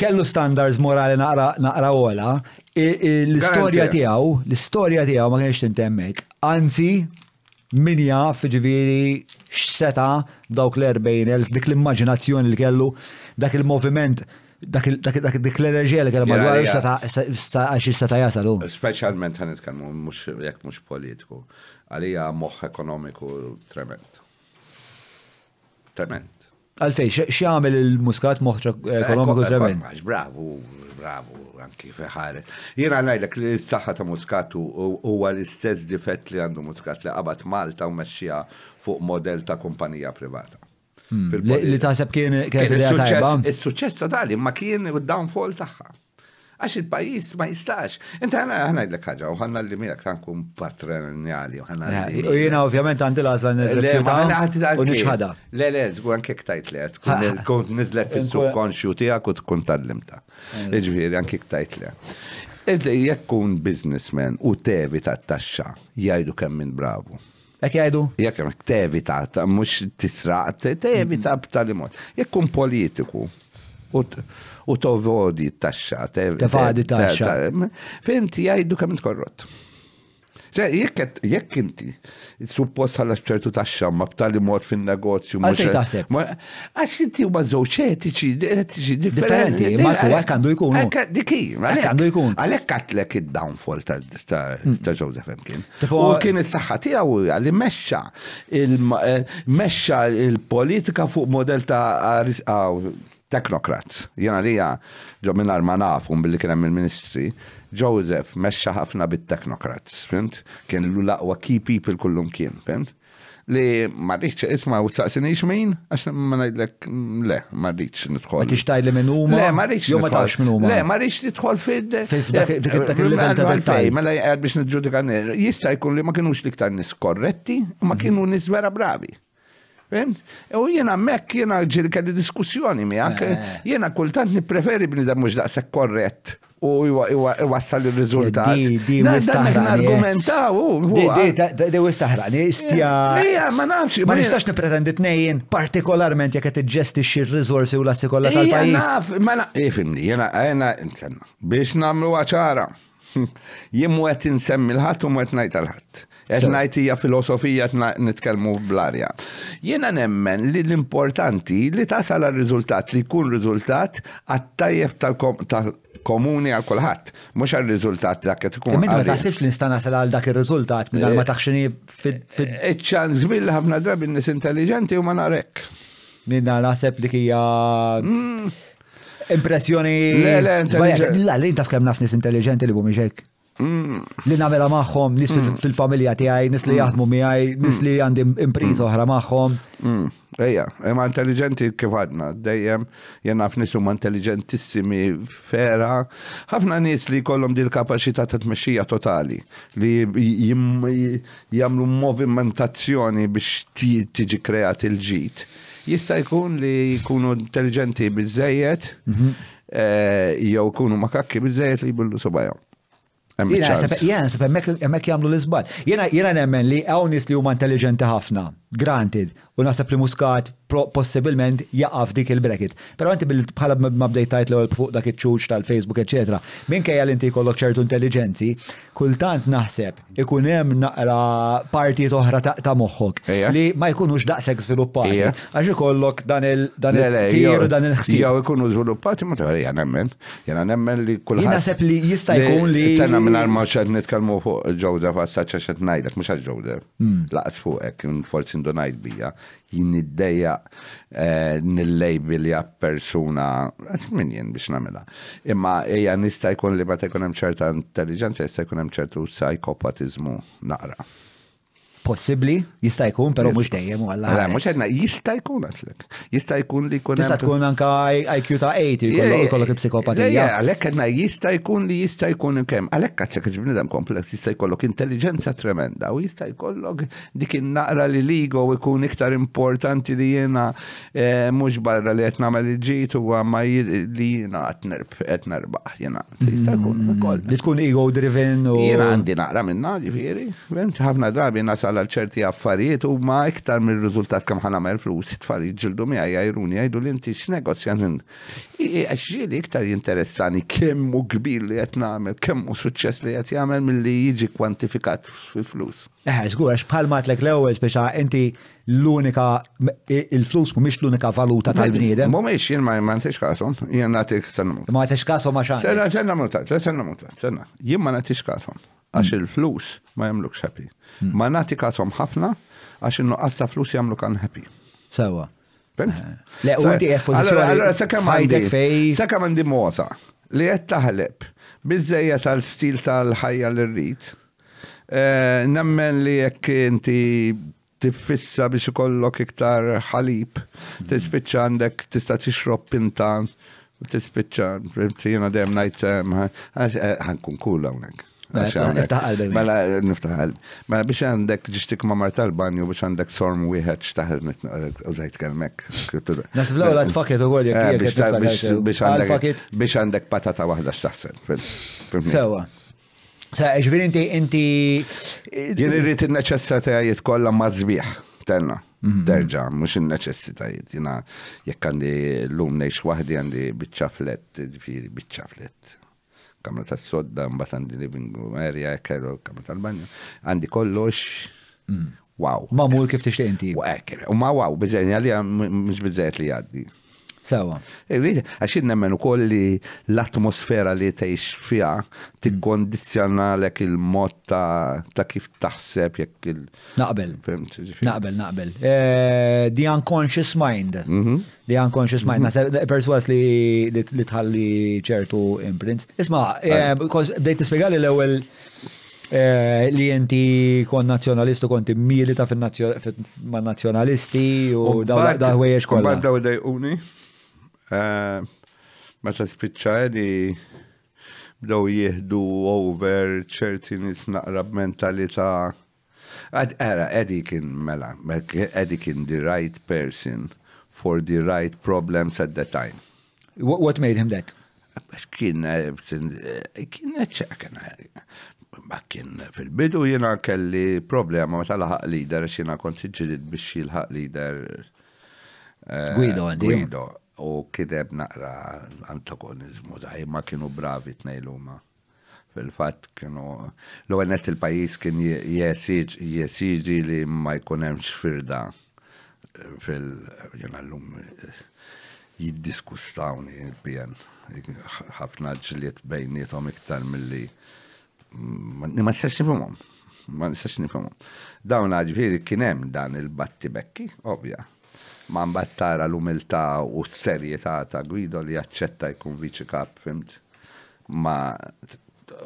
kellu standards morali naqra ola, L-istorja tiegħu, l-istorja tiegħu ma kienx tintemmek. Anzi, min jaf ġifieri x'seta dawk l-40,000 dik l-immaġinazzjoni li kellu dak il-moviment dak l-enerġija li kellu madwar għax seta jasalu. Speċjalment ħan nitkellmu mhux jekk mhux politiku, għalija moħħ ekonomiku trement. Trement. Għalfej, x'għamel il-muskat moħħ ekonomiku trement? Bravu, bravo, anki feħare. Jena najdlek li s-saxħa ta' muskatu huwa l-istess difett li għandu muskat li għabat Malta u meċċija fuq model ta' kumpanija privata. Hmm. Li taħseb kien kien il-suċess ta' dali, ma kien il-downfall taħħa għax il-pajis ma jistax. Inti għana għana id ħagġa, u għanna li mirak tan kun patronjali. U jena ovvjament għandi l-għazla n-refjuta u nixħada. Le, le, zgur anke ktajt li għed, kun nizlet fil-subkonxju tijak u tkun tal-limta. Iġviri, anke ktajt li Jekk kun businessman u tevi ta' taxxa jgħidu kemm minn bravu. Jek jajdu? Jek jajdu, tevita, mux tisraq, tevita b'tali mod. Jek kun politiku, u tovodi taxxa. Tevadi taxxa. Fimti jgħidu kemm korrot. Jekk inti, suppost għalla xċertu taxxa ma b'tali mod fin negozju ma taħseb. Għax inti huma żewġ etiċi, etiċi differenti. Marku, għak għandu jkun. Diki, għak għandu jkun. Għalhekk għatlek id-downfall ta' hmm. Joseph Mkin. U kien is-saħħa tiegħu għalli eh, mexxa il-politika fuq model ta' teknokrat. Jena li ġo minn arma nafum billi kienem il-ministri, Joseph mesċa ħafna bit-teknokrat, fint? Kien l-laqwa key people kullum kien, fint? li marriċ isma u saqsini xmin, għax ma najdlek, mm, le, marriċ nidħol. Għatix li minn Le, marriċ. Jow ma taħx minn huma? Le, marriċ nitħol fid. Mela jgħad biex nidġudikan, jista' jkun li ma kienux liktar nis korretti, ma kienu nis vera bravi. U jena mekk jena ġirka di diskussjoni għak, eh. jena kultant nipreferi da muġda se korrett u jwassal il-rizultat. Eh, di, di, eh. Di, di, wistaħrani, istja. Ija, ma nafx. Ma nistax nipretendi t-nejjen, partikolarment jek għet ġesti xir rizorsi u l kolla tal-pajis. Naf, ma naf, ifimni, jena, jena, biex namlu għaċara. Jimmu għet insemmi l-ħat u mwet najt l-ħat. Etnajtija filosofija nitkelmu bl-arja. Jena nemmen li l-importanti li tasal għal-rizultat, li kun rizultat għattajjeb tal-komuni għal kulħadd mux għal-rizultat dak qed ikun. Ma taħsibx li nista' nasal għal dak ir-riżultat minn ma eh, taħxini fid. Iċ-ċans kbir ħafna drabi nis intelligenti u ma narek. Minna naħseb li hija mm. impressjoni. Le, le, le, taf kem nafnis intelligenti li bu miġek. Mm. Li namela maħħom, nis mm. fil-familja tiegħi, nis li mm. jaħdmu miegħi, nis li għandi impriża oħra maħħom. Ejja, imma intelligenti kif għadna, dejjem jenna f'nisu ma intelligentissimi fera. Ħafna nies li kollom din il-kapaċità ta' tmexxija totali li jagħmlu movimentazzjoni biex tiġi kreat il-ġid. Jista' jkun li jkunu intelligenti biżejjed mhm. eh, jew jkunu makakki biżejjed li jibullu subajhom. Jena jamlu l Jena nemmen li nis li huma intelligenti ħafna, granted, u nasab li muskat possibilment jaqaf dik il-bracket. Però għanti bħala ma bdejt tajt l fuq dak iċ-ċuċ tal-Facebook, etc. Minkejja l-inti kollok ċertu intelligenzi, kultant naħseb ikun hemm naqra partijiet oħra ta' moħħok li ma jkunux daqshekk sviluppati. Għax ikollok dan il-tir u dan il-ħsieb. Jew ikunu żviluppati ma tara jana nemmen. Jana nemmen li kulħadd. Jien naħseb li jista' jkun li. Sena minn ma xed nitkellmu fuq ġewda fastaċċa xed ngħidlek, mhux għax ġewda. Hmm. Laqas fuqek, forsi ndu ngħid bija jinniddeja eh, nil-lejbilja persuna, minn jien biex namela. Imma eja nista' jkun li ma ta' hemm ċerta intelligenza, jista' jkun hemm ċertu psikopatizmu naqra. Possibli, jista' jkun, pero mhux dejjem u għalla. Mela, mhux għedna, jista' jkun għatlek. Jista' jkun li kun. Tista' tkun anka IQ ta' 80, jkollok psikopatija. Għalhekk għedna jista' jkun li jista' jkun kemm. Għalhekk għatlek ġbnidem kompleks jista' jkollok intelligenza tremenda u jista' jkollok dik naqra li ligo u iktar importanti li jiena eh, mhux barra li qed nagħmel il u ma li jiena qed nerbaħ jiena. Jista' jkun mm. ukoll. Li tkun ego driven u. Jiena għandi naqra minna ġifieri, ħafna drabi nasal twaqqal għal ċerti affarijiet u ma iktar mill riżultat kam mer flus it-tfali ġildu mi għajja iruni għajdu li inti x-negozjan. Għaxġili iktar jinteressani kemm u kbir li qed nagħmel, kemm u suċċess li qed jagħmel milli jiġi kwantifikat fi flus. Eħe, eh, żgur għax bħalma tlek l-ewwel biex inti l-unika, il-flus mhumiex l-unika valuta tal Mu miex jien ma nagħtix kasom, jien s senna. Ma nagħtix kasom għaxan. s senna mutat, senna mutat, senna. Jien ma nagħtix kasom għax il-flus ma jagħmlukx happy. Hmm. Ma nati kasom ħafna għax il nuqqas ta' flus jagħmluk unhappy. Sawa. Eh. Le, u inti f'pożizzjoni. Allora, sakam għandi. fej. għandi moza. li għed taħleb biżejja tal-stil tal-ħajja l rrit eh, Nemmen li jekk inti tiffissa biex ikollok iktar ħalib, hmm. tispiċċa għandek tista' tixrob pinta, tispiċċa, jena dem ngħid eh, ħankun kull hawnhekk. Mela, niftaħal. Mela biex għandek ġistik ma martal banju biex għandek sorm wieħed xtaħel użajt kelmek. Nasblaw la tfaket u għol eh, Biex għandek patata wahda xtaħsel. Sewa. Sa, ġviri inti, inti. Jien irrit il-neċessatajiet kolla mażbieħ, tenna. Derġa, mhm. mux il-neċessitajiet, jina jekk għandi l-lum neħx wahdi għandi bitċaflet, bitċaflet kamra ta' sodda mbagħad di living room area, kero, kamra tal-banju, għandi kollox. Mm. Wow. Ma Mamul kif tixtieq inti. U eh, ma wow, biżejn għalija mhux biżejt li għaddi. Sawa. Eh, Għaxin nemmen u kolli l-atmosfera li teħx fija tikkondizjana l-ek il-mod ta' kif taħseb jekk il- Naqbel. Naqbel, naqbel. Eh, the unconscious mind. Mhm. The unconscious mind. Mhm. Perswas li li tħalli ċertu imprints. Isma, eh, bdejt tispiegali l-ewel li jenti kon nazjonalistu konti milita fin-nazjonalisti u daw daħwejjex kollha. Daw dajquni. Eh, ta' spiċċa edi b'daw jihdu over ċerti nis naqrab mentalita Għad era, kien mela, edi kien the right person for the right problems at the time. What, what made him that? Għax kien, eh, kien ċekken, eh, ma kien fil-bidu jena kelli problema ma tal ħak leader, xina kont biex jilħaq leader. Guido, Guido u kideb naqra antagonizmu da ma kienu bravi t-nejluma. Fil-fat kienu l-għenet il-pajis kien jesiġi li ma jkunem xfirda fil-jena l-lum jiddiskustawni il pien ħafna ġiliet bejnietom iktar mill-li ma nistax nifumom, Ma nistax nifumom. Dawna ġifieri kienem dan il-battibekki, ovvja, ma mbattara tara l-umiltà u s-serjetà ta' Guido li jaċċetta jkun viċi kap, fimt? Ma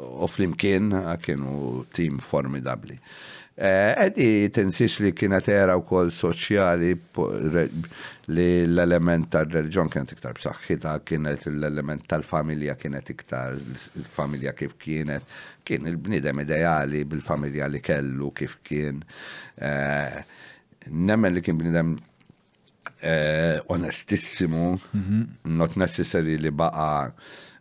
u flimkien kienu tim formidabli. Eh, edi tinsix li kienet era u kol soċjali li l-element tal-reġjon kienet iktar b'saħħitha, kienet l-element tal-familja kienet iktar, familja kif kienet, kien il-bnidem ideali bil-familja li kellu kif kien. Eh, nemmen li kien bnidem Eh, onestissimu, mhm. not necessary li baqa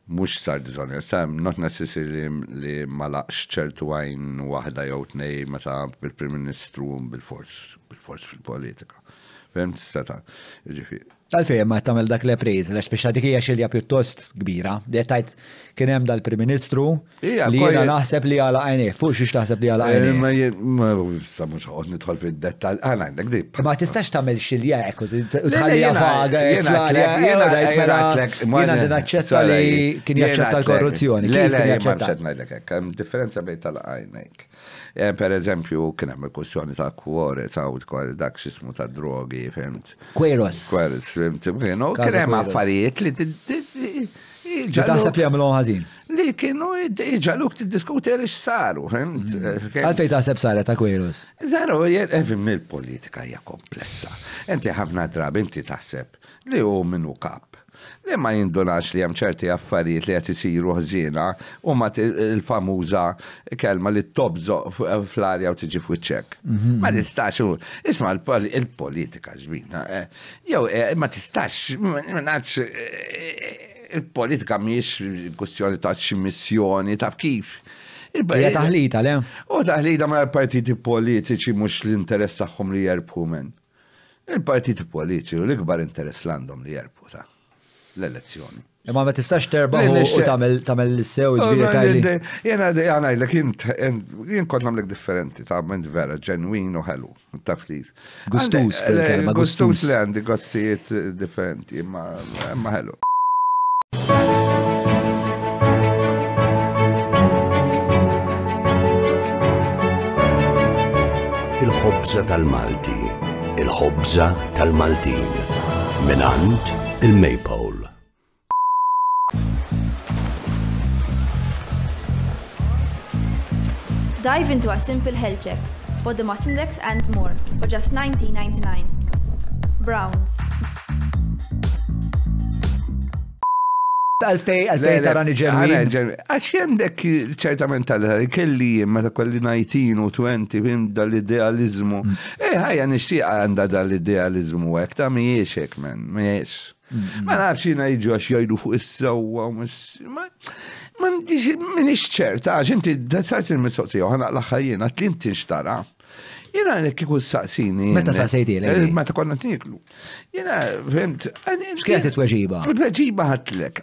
mux sar dizonest, eh, not necessary li ma laqx ċertu għajn wahda jew tnej meta bil-Prim Ministru bil-fors, bil-fors fil-politika. Fem tista' ġifieri tal fejn ma tamel dak le prejz, l biex dik hija xilja pjuttost kbira. Dettajt kien hemm dal-Prim Ministru li jiena naħseb li għala għajni, fuq xiex taħseb li għala għajni. Ma ma mhux nidħol fid-dettal, għana għandek dib. Ma tistax tagħmel xilja hekk u tħallija faga, jiena aċċetta li kien jaċċetta l-korruzzjoni. Le, le, ma nxed hemm differenza bejn tal għajnejk. Eh, per eżempju, kien hemm il-kwestjoni ta' kwore, ta' dak xismu ta' drogi, fimt. Kweros. Kweros, fimt. Kien hemm affarijiet li Ġa taħseb li għamlu ħażin. Li kienu ġaluk t-diskuti għalix saru, fimt. Mm. Eh, Għalfej taħseb sara ta' kwejrus. Zaru, eh, fim il-politika hija komplessa. Enti ħafna drabi, inti taħseb li hu minnu kap E ma jindunax li hemm ċerti affarijiet li qed isiru ħżiena u ma il-famuża kelma li tobżo fl-arja u tiġi ċek. Mhm. Ma tistax isma' il-politika ġbina. Eh. Jew eh, ma tistax eh, il-politika mhijiex kwestjoni ta' xi missjoni ta' kif. Hija taħlita, le? U taħlita ma' partiti politiċi mhux l-interess tagħhom li jerbħu Il-partiti politiċi u l-ikbar interess l-għandhom li jerbħu ta' l-elezzjoni. Imma ma tistax terba u tamel tamel l-sew oh, ġviri tajli. Jena għanajdlek, jien kont namlek differenti, ta' ment vera, ġenwin u ħelu, ta' flir. Gustus, eh, kelma gustus. li għandi gostijiet eh, differenti, ma ħelu. Il-ħobza tal-Malti, il-ħobza tal-Maltin, minant il-Maypole. Dive into a simple health check, body mass index and more, for just $19.99. Browns. Għalfej, għalfej tarani ġermi. Ah, għax jendek ċertament tal-ħari, kelli meta kolli 19 u 20 bim dal-idealizmu. Mm. Eh, ħajja nixtieq għanda dal-idealizmu għek, ta' miex hekk men, miex. Mm, mm. Ma nafxina iġu għax jajdu fuq is sawa mux. Man diġi minix ċerta, ġinti d-dazzajt il-mistoqsija, għana l-axħajjena, t-lim tinxtara. Jena għanek kiku s-saqsini. Meta s-saqsajti l eh, Meta konna t-niklu. Jena, fimt. Xkiet t-tweġiba? T-tweġiba ħatlek.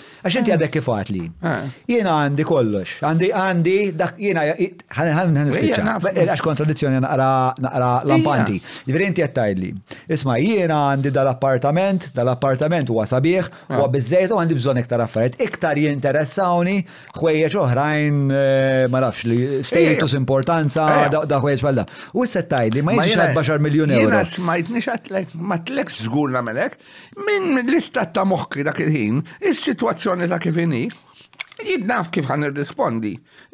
Għax inti eh. għadek kif għatli. Eh. Jena għandi kollox, għandi għandi dak jena eh, għax kontradizzjoni naqra lampanti. Ġveri inti għattajli. Isma jena għandi dal-appartament, dal-appartament huwa sabiħ, u bizzejt u għandi bżon iktar affarijiet. Iktar jinteressawni ħwejjeġ oħrajn ma nafx li status importanza da ħwejjeġ bħalda. U s-settajli ma jiex 10 miljon euro. Jena smajtnix għatlek, ma tlekx zgur namelek, minn l-istat ta' moħki dak il-ħin, is-situazzjoni kwistjoni ta' kif inhi, jid naf kif ħan irrispondi.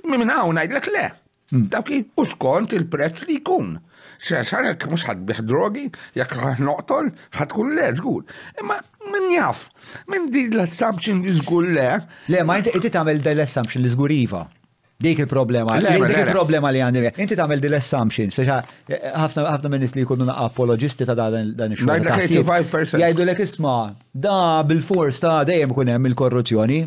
Minn hawn ngħidlek le. Hmm. Dawk u skont il-prezz li jkun. Xaxarek mux ħad biħ drogi, jek noqtol, ħad kun le, zgur. Imma min jaf, min di l-assumption li zgur le. Le, ma jinti għamil da l-assumption li zgur iva. Dik il-problema, dik il-problema li għandi. Inti tagħmel dil assumptions Fiex ħafna minnis li jkunu apologisti ta' dan dan ix-xogħol. Jgħidu lek isma' da bil-fors ta' dejjem kun hemm il-korruzzjoni.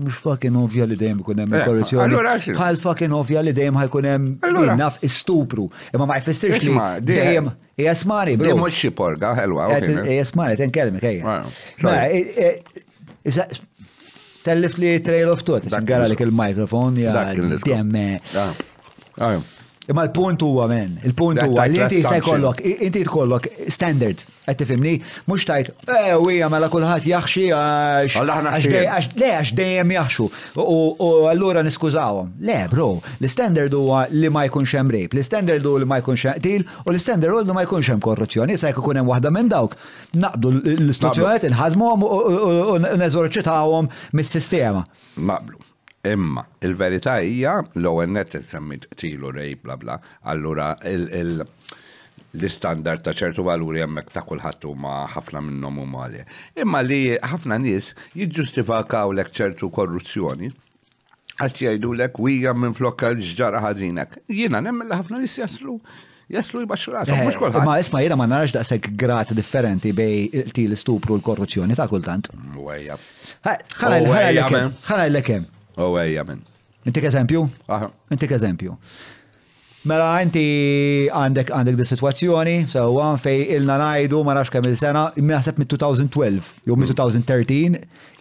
Mux fucking ovvja li dejjem kun hemm eh, il-korruzzjoni. Bħal fucking ovvja li dejjem ħajkun hemm naf istupru. Imma ma jfissirx li dejjem jasmani. Dejjem mhux xi porga, ħelwa. Jasmani, tenkelmek ejja. Tellif li trail of thought, għara li il-mikrofon, ja. Dak Imma l-punt huwa men, il-punt huwa li inti se jkollok, inti jkollok standard, qed tifhimni, mhux tajt, eh wija mela kulħadd jaħxi għax le għax dejjem jaħxu u allura niskużawhom. Le bro, l-standard huwa li ma jkunx hemm rejb, l-standard huwa li ma jkunx hemm til u l-standard huwa li ma jkunx hemm korruzzjoni, Se jkun hemm waħda minn dawk. Naqbdu l-istituzzjonijiet inħadmuhom u neżorċitawhom mis-sistema. Naqblu. Imma, il-verità hija l-ewwel net semmit tilu rej bla bla, allura l-istandard ta' ċertu valuri hemmhekk ta' kulħadd huma ħafna minnhom huma malje. Imma li ħafna nies jiġġustifikawlek ċertu korruzzjoni għax jgħidulek jgħam minn flokka l-ġġara ħażinek. Jiena nemmen li ħafna nis jaslu jaslu jibaxxurat. Eh, ma isma jena ma narax sekk grat differenti bej til stupru l-korruzzjoni ta' kultant. Għajja. Għajja. Għajja. Għajja. Oh għajja minn. Intik eżempju? Intik eżempju. Mela, inti għandek għandek di situazzjoni, għan fej ilna najdu ma nafx kemm il-sena, imnaħseb mit-2012, jew hmm. mit-2013,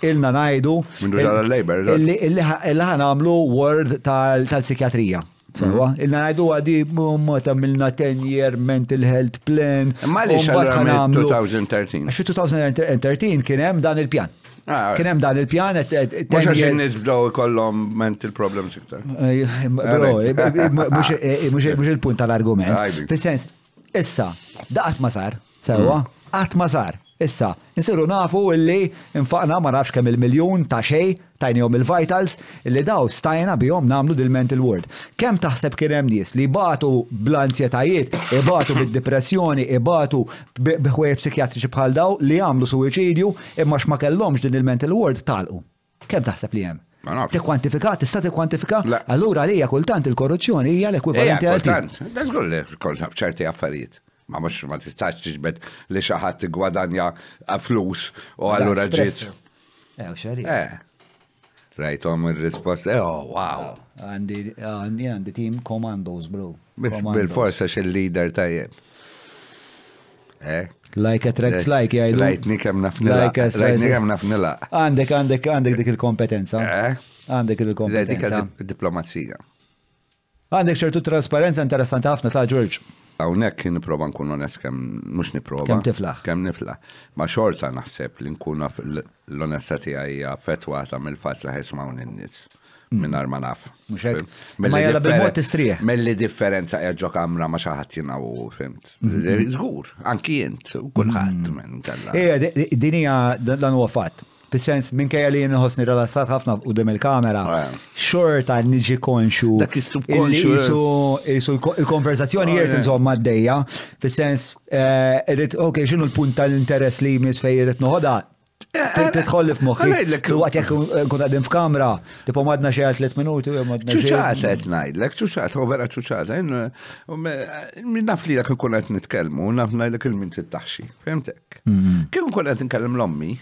ilna najdu. Mindu ġara l-Labor, Illi ħan għamlu word tal-psikiatrija. Sewa, hmm. ilna najdu għadi mumma tamilna 10-year mental health plan. Ma li xallu 2013? Għaxi 2013 kienem dan il-pjan. Ah, Kien hemm dan il-pjan qed Mhux għax in-nies bdew ikollhom mental problems iktar. Eh, eh, eh, mhux il-punt tal-argument. Fis-sens, issa, daqat ma sar, sewwa, qatt mm. ma sar. Issa, insiru nafu illi infaqna ma nafx kemm il-miljun ta' xej tajnijom il-vitals illi daw stajna bihom namlu dil-mental world. Kem taħseb kien hemm nies li batu bl anzjetajiet ibatu bid-depressjoni, ibatu biħwej psikjatriċi bħal daw li għamlu suwiċidju imma x'ma kellhomx din il-mental world talqu. Kem taħseb li hemm? Tikkwantifika, tista' kwantifika? allura li kultant il-korruzzjoni hija l-ekwivalenti għal. Kultant, zgulli, kolna ċerti affarijiet ma mux ma tistax tiġbed li xaħat gwadanja flus u għallura ġiet. Eh, xari. Eh. Rajtom il-rispost, eh, oh, wow. Għandi, għandi, għandi tim commandos, bro. Bil-forsa xil-leader tajjeb. Eh? Like attracts eh, like, jgħidu. Lajtni nikem nafnila. Lajtni kem nafnila. Għandek, għandek, għandek dik il-kompetenza. Eh. Għandek il-kompetenza. Dik il-diplomazija. Għandek ċertu trasparenza interessanti ħafna ta' George. Hawnhekk niprofa nkun onest kem, mux niprofa. Kem tifla. Kem niflaħ. Ma xorta naħseb li nkun l-onesta tiegħi hija fetwata mill fat li ħismawni n nis mm. Minn arma naf. Ma jalla bil-mod mot tistrieħ. Melli differenza jgħagġo kamra ma xaħat jina u fimt. Zgur, mhm. anki jint, kullħat mm. minn kalla. Dinija dan u għafat. Bis-sens, minn kajja li jenħosni relassat ħafna u dem il-kamera, xorta nġi konxu. il eh. konversazzjoni jirt insomma d-dejja. sens eh, irrit, ok, xinu l-punt tal-interess li mis fej irrit noħoda, eh, Tidħolli f'moħħi. Waqt jekk kun għadin f'kamra, tipo madna xejn tliet minuti u madna xejn. Ċuċat qed ngħidlek, u vera ċuċat. Min naf li dak ikun qed nitkellmu, naf najdlek il-min tittaħxi, fehmtek. Mhm. Kien ukoll qed nkellem l-ommi,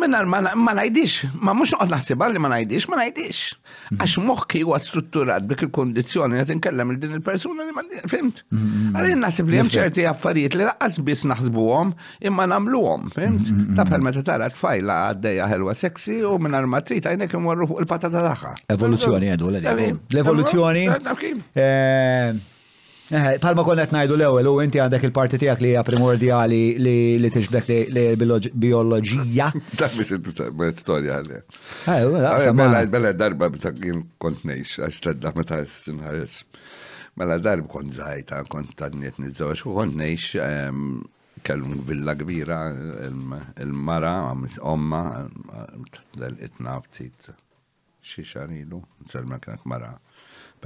Minnar ma najdix, ma mux noqod naħsibha li ma najdix, ma najdix. Mhm. Għax moħki huwa strutturat dik il-kondizzjoni qed inkellem il din il-persuna li ma fimt. Mhm, mhm, Għalin naħseb li hemm ċerti affarijiet li laqqas biss naħsbuhom imma nagħmluhom, fimt? Ta' meta tara tfajla għaddejja ħelwa seksi u mingħajr ma trid għajnek imwarru fuq il-patata tagħha. Evoluzzjoni għedu l L-evoluzzjoni. Eh, Eh, palma konnet najdu l-ewel, u inti għandek il-parti tijak li hija primordiali li tiġbdek li biologija. Ta' biex inti bħed storja għalli. Eh, eh, mela, mela darba jien kont nejx, għax tedda ta' s-sinħares. Mela darba kont zaħita, kont ta' tanniet nizzawax, u kont nejx ehm, kellum villa kbira, il-mara, għamis omma, dal xiexan ilu, xiexarilu, nsalma kienet mara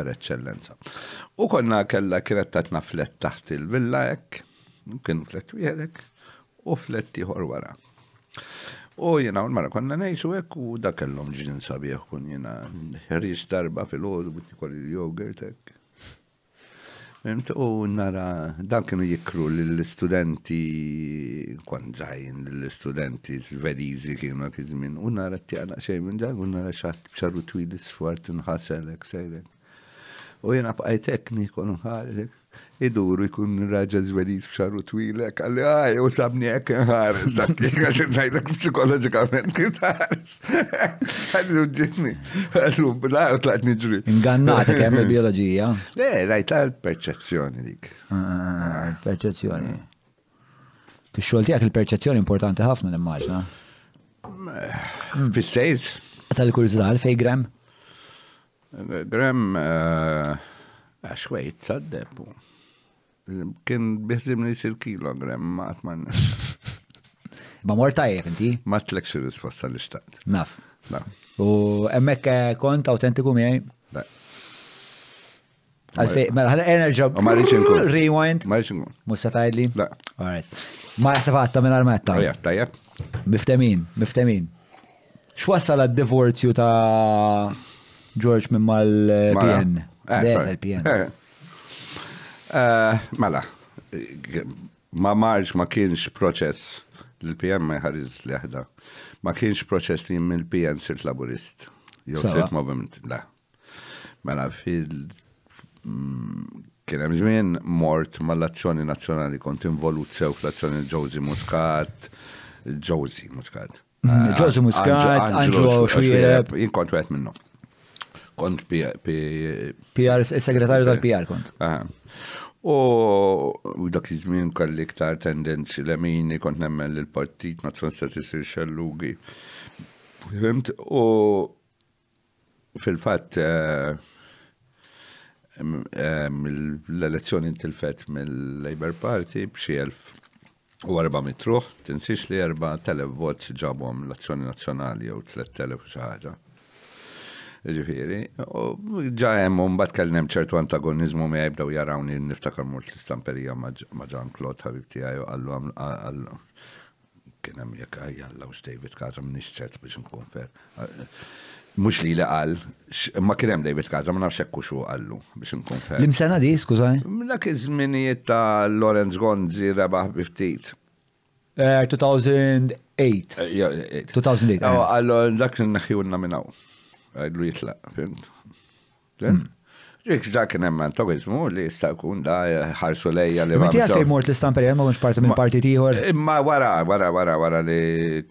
per eccellenza. U konna kella kienet tatna flet taħt il-villa ek, kien flet wieħedek, u flet tiħor wara. U jena u mara konna nejxu ek u da kellom ġin sabieħ kun jena ħriġ darba fil-ħodu bitti kolli l-jogurt ek. U nara, dan kienu jikru l-studenti, kon zaħin l-studenti svedizi kienu kizmin, u nara t-tjana xej minn dak, u nara xarru bċarru twidis fuart nħaselek, sejlek. U jena bqaj ekni kon ħarek. Iduru jkun raġa zwediz bċarru twilek, għalli għaj, u sabni għek nħares, zakki, għaxin najdek psikologikament kif tħares. Għalli uġġitni, għallu, la, u tlaħt nġri. Ingannat, kemm il-biologija. Le, rajt l-perċezzjoni dik. Ah, ah, ah, perċezzjoni. Fisċolti għak il-perċezzjoni importanti ħafna nimmaġna. Fis-sejs. Tal-kurzal fej gram? Grem, eh, għaxwejt tad-depu. Kien biħzim li sir kilo Grem, ma għatman. Ma morta jek, inti? Ma tlekx risposta li xtaqt. Naf. Naf. U emmek eh, kont autentiku miħaj? Għalfej, mela ħana enerġa. Ma rriċin kun. Rewind. Ma rriċin kun. Musa tajli? La. Alright. Ma jasab għatta minn għal-metta. Tajjeb, tajjeb. Miftemin, miftemin. Xwassal għad-divorzju ta' George minn mal-PN. Eh, eh, pn eh. Mela, ma marġ ma kienx proċess l-PM ma jħariz li ħda. Ma kienx proċess li minn PN sirt laburist. Jow sirt ma bimt, la. Mela, fil mm, kienem hemm mort ma l azzjoni nazjonali kont involut sew fl-azzjoni Josie Muscat, Josie Muscat. Mm, Josie Muscat, Angelo Xwieb. Jinkont kont wieħed kont PR, segretarju tal-PR kont. U ah. dak iż-żmien kelli iktar tendenzi lemini kont nemmen li l-partit ma tkun tisir xellugi. Fimt u fil-fatt eh, l-elezzjoni tilfet mill-Labor Party b'xi elf U erba mitruħ, tinsix li erba telef vot ġabhom l-azzjoni nazzjonali jew tlet telef xi ħaġa ġifiri. Ġa un bat kellnem ċertu antagonizmu me jibdew jarawni niftakar mort l-istamperija ma' Jean Claude għaj tiegħi għallu għallu. Kien jek jekk għallawx David Kazam m'nix biex nkun fer. Mux li li għal, ma kienem David Kazam ma nafxek kuxu għallu biex nkun fer. l di, skużaj? Dak iż-żminijiet ta' Lorenz Gonzi rebaħ biftit. 2008. 2008. Allora, dak n naħjunna minnaw għajdu jitlaq, fint. Hmm. Ġek ġak nemma togizmu li jista' da ħarsu lejja li. Meti għalfej mort li istamper jgħal ma kunx parti minn parti tiħor. Imma wara, wara, wara, wara li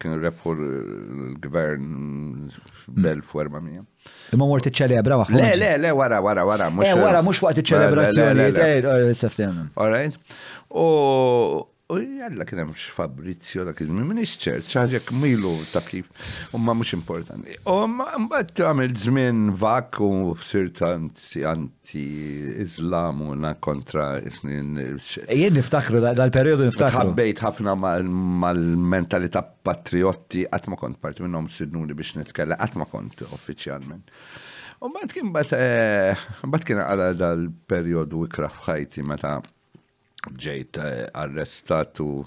kien repur l-gvern bel mija. Imma mort iċċelebra waħda. Le, le, le, wara, wara, wara. Eh, le, wara, mux waqt iċċelebrazzjoni. All right. U għalla kien hemm Fabrizio dak kizmi, minni m'iniex ċert, xi milu ta' kif, ma' mhux importanti. U mbagħad għamil żmien vak u sirt anti islamu u na kontra isnin. E jien niftakru dal-perjodu niftakru. Tħabbejt ħafna mal mentalita patriotti qatt ma kont parti minnhom sidnuni biex nitkella qatt ma kont uffiċjalment. U mbagħad kien mbatt eh, kien għala dal-perjodu ikra f'ħajti meta' ġejt eh, arrestatu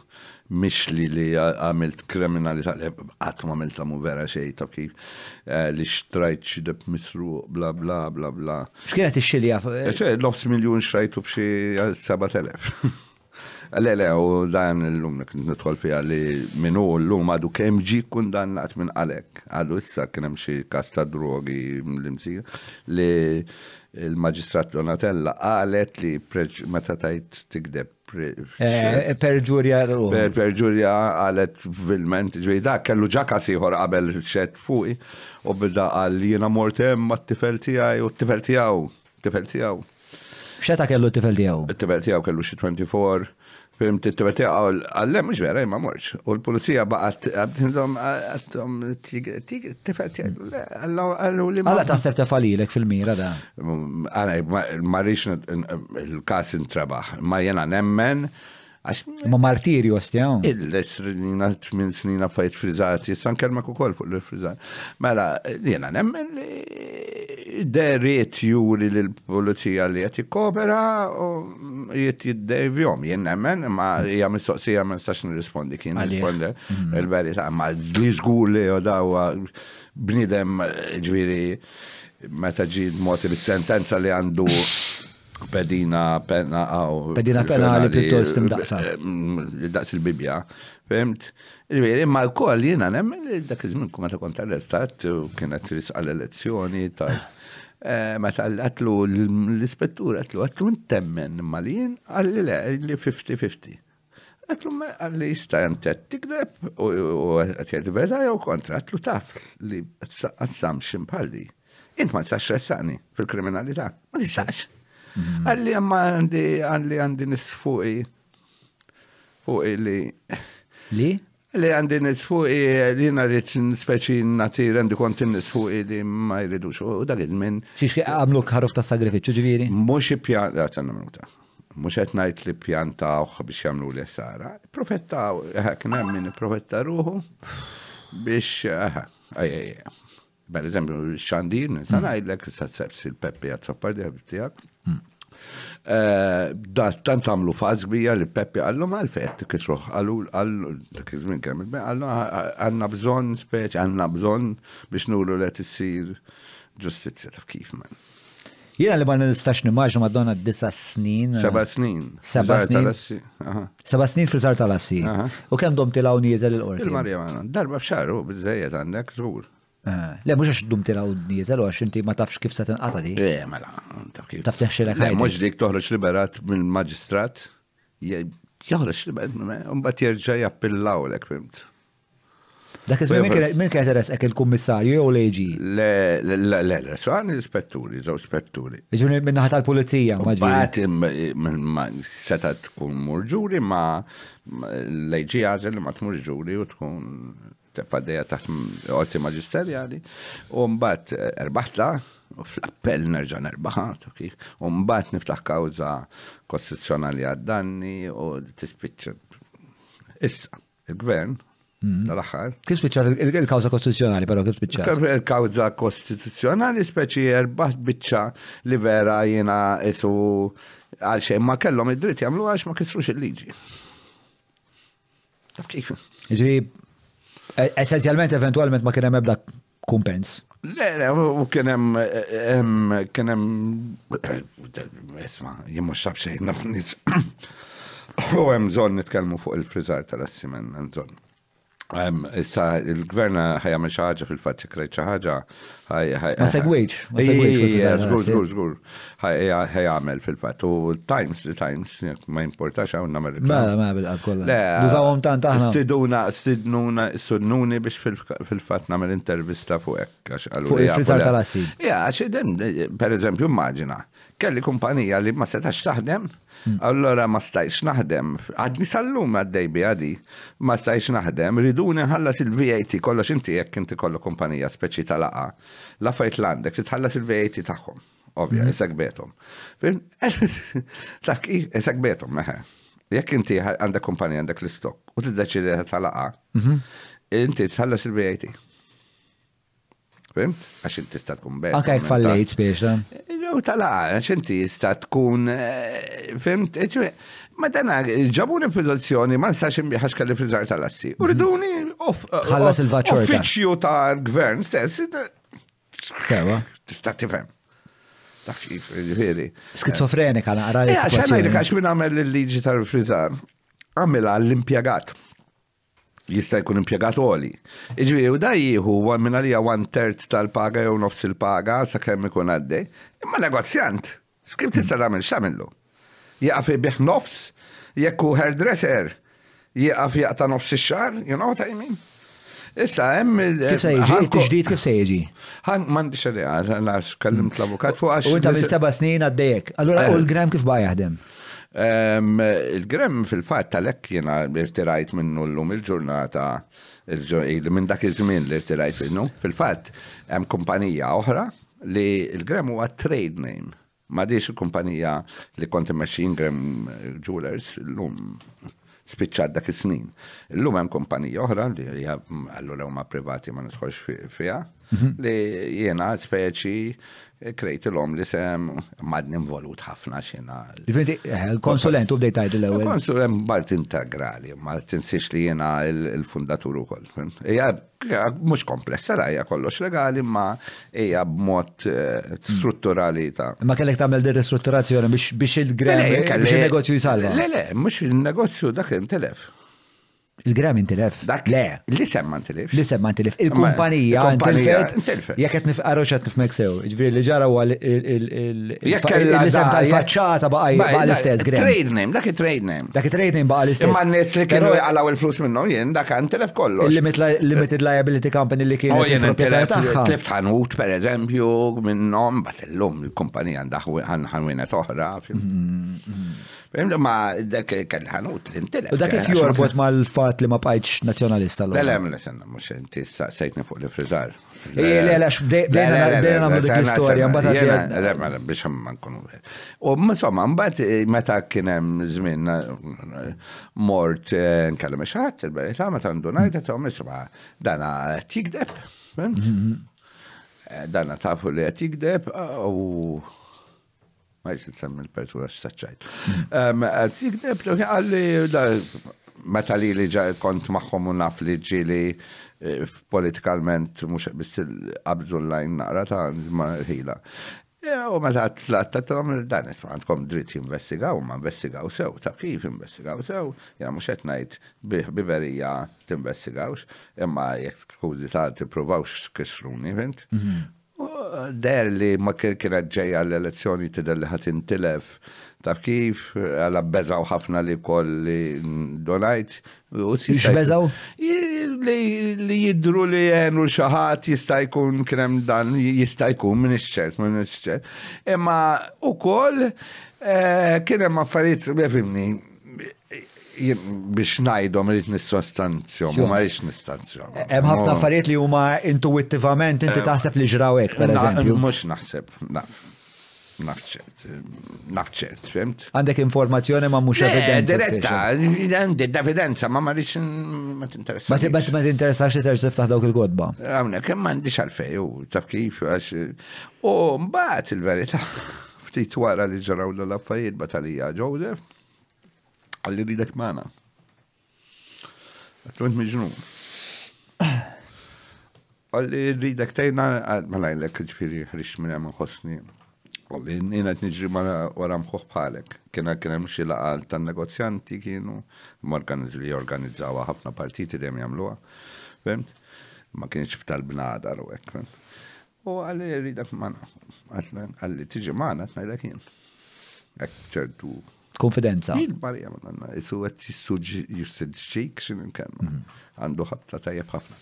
mish li li għamilt kriminalità li għatma għamilt għamu vera xej ta' kif eh, li xtrajt xideb misru bla bla bla bla. Xkienet ix-xilja? Eh, ċe, l-obs miljon xtrajtu bxie 7000. Le, le, u dan l-lum nitħol fija li minu l-lum għadu kem ġi għat minn għalek. Għadu issa kienem xie kasta drogi l-imsija li il-Maġistrat Donatella qalet li meta tajt tikdeb eh, Perġurja l Perġurja għalet vilment, ġvej da kellu ġaka siħor qabel xed fuqi u bida għal jena mortem ma t-tifel tijaj u t-tifel tijaw, t-tifel tijaw. Xeta kellu t-tifel tijaw? T-tifel tijaw kellu xie 24 Fim tittiberti għallem, mux vera, ma morx. U l-polizija baqat, għabdindom, għattom, għallu li. Għalla taħseb ta' falilek fil-mira da. Għana, marriċ il-kas intrabaħ, ma jena nemmen. Ma martirju ostjaw. Il-esrinina, t-min snina fajt frizzati, san kelma kukol fuq l-frizzati. Mela, jena nemmen li deriet juri l-polizija li jett jikkopera u jett jiddejvjom. Jien nemmen, ma jgħam hija mistoqsija ma nistax nirrispondi kien nirrispondi mm. il-verità, ma d żgur u dawa bnidem ġviri meta ġi moti l sentenza li għandu pedina pena għaw. Pedina pena li pittost imdaqsa. Eh, daqs il-bibja, fimt? Ġviri, ma l-koll jina nemmen li dak iż-żmien kumeta kont arrestat u kienet risqa l-elezzjoni tal Eh, meta għatlu l-ispettur, għatlu għatlu n-temmen malin, għalli le, għalli 50-50. Għatlu għalli jista jantet tikdeb u għatjed vera jew kontra, għatlu taf li għatsam ximpalli. Int ma t-sax ressani fil-kriminalità, ma t-sax. Mm-hmm. Għalli għamma għandi għandi nisfuqi fuqi li. Li? Li għandi nisfuqi li narriċ speċi nati rendi konti nisfuqi li ma jridux u dak minn. żmien Xiex għamlu kħaruf ta' sagrifiċċju ġifieri? Mhux ippjan, għatan minuta. Mhux qed ngħid li pjantawh biex jamlu li s sara. Profetta, eh, kien hemm min profetta ruħu biex għaj, eh, għaj. Eh, per eżempju, xandir, nisa mm. ngħidlek s sepsi l-peppi għat soppar tiegħek. Mm. Eh, da tant għamlu bija li Peppi għallu ma l fett kisruħ, għallu, għallu, kizmin kemm għallu għanna bżon speċ, għanna bżon biex nuru li t-sir ġustizja ta' kif man. Jena li ma nistax nimmaġnu madonna disa snin. Seba snin. Seba snin. Seba snin fil tal-assi. U kem dom tilaw il-qorti? il darba għandek, Eh, le, mux għax dum tiraw d-dizel, għax inti ma tafx kif se tinqata di. Eh, mela, le, mela, taf teħxilek ħajja. Mux dik toħroġ liberat minn maġistrat, joħroġ liberat, mbat jerġa' jappillaw l fimt. Dak iżmin minn kienet resqek il-kummissarju jew leġi? Le, le, le, le, soħan ispetturi, żew spetturi. Iġuni jiġifieri minn naħa tal-pulizija, maġġuri. Bat seta tkun murġuri ma leġi għażel ma tmurġuri u tkun tepaddeja taħt orti maġisterjali, u bat eh, erbaħtla, u fl-appell nerġa nerbaħat, u bat niftaħ kawza kostituzzjonali għad-danni u tispiċċa. Issa, il-gvern, mm. Tal-axar. Kif il-kawza kostituzzjonali, però kif Il-kawza kostituzzjonali speċi erbaħt biċċa li vera jena isu għal ma kellhom id-dritt jamlu għax ma kisrux il-liġi. Ġri Essenzjalment, eventualment ma kien hemm ebda kumpens. Le, le, u kienem, kienem, isma, jimmu xab xejn, u hemm bżonn nitkellmu fuq il-frizzar tal-assimen, hemm Issa, il-gvern ħajamil xaħġa fil-fat sekrejt xaħġa. Ma segwejċ. Zgur, zgur, zgur. ħajamil fil-fat. U Times, Times, ma importax għawna namer. Mela, ma mela, bil-għakolla. Użawom tant aħna. Stiduna, stiduna, stiduna biex fil-fat namel intervista fuq ekk. Fuq il frizzar tal-assi. Ja, xidin, per eżempju, immaġina. Kelli kumpanija li ma setax taħdem Mm. Allora ma stajx naħdem, għadni sal għaddej bi għadi, ma stajx naħdem, riduni ħallas il-VAT kollox inti jekk inti kollu kumpanija speċi tal-aqa, la fajt l-għandek, titħallas il-VAT tagħhom, ovvja, mm-hmm. esak betom. Esak betom, meħe. Jekk inti għandek kompanija għandek l-istok u tiddeċidi tal-aqa, mm-hmm. inti tħallas il-VAT. Fimt? Għax inti sta tkun bella. Anka jek fallejt biex, da? Eh? Jow tala, għax inti sta tkun, eh, fimt, eh, ma dana, ġabuni l pozizjoni ma nsax imbiħax kalli fil tal-assi. Urduni tħallas il-vaċċorta. Uffiċju tal-gvern stess. Sewa. Tista tifem. Taħxif, jiġifieri. Skizofrenika, naqra li. Għax għamil għax minn għamil il liġi tal frizzar Għamil għall-impiegat jista' jkun impjegat għoli. Iġviri, u da jieħu minn għalija one third tal-paga jew nofs il-paga sakemm ikun għaddej, imma negozjant, x'kif tista' tagħmel x'tagħmillu? Jaqaf bih nofs, jekk hu hairdresser, jaqaf jaqta' nofs ix-xar, you know what I mean? Issa, hemm Kif se jiġi? Tixdid kif se jiġi? Ħan m'għandix idea, għax kellimt mm. l-avukat fuq għax. U inta bil seba' snin għaddejek. Allura u eh. l-gram kif ba' jaħdem? Il-grem fil-fat tal-ek jena irtirajt minnu l-lum il-ġurnata minn dak iż-żmien li irtirajt minnu. Fil-fat, hemm kumpanija oħra li il-grem huwa trade name. Ma diex il-kumpanija li konti Machine Grem Jewelers l-lum spiċċat dak is-snin. L-lum hemm kumpanija oħra li hija allura huma privati ma nidħolx fiha mhm. li jiena speċi krejt l-om li sem madni involut ħafna xina. Eh, konsulent u bdejtaj għajdu l-ewel. Konsulent bart integrali, ma tinsiex li jena il-fundatur u koll. Ija mux komplessa la, rajja kollox legali, ma ija b'mod eh, strutturali ta' Ma kellek tamel din restrutturazzjoni biex il-grem, biex il-negozju jisalla. Le, le, mux il-negozju dak intelef. Il-gram intilef. Dak le. Li semma intilef. Li semma intilef. Il-kumpanija intilfet. Jek qed nifqaru x'qed nifmek sew. Ġifieri li ġara huwa il-isem tal-faċċata baqa l-istess gram. Trade name, dak trade name. Dak trade name baqa l-istess. Imma n-nies li kienu jaqalaw il-flus minnhom jien dak intilef kollox. Limited liability company li kienet oh, il-proprjetà tagħha. Tilef ħanut pereżempju minnhom bat illum il-kumpanija għandha ħanwinet oħra. Mm, mm. Ma dak kan ħanut l intel U Dak kif jorbot mal-fat li ma bqajtx nazzjonalista l Lelem mela, eh, Le, le, le, mux inti sejtni fuq l-frizar. Le, le, bdejna namlu dik l-istoria, mbagħad Lelem, ma mela, biex ma nkunu. U ma insomma, mbagħad eh, meta kien hemm żmien eh, mort nkellem xaħat il-verità ma għandu ngħidha ta' misma dana tikdeb. Mhm. Dana tafu li qed u ma jisit semmi l-persuna x-saċċajt. Tikdeb, mm. għalli, meta li li kont maħħom u naf li ġili e, politikalment mux biss il-qabżu l-lajn naqra ta' ħila. E, u meta t-tlatta t-tom dan għandkom dritt jinvestigaw, ma investigaw sew, ta' kif investigaw sew, jena mux etnajt biberija t-investigawx, imma jek kuzi ta' t-provawx kisruni, fint. Mhm der li ma kienet ġeja l-elezzjoni tidher li ħat intilef. Taf kif, għala beżaw ħafna li kolli donajt. Ix X'beżaw? Li jidru li jenu xaħat jistajkun jkun krem dan, jistajkun minn iċċert, minn iċċert. Imma u koll eh, kienem affarit, bevimni, biex najdom rrit nissostanzjom, ma marriċ nistanzjom. Hemm ħafna affarijiet li huma intuittivament inti eh, taħseb li ġrawek, per eżempju. Mux naħseb, naf. Nafċert, nafċert, fimt? Għandek informazzjoni ma mux evidenza. Diretta, għandek evidenza ma marriċ ma t interessax Ma t-interessax li t taħ dawk il godba Għamna, kem mandiċ għalfej, u taf kif, għax. U mbaħt il-verita, ftit wara li ġaraw l-affarijiet batalija ġowdef għalli ridek maħna. Għatlu għent miġnun. Għalli ridek tajna għad ma lajlek ġifiri ħrix minn għam Għalli nina t-nġri wara mħuħ bħalek. Kena kena mxie laqal tan negozjanti kienu, li organizzawa ħafna partiti dem jamluwa. Femt? Ma kienx f'tal-bnadar u għek. U għalli ridak maħna. Għalli tiġi maħna t-najlek jien. Għek ċertu Konfidenza. Il-barja ma nanna, jissu għet jissu jissid xik xin imkan. Mhm. Għandu ħabta tajab ħafna.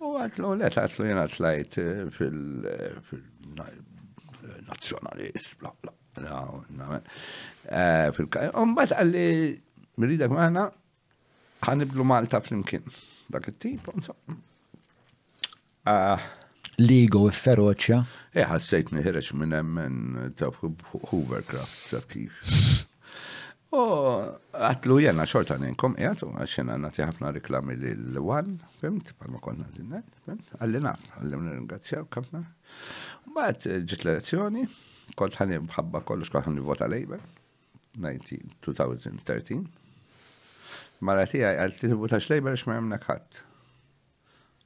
U għatlu, let, għatlu jena tlajt eh, fil-nazjonalist, eh, bla bla. Eh, Fil-kaj. Umbat għalli, miridak maħna, ħaniblu Malta fl-imkien. Dak it-tip, ah. Ligo e feroċja. Eh, ħassejt niħireċ minn emmen ta' Hoovercraft, sa' kif. U għatlu jenna xorta ninkom, jgħatu, għaxena nati ħafna reklami l-wan, fimt, palma konna l-net, fimt, għallina, għallina ringrazzjaw, kamna. Bat eh, ġit l-elezzjoni, kont ħani bħabba kollu kont ħani vota Labour, 2013. Marati għaj għalti vota Labour x ma jemna kħat.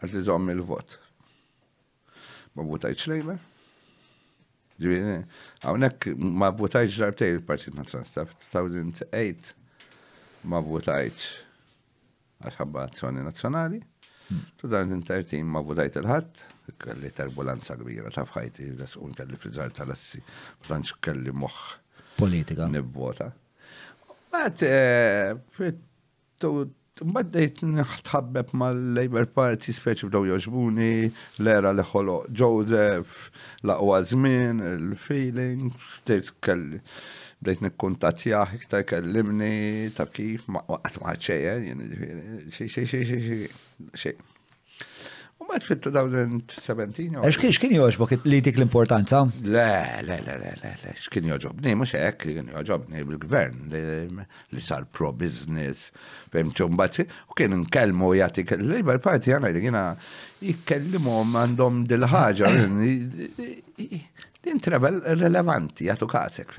Għalti zommi l-vot. Ma vota Labour. Ġivini, Għawnek ma votajċ ġarbtej il-Partit Nazjonalista, 2008 ma votajċ għaxħabba azzjoni nazjonali, 2013 ma votajt il ħat kelli terbulanza kbira ta' fħajti, għas un kelli frizzar tal-assi, għanċ kelli moħ. Politika. Nivvota. Bat, Baddejt nħtħabbeb mal labor Party speċi b'daw joġbuni, l-era li ħolo Joseph, La żmien, il-feeling, bdejt kelli. Bdejt nikkuntattjah iktar kellimni ta' kif ma' waqt ma' ċejjer, xej xej xej xej xej. U mat fit-2017. X'kien joġbok li dik l-importanza? Le, le, le, le, le, le, x'kien joġobni, mux hekk li joġobni bil-gvern li sar pro-business, fejm ċumbazzi, u kien nkellmu jagħtik il-Labor Party għana li kiena jitkellimhom għandhom dil-ħaġa, din travel relevanti, jagħtu kasek,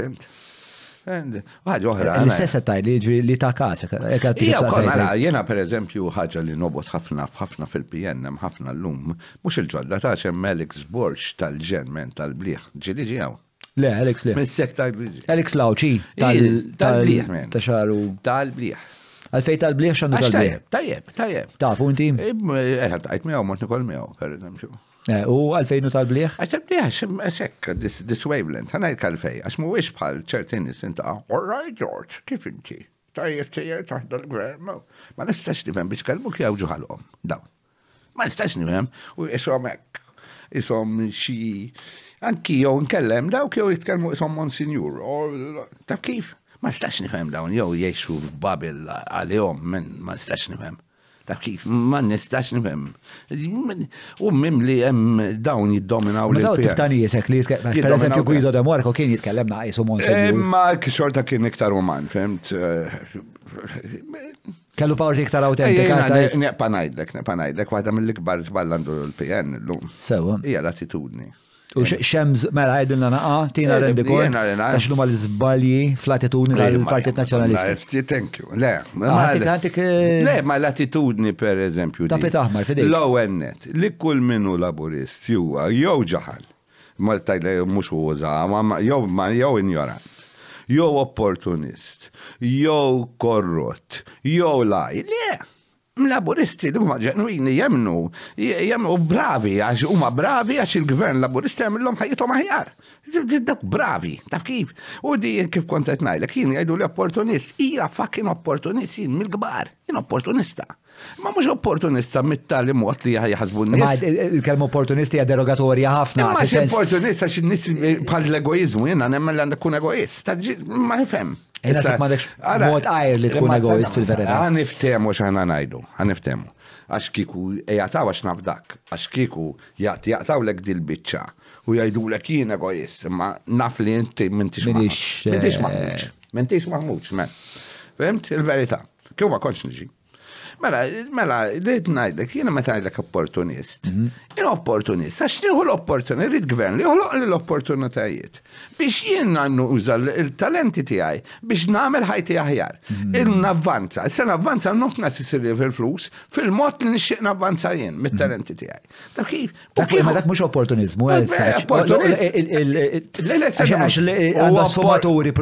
ħagġa oħra. Eh, l-istess tajli li ta' kasa. Jena per eżempju ħagġa li nobot ħafna ħafna fil pn ħafna l-lum, mux il-ġodda ta' ċem Alex Borx tal men tal-bliħ, ġili ġijaw. Le, Alex le. Mis-sek tal-bliħ. Alex Lawċi tal-bliħ. Tal-xaru. Tal-bliħ. Għalfej tal-bliħ xandu tal-bliħ. Tajjeb, tajjeb, tajjeb. Ta' funti? Eħat, eh, għajt miaw, mot nikol miaw, per eżempju. Eh, u għalfejn u tal-bliħ? Għal-bliħ, xek, this wavelength, għana għal-fej, għax mu wix bħal ċertin nisint, all right, George, kif inti? Tajjef tijer taħda gvern ma nistax nifem biex kalmu kjaw ġuħalom, daw. Ma nistax nifem, u jisom ek, jisom xie, anki jow nkellem, daw kjaw jitkellmu jisom monsignor, or, kif? Ma nistax nifem dawn, jow jiexu f'babil għal-jom, ma nistax nifem ta' kif, ma nistax nifem. U mim li jem dawn jiddominaw li. Daw tiktani jesek li jitkellem, per eżempju Guido de Marco kien jitkellem na' u monsen. Eh, ma kxorta kien iktar uman, femt. Eh, Kellu pawġi iktar autentika. Eh, neqpa najdlek, neqpa najdlek, waħda mill-ikbar zballandu l-PN l-lum. Sewa. Ija l-attitudni. U xemż, mela għajdilna naqa, ah, tina rendi eh, kont, ta' ma l-zbalji fl-attitudni eh, tal-Partit Nazjonalisti. Eh, thank you, le. Le, ma l-attitudni per eżempju. Ta' pitaħmar, fidej. L-ONet, li kull minnu laburist, juwa, jow ġaħal, Malta mux uża, jow ignorant. Jow opportunist, jow korrot, jow laj, le. Laburisti, li huma ġenwini jemnu, jemnu bravi, għax huma bravi għax il-gvern laburisti jemmillhom ħajjithom aħjar. Dak bravi, taf kif. U di kif kont qed ngħidlek, jien jgħidu li opportunist, hija fucking opportunist jien mill-kbar, jien opportunista. Ma mhux opportunista mit-tali mod li jaħsbu n-nies. Ma il kelm opportunisti hija derogatorja ħafna. Ma opportunista x'in-nies bħal l-egoizmu jiena nemmen li għandek kun egoist, ma jfhem. Għana mod għajr li tkun egoist fil-verità. Għan iftemu xaħna najdu, għan iftemu. Għax kiku jgħataw għax nafdak, għax kiku jgħataw l dil-bicċa u jgħidu l egoist, ma nafli li inti maħmuċ. Mintix maħmuċ, men. Fimt, il-verità. Kju ma konċ nġi. Mela, mela, dejt najdek, jena ma tajdek opportunist. Mhm. Jena opportunist, għax tiħu l-opportunist, rrit gvern li uħloq l-opportunitajiet. Biex jena nuża l-talenti tijaj, biex namel ħajti aħjar. Mhm. Il-navvanza, se navvanza nuk nasisirri fil-flus, fil-mot li nixxieq navvanza jien, mit-talenti tijaj. Ta' kif? Ma dak mux opportunizmu, Għax l-trasformaturi l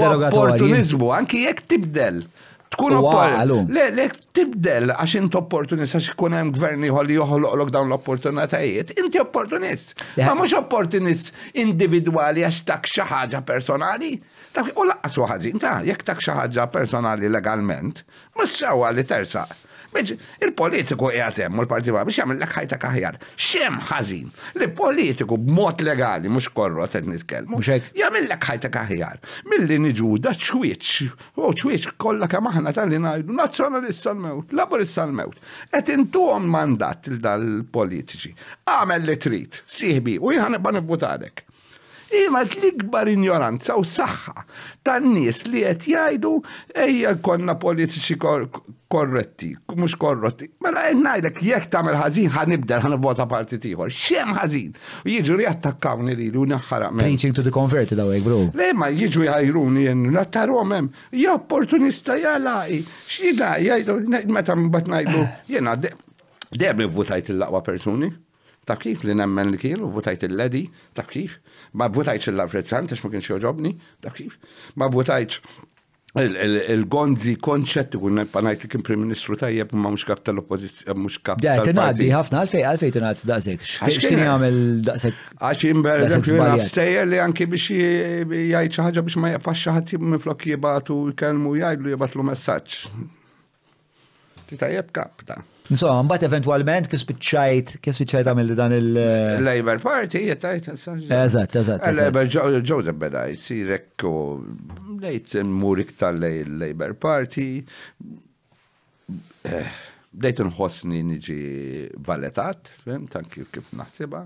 derogatori. Opportunizmu, anki jek tibdel tkun Le, le, tibdel għax int opportunist għax ikun hemm gvern ieħor li dawn l-opportunitajiet. Inti opportunist. Ma mhux opportunist individwali għax tak xi ħaġa personali. U laqqas ħażin ta' jekk tak xi ħaġa personali legalment, mhux sewwa li tersaq. Il-politiku jgħatem, u l-partiba biex jgħamil l ħajta kaħjar. Xem ħazin. Li politiku b'mod legali, mux korrot għed nitkelmu. Jgħamil l-ek ħajta kaħjar. Mill-li nġu, da ċwieċ, U ċwieċ kolla kem aħna tal-li najdu nazjonalist sal-mewt, laborist sal-mewt. Et intuħom mandat dal-politiċi. Għamel li trit, siħbi, u jgħan nibba nibbutadek. Ima l-ikbar ignoranza u saħħa tan-nies li qed jgħidu ejja konna politiċi korretti, mhux korrotti. Mela qed ngħidlek jekk tagħmel ħażin ħa nibdel ħa nivvota partit ieħor. Xem ħażin. U jiġu jattakkawni lili u naħħaraq minn. Preaching to the converted hawnhekk bro. Le ma jiġu jajruni jennu nattarhom hemm ja opportunista ja laqi. X'jida jgħidu meta mbagħad ngħidu jiena debni votajt il-laqwa persuni. Ta' kif li nemmen li kienu votajt il-ledi, ta' kif ma votajċ il-lavrezzant, għax ma kienx joġobni, ma votajċ il-gonzi konċett kun panajt kien prim ministru tajjeb ma mhux kap tal-oppożizzjoni eh, mhux kap. Da tingħaddi ħafna għalfej għalfej tingħad daqshekk. kien jagħmel daqshekk. Għax imber stejjer li anke biex jgħid xi ħaġa biex ma jaqfax xi ħadd minflok jibgħatu jkellmu jgħidlu jibgħatlu messaġġ. Titajjeb kap ta'. Insomma, mbagħad eventwalment kif spiċċajt, kif spiċċajt għamil dan il- Labour Party, jettajt. Eżatt, eżatt. Labour Joseph beda jsirek u lejt murik tal-Labour Party. Eh, Dejt nħossni niġi valetat, fim, tanki kif naħseba.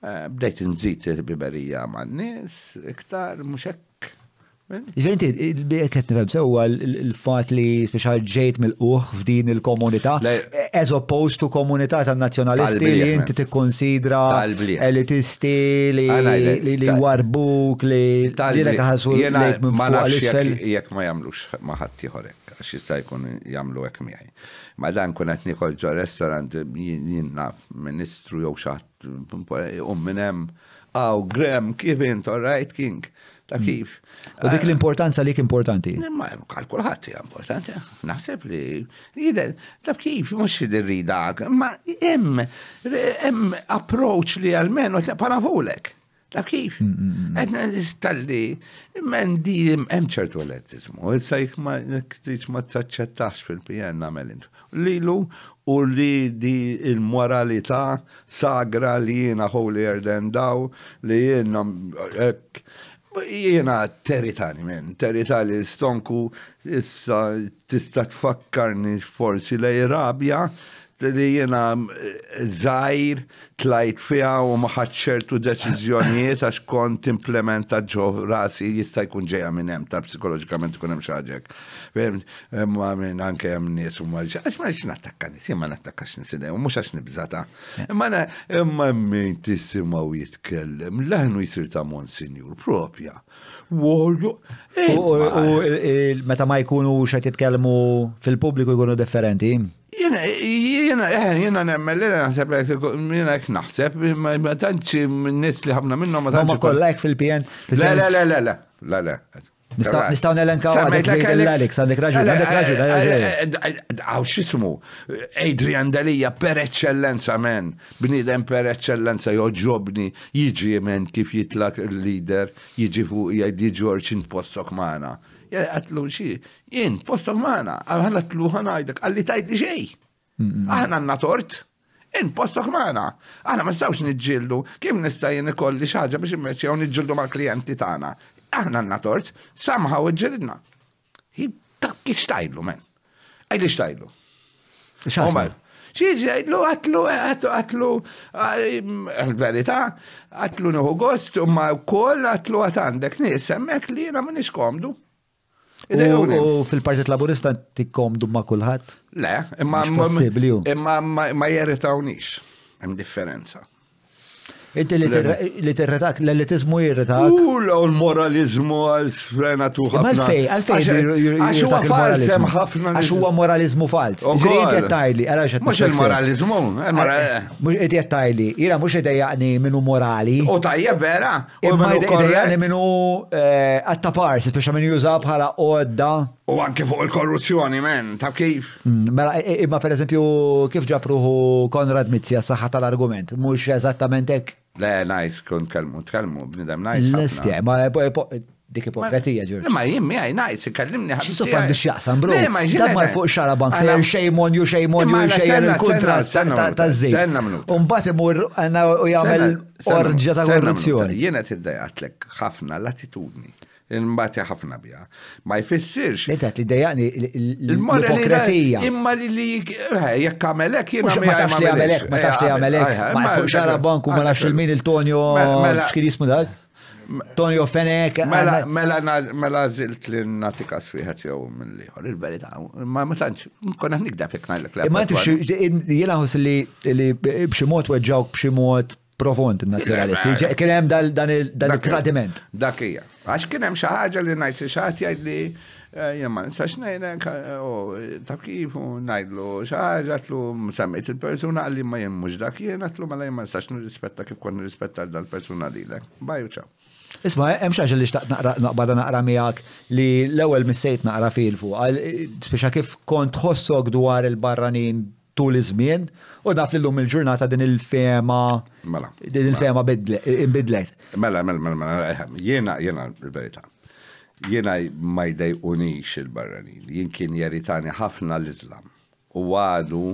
Eh, bdejt nżid il-biberija man-nies, iktar mhux hekk Ġverinti, il-bieket nifem sewa l-fat li speċal ġejt mill-uħ f'din il-komunità, as opposed to komunità ta' nazjonalisti li inti t-konsidra elitisti li ah, warbuk li l-ek ħasu l-ek minn l Jek ma jamlux maħat tiħorek, għax jista' jkun jamlu ek miħaj. Ma dan kun għetni ġo restaurant jinnna ministru jow xaħt, um minnem, għaw, Graham, kif int, all right, king. Ta' mm. kif? U dik eh, l-importanza li importanti? Ma' kalkulħat importanti. Naħseb li jider, ta' kif, mux id-ridak, ma' jem, jem approach li għalmenu paravulek. Ta' kif? Għedna mm, mm, nistalli, men di jem ċertu elettizmu, il-sajk ma' t-saċċettax fil-pijan namelintu. Lilu u li di il-moralità sagra li jena holy erden daw li jena Jena teritani, men, teritani stonku, issa tista tfakkarni forsi lej rabja, li jena eh, zaħir tlajt fija u maħħaċċertu deċizjonijiet għax kont implementa ġo rasi jista' jkun ġeja minn hemm ta' psikoloġikament kun hemm xaġek. Eh, ma minn anke hemm nies u ma għax ma rridx nattakka nies, jien ma nattakkax nies u mhux għax nibżata. Imma imma min tisimgħu jitkellem, l-aħnu jsir ta' Monsinjur propja. Warju. U meta ma jkunu xed jitkellmu fil-pubbliku jkunu differenti. Jena, jena, eh, jena nemmel, jena naħseb, jena jek naħseb, ma tanċi nis li ħabna minnom, ma tanċi. Ma kollek fil-pjen. Le, le, le, le, le, le, le, Nistaw nelenkaw għadek l-Alex, għadek raġu, għadek raġu. Għaw xismu, Adrian Dalija per eccellenza men, bnidem per eccellenza joġobni, jiġi men kif jitlak il-lider, jiġi fu jgħiddi ġorġ postok maħna. Għatlu xie, jien, postok maħna, għanna tlu għanajdek, għalli tajt li xej. Aħna għanna tort. postok maħna. Aħna ma stawx nġildu. Kif nista' ikolli xaġa biex immeċi jew nġildu ma' klienti tagħna aħna għanna tort, samħaw ġeridna. Ta' kif xtajlu, men? Għajli xtajlu. Xaħmal. Xieġi għajdlu, għatlu, għatlu, għal-verita, għatlu nuhu gost, ma' kol għatlu għatandek għandek nis, semmek li jena minix komdu. U fil-Partit Laburista tikkomdu ma' kulħadd? Le, imma ma' jerritawniex, hemm differenza. Inti li tirretak, l-elitizmu jirretak. U l-moralizmu għal-sfrena tuħa. Għalfej, għalfej. Għax huwa fals, hemm ħafna. Għax huwa moralizmu fals. Ġiri qed jattajli, għara xed. Mhux il-moralizmu. Mux eh, qed jattajli, jira mhux qed jaqni minnu morali. U tajja vera. U ma jaqni minnu għattapar, eh, speċa minn juża bħala odda. U anke fuq il-korruzzjoni, men, ta' kif? Mm, mela, imma per eżempju, kif ġapruħu Konrad Mizzja saħħa tal-argument, mux eżattament hekk Le, najs, kun kalmu, tkalmu, bnidem najs. L-istja, ma dik ipokratija ġurġ. Ma jimmi għaj najs, kallimni ħafna. Xissu għandu xjaqsan, bro. Da ma fuq xara bank, sejr shame on you, shame on you, xejn il-kontrast ta' zejt. Umbat imur għanna u jgħamil orġa ta' korruzzjoni. Jena t-dajgħatlek ħafna l-attitudni. Imbati ħafna bija. Ma jfissirx. Etat li dejaqni l-ipokrazija. Imma li eh, jekk għamelek jena. Ma tafx li għamelek, ma tafx li eh, għamelek. Eh, ma fuq xara banku ma nafx il-min il-Tonio. Mela- xkien jismu dal? Tonio Fenek. Mela, mela, mela zilt li natika sfiħat jow minn liħor, il-verita. Ma ma tanċ, kon għan nikdab jek najlek. Ma tafx, jena hus li bximot weġġawk bximot profond nazjonalist. Eh, kien hemm dan il-tradiment. Dak hija. Għax kien hemm xi ħaġa li ngħid xi ħadd jgħid li eh, jemma nistax ngħidlek eh, ta' kif u ngħidlu xi ħaġa tlu semmejt il-persuna għalli ma jemmux dak jien għatlu mela jemma nistax nirrispetta kif kont nirrispetta dal-persuna lilek. Baju ċaw. Isma, hemm xi li xtaqt naqra naqbada naqra miegħek li l-ewwel missejt naqra fil fuq, speċa kif kont ħossok dwar il-barranin tul iż-żmien u naf l-lum il-ġurnata din il-fema. Mela. Din il-fema bidlet. Mela, mela, mela, mela, eh, jena, jena, il-verita. Jena ma jdejqunix il-barranin, jien kien jaritani ħafna l-Islam. U għadu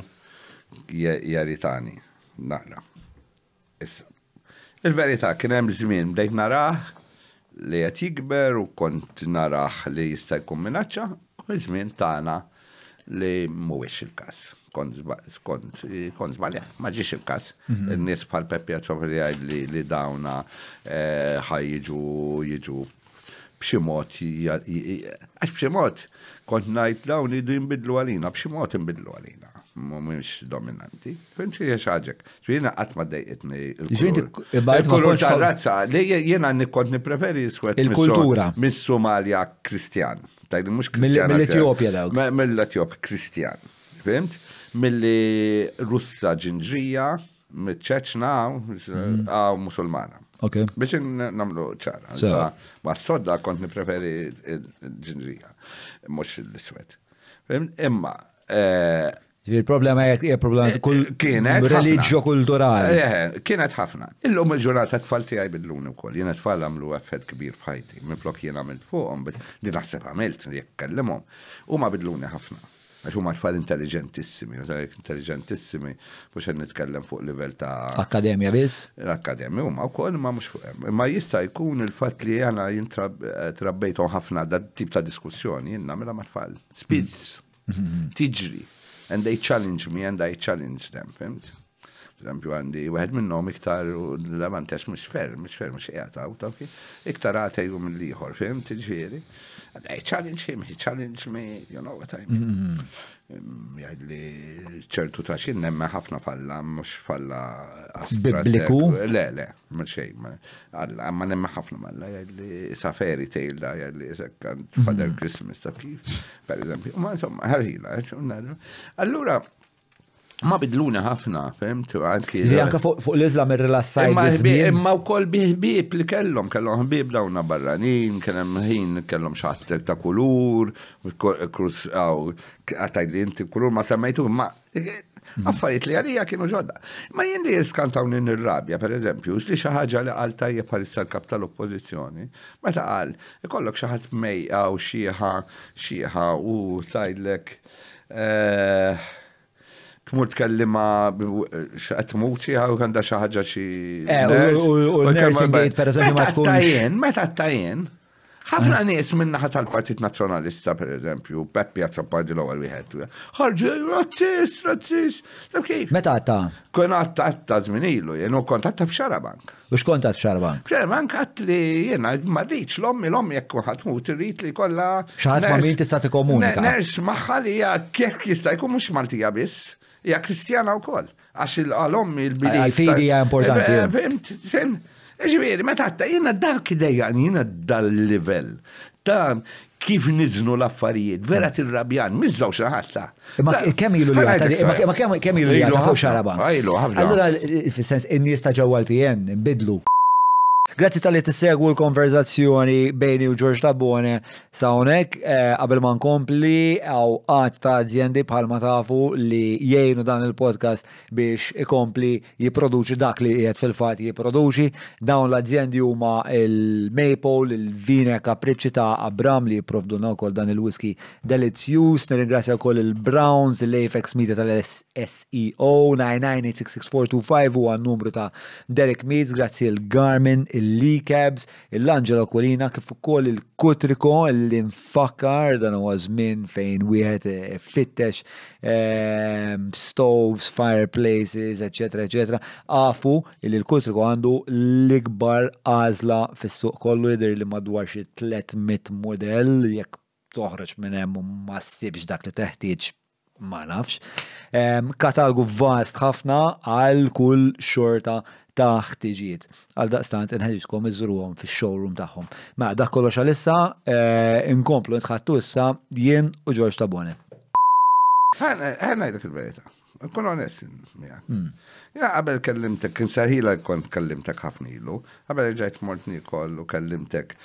jaritani, naqra. Issa. il verità kien hemm żmien bdejt narah li qed jikber u kont naraħ li jista' jkun minaċċa, u żmien tagħna li mhuwiex il-każ skont eh, zbalja, ma ġiex il-kas. Nis peppja Peppi għaj li dawna eh, ħaj jġu, jġu bximot, għax bximot, kont najt dawn jidu jimbidlu għalina, bximot jimbidlu għalina, mumiex dominanti. Finċi jaxħaġek, ġvina għatma dejqetni il-kultura. tal-razza, li jena nikont nipreferi jiswet il-kultura. Min Somalia kristjan, tajdi mux kristjan. Mill-Etjopja dawk. Mill-Etjopja kristjan, fimt? milli Russa ġinġija, ċeċna, mhm. għaw musulmana. Ok. Biex namlu ċara. Ma s-sodda kont nipreferi ġinġija, mux l-swed. Imma. Eh, il-problema il problema eh, kull kienet. Religio kulturali. Eh, kienet ħafna. Illum il-ġurnata tfal tiegħi bidluni wkoll. Jiena tfal għamlu effett kbir f'ħajti. Minn flok jien għamilt fuqhom, li naħseb għamilt, li jekkellimhom. U ma bidluni ħafna għax huma tfal intelligentissimi, intelligentissimi, mhux nitkellem fuq livell ta' Akkademja biss? L-akkademja huma wkoll ma mhux fuq Ma jista' jkun il-fatt li għana jintrabbejtu eh, ħafna da tip ta' diskussjoni jenna mela ma' tfal. Spiss. Mhm. Tiġri. And they challenge me and I challenge them, fimt? eżempju għandi, għed minnom iktar l-avantax mux fer, mux fer, mux jgħata, u iktar għatajum l-liħor, fimt, tiġveri. I challenge him, he challenged me, you know what I mean. Mm-hmm. Mm, jgħidli ċertu ta' xin nemma ħafna falla, mux falla Bibliku? Le, le, mux xej, għalla, ma nemma ħafna malla, jgħidli sa' fairy tale da, jgħidli sa' mm-hmm. Father Christmas, ta' kif, per eżempju, ma' insomma, ħarħila, eh, Allura, ma bidluna ħafna, fimt, għanki. Jaka fuq l-Islam ir-relassaj. Imma u koll biħbib li kellom, kellom ħbib dawna barranin, kellom ħin, kellom xattek ta' kulur, kruz għaw, għataj li inti kulur ma semmejtu, ma affarijiet li għalija kienu ġodda. Ma jien li jirskantaw nin ir-rabja, per eżempju, li xaħġa li għal tajje palissa l-kap tal-oppozizjoni, meta għal, ikollok xaħat mejqa u xieħa, xieħa u tajdlek. Eh, Mut tkellima xaqt muċi għaw għanda xaħġa xi. Eh, u nursing gate per eżempju ma tkun. Tajjen, meta tajjen. ħafna eh. nies minnaħa tal-Partit Nazzjonalista, per eżempju, Peppi għazzappardi l-ewwel wieħed. Ħarġu eh, razzist, razzist. Meta għatta? Kon għatta għatta zminilu, jenu kont għatta f'Xarabank. U x'kont għatta f'Xarabank? F'Xarabank għat li jena marriċ l-ommi l-ommi jekk kulħadd mut irrid li kollha. Xaħat ma' min tista' tikkomunika. Ners magħha li hija kif jista' jkun mhux Maltija biss hija kristjana wkoll għax il-għalom il-bidi. Għal-fidi hija importanti. Eh, eh. eh, Ġiviri, meta għatta jina dak dejjan jina dal-level ta' kif niznu l-affarijiet, vera mm. rabjan, mizzaw xaħatta. Ma kemm ilu li għata, ma kemm ilu li għata fuq xaraban. Allora, fil-sens, in-nies ta' ġewwa l-PN, bidlu. Grazzi tal-li t-segwu l-konverzazzjoni bejni u George Tabone sawnek, eh, qabel ma nkompli għaw għat ta' bħal bħalma tafu li jgħinu dan il-podcast biex ikompli jiproduċi dak li jgħet fil-fat jiproduċi. Dawn l aziendi huma il-Maple, il vine Capricci ta' Abram li jiprovduna kol dan il-whisky delizzjus. Nirringrazzja kol il-Browns, l-Afex Media tal-SEO, 998664252 u għan numru ta' Derek Meads, grazzi il-Garmin, il-Lee Cabs, il-Angelo Aquilina, kif ukoll il-Kutriko, l infakar dan huwa żmien fejn wieħed fittex ehm, stoves, fireplaces, etc. etc. Afu li l-Kutriko għandu l-ikbar għażla fis-suq kollu jidher li madwar xi 300 model jekk toħroġ minn hemm ma ssibx dak li teħtieġ ma nafx. Katalgu vast ħafna għal kull xorta ta' ħtiġijiet. Għal daqstant inħeġkom iżruhom fix-showroom tagħhom. Ma mela, dak kollox għalissa eh, inkomplu nitħattu issa jien u Ġorġ Tabone. Ħana il-verità. Nkun onest miegħek. Hmm. Ja, qabel kellimtek, kien sarħila kont kellimtek ħafna ilu, qabel ġejt mort Nikol u kellimtek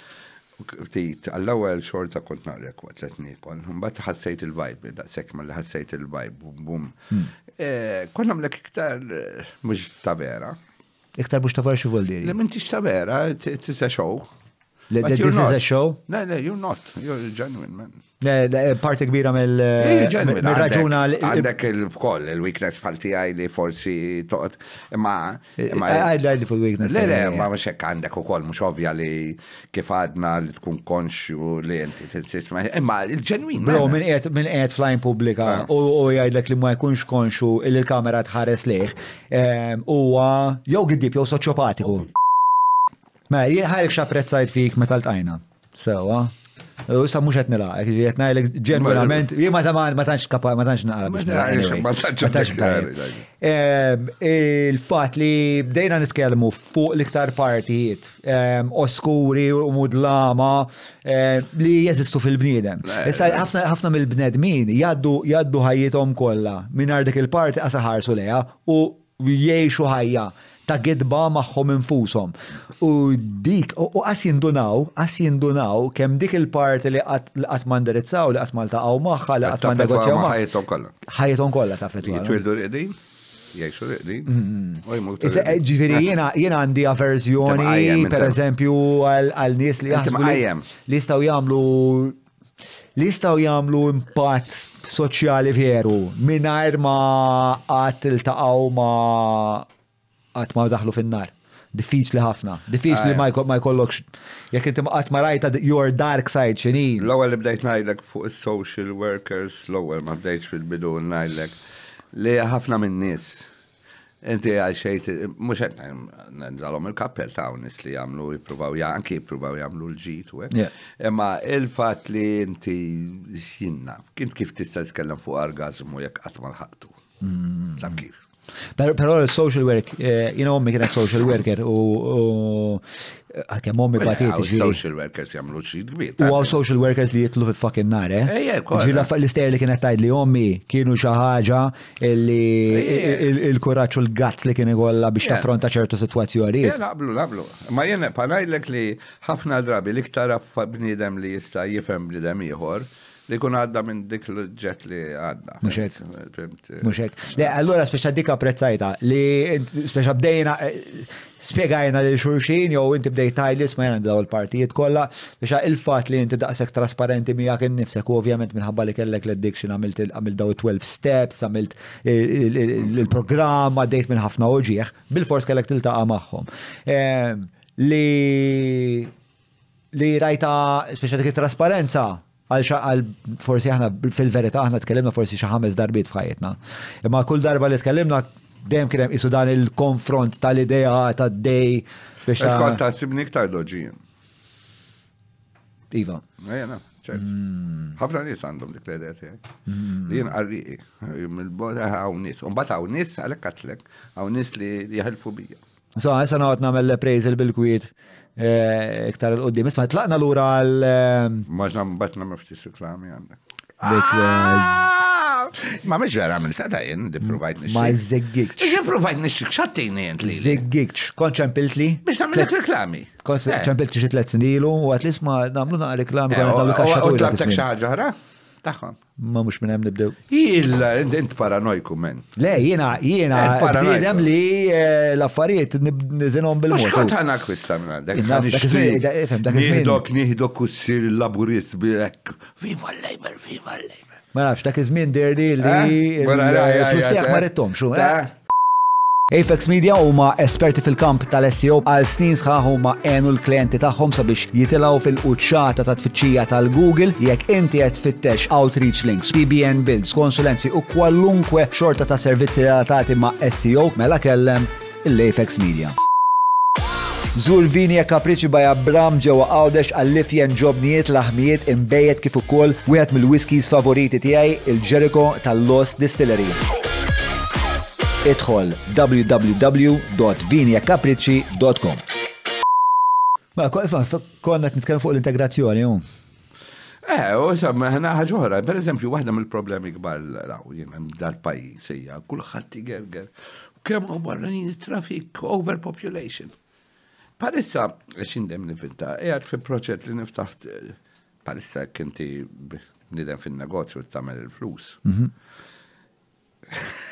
ftit għall-ewwel xorta kont naqrek kwa tletniet kont, mbagħad ħassejt il-vibe, daqshekk ma mela ħassejt il-vibe, bum bum. Hmm. Eh, kont nagħmlek iktar eh, mhux ta' vera. Iktar mhux ta' vera xi vuol dire? Le m'intix ta' vera, tista' show. This not. is a show? No, no, you're not. You're a genuine man. Parti kbira mill eh, raġuna Għandek il-koll, il-weakness parti għaj li forsi toqt. Ma. Għaj li fuq weakness. Le, le, eh. ma ma, għandek u koll, mux ovvja li kif għadna li tkun konxju li jenti t ma, Ma il-ġenwin. Bro, minn għed flajn publika ah. u għajdlek li ma jkunx konxu il-kamera tħares liħ. Ehm, Uwa, jow għiddib, jow soċopatiku. Ma, mela, jħalek xapprezzajt fik meta l-tajna. Sewa. U sa mux għetni laqek, jgħetna għalek ġenwilament, jgħi ma taman, ma tanx kapaj, ma tanx naqra Il-fat li bdejna nitkelmu fuq l-iktar partijiet oskuri u mudlama li jeżistu fil-bniedem. Issa ħafna mill-bnedmin jaddu ħajjithom kollha minn dik il-parti qasa ħarsu leja u jgħixu ħajja ta' gidba maħħom infusom. U dik, u għas jindunaw, għas jindunaw, kem dik il-part li għat mandarizzaw, li għat maltaqaw maħħa, li għat mandarizzaw. maħħa. Ħajetom kolla. Ħajetom kolla ta' fetwa. Jitwildu l-qedin? Jgħixu l-qedin? Ġifiri, jena għandi averzjoni, per eżempju, għal nies li jaħsbu li staw jgħamlu. li staw jgħamlu impatt soċjali veru minnajr ma għat il-taqaw ma qatt ma daħlu fin-nar. Diffiċ li ħafna, diffiċ li ma jkollokx. Jek inti ma ma rajta your dark side x'inhi. L-ewwel li bdejt ngħidlek fuq is-social workers, l-ewwel ma bdejtx fil-bidu ngħidlek li ħafna minn nies Inti għal xejt, mux għet nżalom il-kappell ta' unis li jamlu, ja, anki jipruvaw jamlu l ġitu Imma il-fat li inti xinna, kint kif tista' tkellem fuq orgazmu jekk għatma l-ħattu. Tam mm. kif. Pero social work, jina ommi kienet social worker u għakem mommi patieti ġviri. Social workers jamlu xid gbit. U għaw social workers li jitlu fil-fucking nar, eh? eh l-istajl li kienet tajd li ommi kienu xaħġa eh, li il-kuraċ l-gazz li kien ikolla biex taffronta ċertu situazzjoni. Jena naqblu, Ma jena panajlek li ħafna drabi li ktar bnidem li jista jifem bnidem ieħor li kun għadda minn dik l-ġet li għadda. Muxek. Eh. Muxek. Le, allora speċa dik apprezzajta li speċa bdejna eh, spiegajna li xurxin jew inti bdej tajlis ma jgħan daw il-partijiet kollha biex il-fatt li inti daqshekk trasparenti miegħek innifsek u ovvjament minħabba li kellek l-addiction għamilt għamilt daw 12 steps, għamilt il-programm għaddejt minn ħafna uġieħ, bil-fors kellek tiltaqa' magħhom. Ehm, li li rajta speċa dik trasparenza għal xaqal forsi aħna fil verita aħna tkellimna forsi xi ħames darbiet f'ħajjitna. Imma kull darba li tkellimna dejjem kien hemm isu dan il-konfront tal-idea tad-dej biex ta' Kont taħsibni iktar doġijin. Iva. Eh, mm. Ħafna nies għandhom dik l-idea tiegħek. Mm. Jien qarriqi mill-bora hawn nies. U mbagħad nies għalhekk katlek, hawn nies li jħelfu bija. So, għesa naqt namel l-appraisal bil-kwiet Eh, iktar il-qoddim. Isma, tlaqna l-ura għal. Eh, Maġna mbatna miftis reklami għandek. Ah! Ma mhux vera minn sada jien provajt nixxik. Ma żeggik. Jien provajt nixxik xattejn jien li. Żeggik, kon ċempilt li. Biex tagħmel reklami. Kon eh. ċempilt xi snilu u għat l-isma nagħmlu naqra reklami kont nagħmlu kaxxa. U tlabtek xi ħaġa taħħom. Ma mux minn hemm nibdew. Illa, int paranoiku men. Le, jiena, jiena, bidem li eh, l-affarijiet nizinom bil-mod. Xħat ħana kwista minn Dak Nihdok, nihdok u s-sir laburist bilek. Viva l-lejber, viva l-lejber. Ma nafx, dak iż-żmien li eh? l-flus tiegħek ma eh? Apex Media huma esperti fil-kamp tal-SEO għal snin sħaħ huma għenu l-klienti tagħhom sabiex jitilgħu fil-quċċata ta' tfittxija tal-Google jekk inti qed tfittex outreach links, PBN builds, konsulenzi u kwallunkwe xorta ta' servizzi relatati ma' SEO mela kellem l-Apex Media. Zul Vini e Kapriċi by Abram ġewa għawdex għall-lifjen ġobnijiet laħmijiet imbejet kif ukoll wieħed mill-whiskies favoriti tiegħi il-Jericho tal-Lost Distillery idħol www.vinjakapriċi.com. Ma mela, konna t-nitkellem fuq l-integrazzjoni, jom. Eh, u samma ħana ħagħuħra, per eżempju, wahda mill-problemi gbar raw, jena dal-pajis, hija, kullħat gerger. kem u barranin trafik, overpopulation. Palissa, xindem nifinta, jgħad eh, fi proġett li niftaħt, eh, palissa kenti nidem fin negozju t-tamel il-flus. Mhm.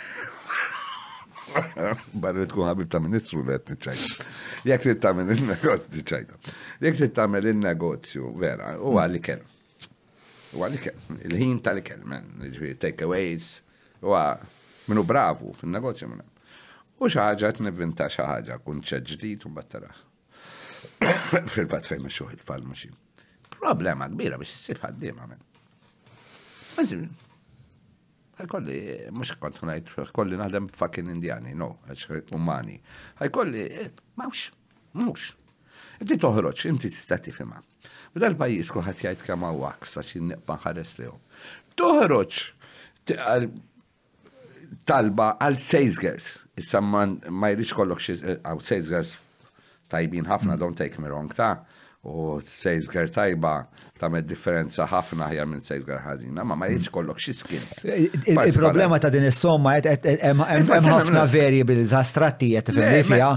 Barri tkun ħabib ta' ministru li għetni ċajta. Jek t tagħmel il-negozju ċajta. Jek t tagħmel il-negozju vera, u għalli kell. U għalli kell. Il-ħin tal kell, man. Ġifieri takeaways, u minnu bravu fil negozju minn U xaħġa t-nivvinta xaħġa, kun ċaġdijt u battara. Fil-fat fejn xoħ fal falmuxi Problema kbira biex s-sib dima, għamen għajkolli, mux kont ngħid, għajkolli naħdem fucking indjani, no, umani. Għajkolli, mux, mux. Inti toħroċ, inti tista' tifhimha. U dal pajis kuħat jajt kama hawn aksa xi neqba' ħares lehom. Toħroċ, talba għal sejzgers. Issa ma jirriċ kollok xi eh, għal sejzgers tajbin ħafna, don't take me wrong ta' u sejzgar tajba me differenza ħafna ħjar minn sejzgar ħazina, ma ma jiex mm. kollok xi skins. Il-problema ta' din is-somma hemm ħafna variables astratti jett fil-rifja.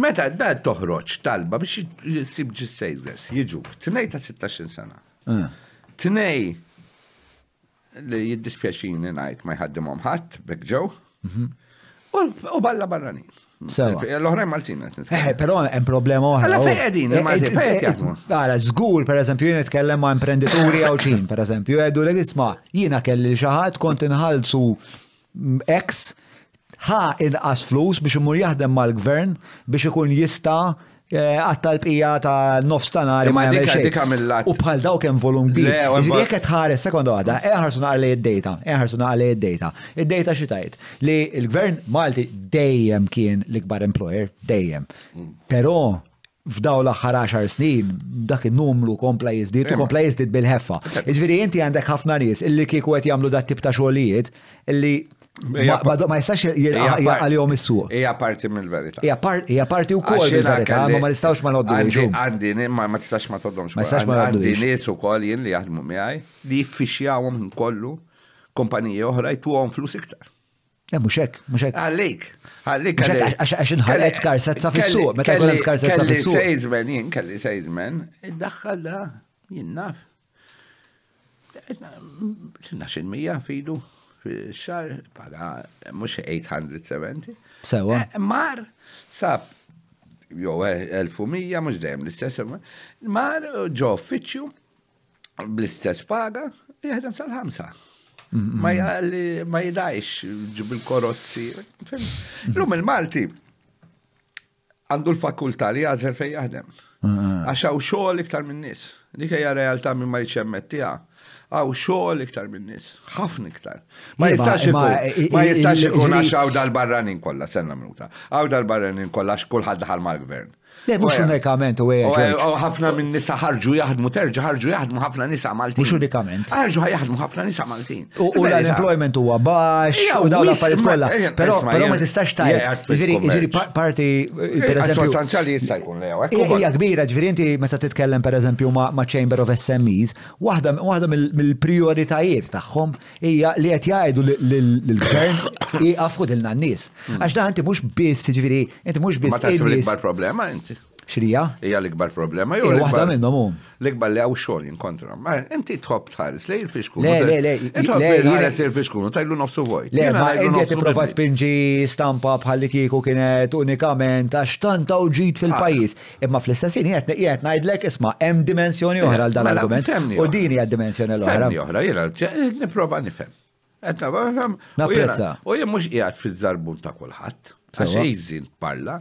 Meta da toħroġ talba biex sib ġis sejzgar, t-nej ta' 16 sena. Mm. Tnej li jiddispjaċini ngħid ma jħaddimom ħadd bekk mhm. U balla barranin. L-oħrajn Maltin. Eh, però hemm problema oħra. Alla oh. fejn qegħdin, eh, Maltin, eh, fejn jaħdmu. Ara, żgur pereżempju jien nitkellem ma' imprenditori għawċin, pereżempju, għedu li isma' jiena kelli xi ħadd kont inħallsu X ħa inqas flus biex imur jaħdem mal-gvern biex ikun jista' Eh, pija ta' nofs ta' nari eh, ma' jamel U bħal daw kem volum bi. Jek għetħare, sekondo għada, eħarsu eh, naqli id-data, eħarsu naqli id-data. Id-data xitajt li il-gvern Malti dejjem kien l-ikbar employer, dejjem. Mm. Pero f'daw l-axħar 10 snin, dak il-numru kompla jizdit, kompla jizdit bil-ħeffa. Iġviri, inti għandek ħafna nies illi kieku għet jamlu dat tip ta' xolijiet, illi Ma jistax jgħal jom issu. Ija parti mill-verita. Ija parti u kol mill-verita, ma ma nistawx ma noddu għandhom. Għandi, ma ma tistax ma toddu Ma jistax ma noddu Għandini u koll jien li jgħadmu miħaj li jiffixjawom kollu kompanija uħra jtu għom flus iktar. Ja, eh, muxek, muxek. Għallik, għallik. Għax nħallet skarsezza fissu, meta jkun skarsezza fissu. Kelli sejzmen, jien kelli sejzmen, id-daħħal da, jinnaf. Naxin mija fidu, xar, para, mux 870. Sewa. Eh, mar, sab, jo, 1100, mux dem, l-istess, mar, ġo fitxu, bl-istess paga, jihdem sal-ħamsa. Ma jidajx bil-korozzi. Lum il-Malti, għandu l fakulta li għazer fej jaħdem. Ah, ah. Għaxaw xoħli ktar minn nis. Dik hija realtà minn ma jċemmet tiegħek għaw xoħol iktar minn nis, ħafna iktar. Ma iva, jistax ikun, ma jistax ikun għax għaw dal-barranin kolla, senna minuta, għaw dal-barranin kolla għax kullħad mal-gvern. Le, mux unikament u għed. ħafna minn nisa ħarġu jaħdmu terġa, ħarġu jaħdmu ħafna nisa Maltin. Mux unikament. ħarġu jaħdmu ħafna nisa Maltin. U l-employment huwa baxx, u daw l-affarijiet kollha. Eh, eh, però eh, ma tistax tajt. Ġifieri parti pereżempju. Sostanzjali jista' jkun lew. Hija kbira, ġifieri inti meta titkellem pereżempju ma' Chamber of SMEs, waħda mill-prioritajiet tagħhom hija li qed jgħidu lill-gvern jgħafu dilna n-nies. Hmm. Għax daħanti mhux biss ġifieri, inti mhux biss. Ma tagħmel problema inti xrija. Hija l-ikbar problema. Jew eh, waħda minnhom hum. L-ikbar li hawn xogħol jinkontra. Ma inti tħobb tħares lej il-fixkun. Le le le. Jiena sir fixkun tajlu nofsu vojt. Le ma inti qed tipprova tpinġi stampa bħalli kieku kienet unikament għax tanta u fil-pajjiż. Imma fl istessin ħin qiegħed ngħidlek isma' hemm dimensjoni oħra għal dan mela, l-argument. U din hija dimensjoni l-oħra. Oħra, jiena nipprova nifhem. Etna, Napprezza. U jien mhux qiegħed fil-żarbun ta' kulħadd. Għax ejżin parla.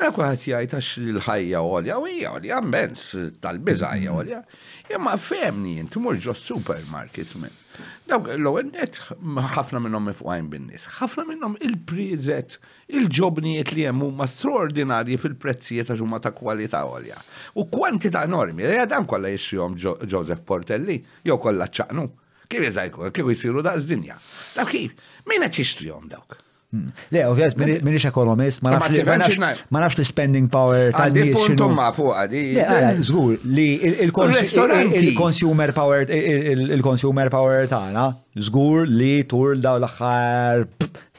Ekku mela, għat jgħajt għax l-ħajja għolja, u għolja mens tal-bizajja għolja. Imma femni jint, mur ġo supermarkets men. Dawk l-għen net ħafna minnom mifqajn bin binnis. Ħafna minnom il-prizet, il-ġobnijiet li jemmu ma straordinarji fil-prezzijiet għax huma ta' kwalità għolja. U kwantita' enormi, li e għadan kolla jixxijom Joseph Portelli, jew kolla ċaqnu. Kif jizajku, kif jisiru da' dinja Dawk min minna ċiċtrijom dawk. Le, ovvijat, minix ekonomist, ma nafx li spending power tal-nies. xinu. ma fuq għadi. Eh, eh, zgur, li il-consumer power, il-consumer power t'ana. zgur li tur daw l-axħar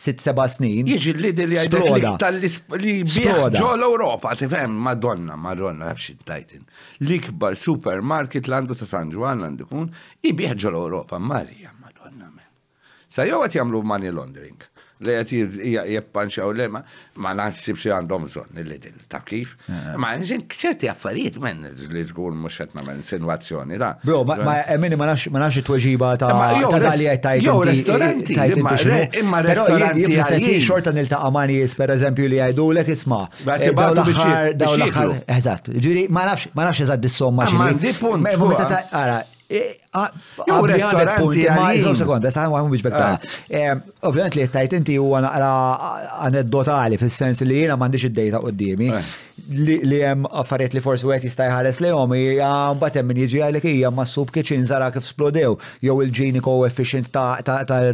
6-7 snin. Jiġi li li għajdu tal-li ġo l-Europa, tifem, madonna, madonna, xittajtin. L-ikbar supermarket l-għandu ta' San Juan għandu kun, jibieħ ġo l-Europa, Marja, madonna, men. Sa jow għat jamlu money laundering li għat u lema, ma naħsib si għandhom zon li din, ta' kif? Eh, eh. Ma nżin kċerti għaffariet menn li zgur muxet ma menn insinuazzjoni, da. Bro, ma minni ma naħx it-tweġiba ta' tal-li għajtajt. Jow, restoranti, imma restoranti. Jistessi xorta nil-ta' amanis, per eżempju, li għajdu l isma. Daw l-axar, eżat, ġiri, ma nafx, eżat dis-somma. Ma ma nafx eżat Eh, ah. eh, Ovvijament li jittajt inti u għana aneddotali fil-sens li jena mandiċ id-dejta qoddimi. Eh li hemm affarijiet li forsi wieħed jista' jħares lejhom hija mbagħad hemm min jiġi għalek hija ma sub kitchen zara kif splodew jew il-ġini coefficient ta' ah.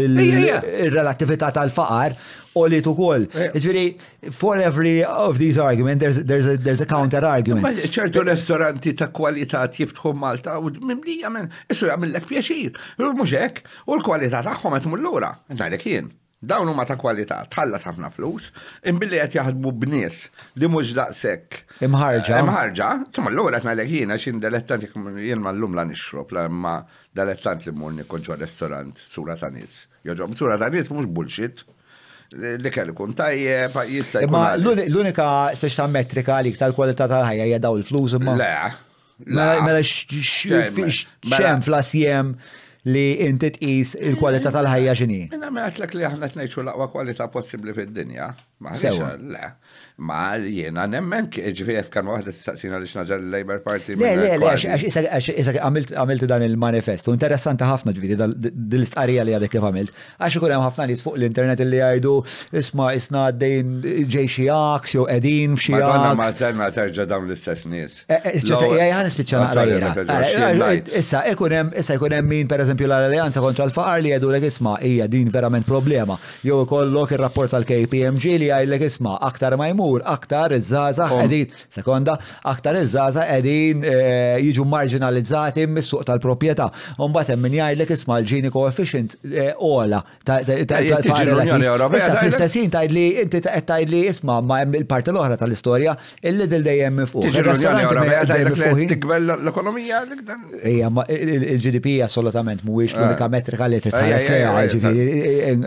il-relattività tal-faqar u it ukoll. Eh. Ġviri, jiġifieri, for every of these arguments, there's, there's, a, there's a counter argument. ċertu ristoranti ta' kwalità jiftħu Malta u mimli jamen, issu jgħamillek pjaċir. mhux hekk, u l-kwalità tagħhom qed mullura. Għandek jien. Dawn huma ta' kwalità, tħallas ħafna flus, imbilli qed jaħdmu b'nies li mhux daqshekk. Imħarġa. Eh, imħarġa, tma l-ewwel qed ngħidlek jiena x'in dilettant jien mallum la nixrob la imma dilettant li mmur nikol ġo restorant sura ta' nies. Joġob sura ta' nies mhux bullshit li kelli kun tajjeb, jista' Ma l-unika speċi ta' metrika li tal-kwalità tal-ħajja hija daw il-flus imma. Le. Mela x'xem flas jem li inti tqis il-kwalità tal-ħajja x'inhi. Minna mela, mela li aħna tnejxu l-aqwa kwalità possibbli fid-dinja. Sewa. Ma jena nemmen, ġifiri kan wahda t-saqsina li xnażel l-Labor Party. Le, le, le, għax għamilt dan il manifesto Interessanti ħafna ġifiri dil-istqarija li għadek kif għamilt. Għax ikun hemm ħafna nies fuq l-internet li jgħidu isma' isna għaddejn ġej xi għedin jew Ma f'xi aks. Ma terġa' dawn l-istess nies. Eh, eh, Jgħan nispiċċa naqra eh, Issa ikun hemm issa jkun hemm min eżempju, l-Alleanza kontra l-Faqar li għedu l-isma' hija din verament problema. Jew kollok ir-rapport tal-KPMG li jgħajlek isma, aktar ma jmur, aktar iż-żaza edin, sekonda, aktar iż-żaza edin eh, jiġu marginalizzati mis-suq tal-propieta. Umbat hemm min jgħajlek isma l-ġini coefficient eh, ola ta' fl-istessin tajd li inti tajd li isma ma' il-parti l-oħra tal-istorja il lidil dejjem mifuq. fuq l-ekonomija il-GDP assolutament mhuwiex eh. l-unika metrika li trid ħares lejha ġifieri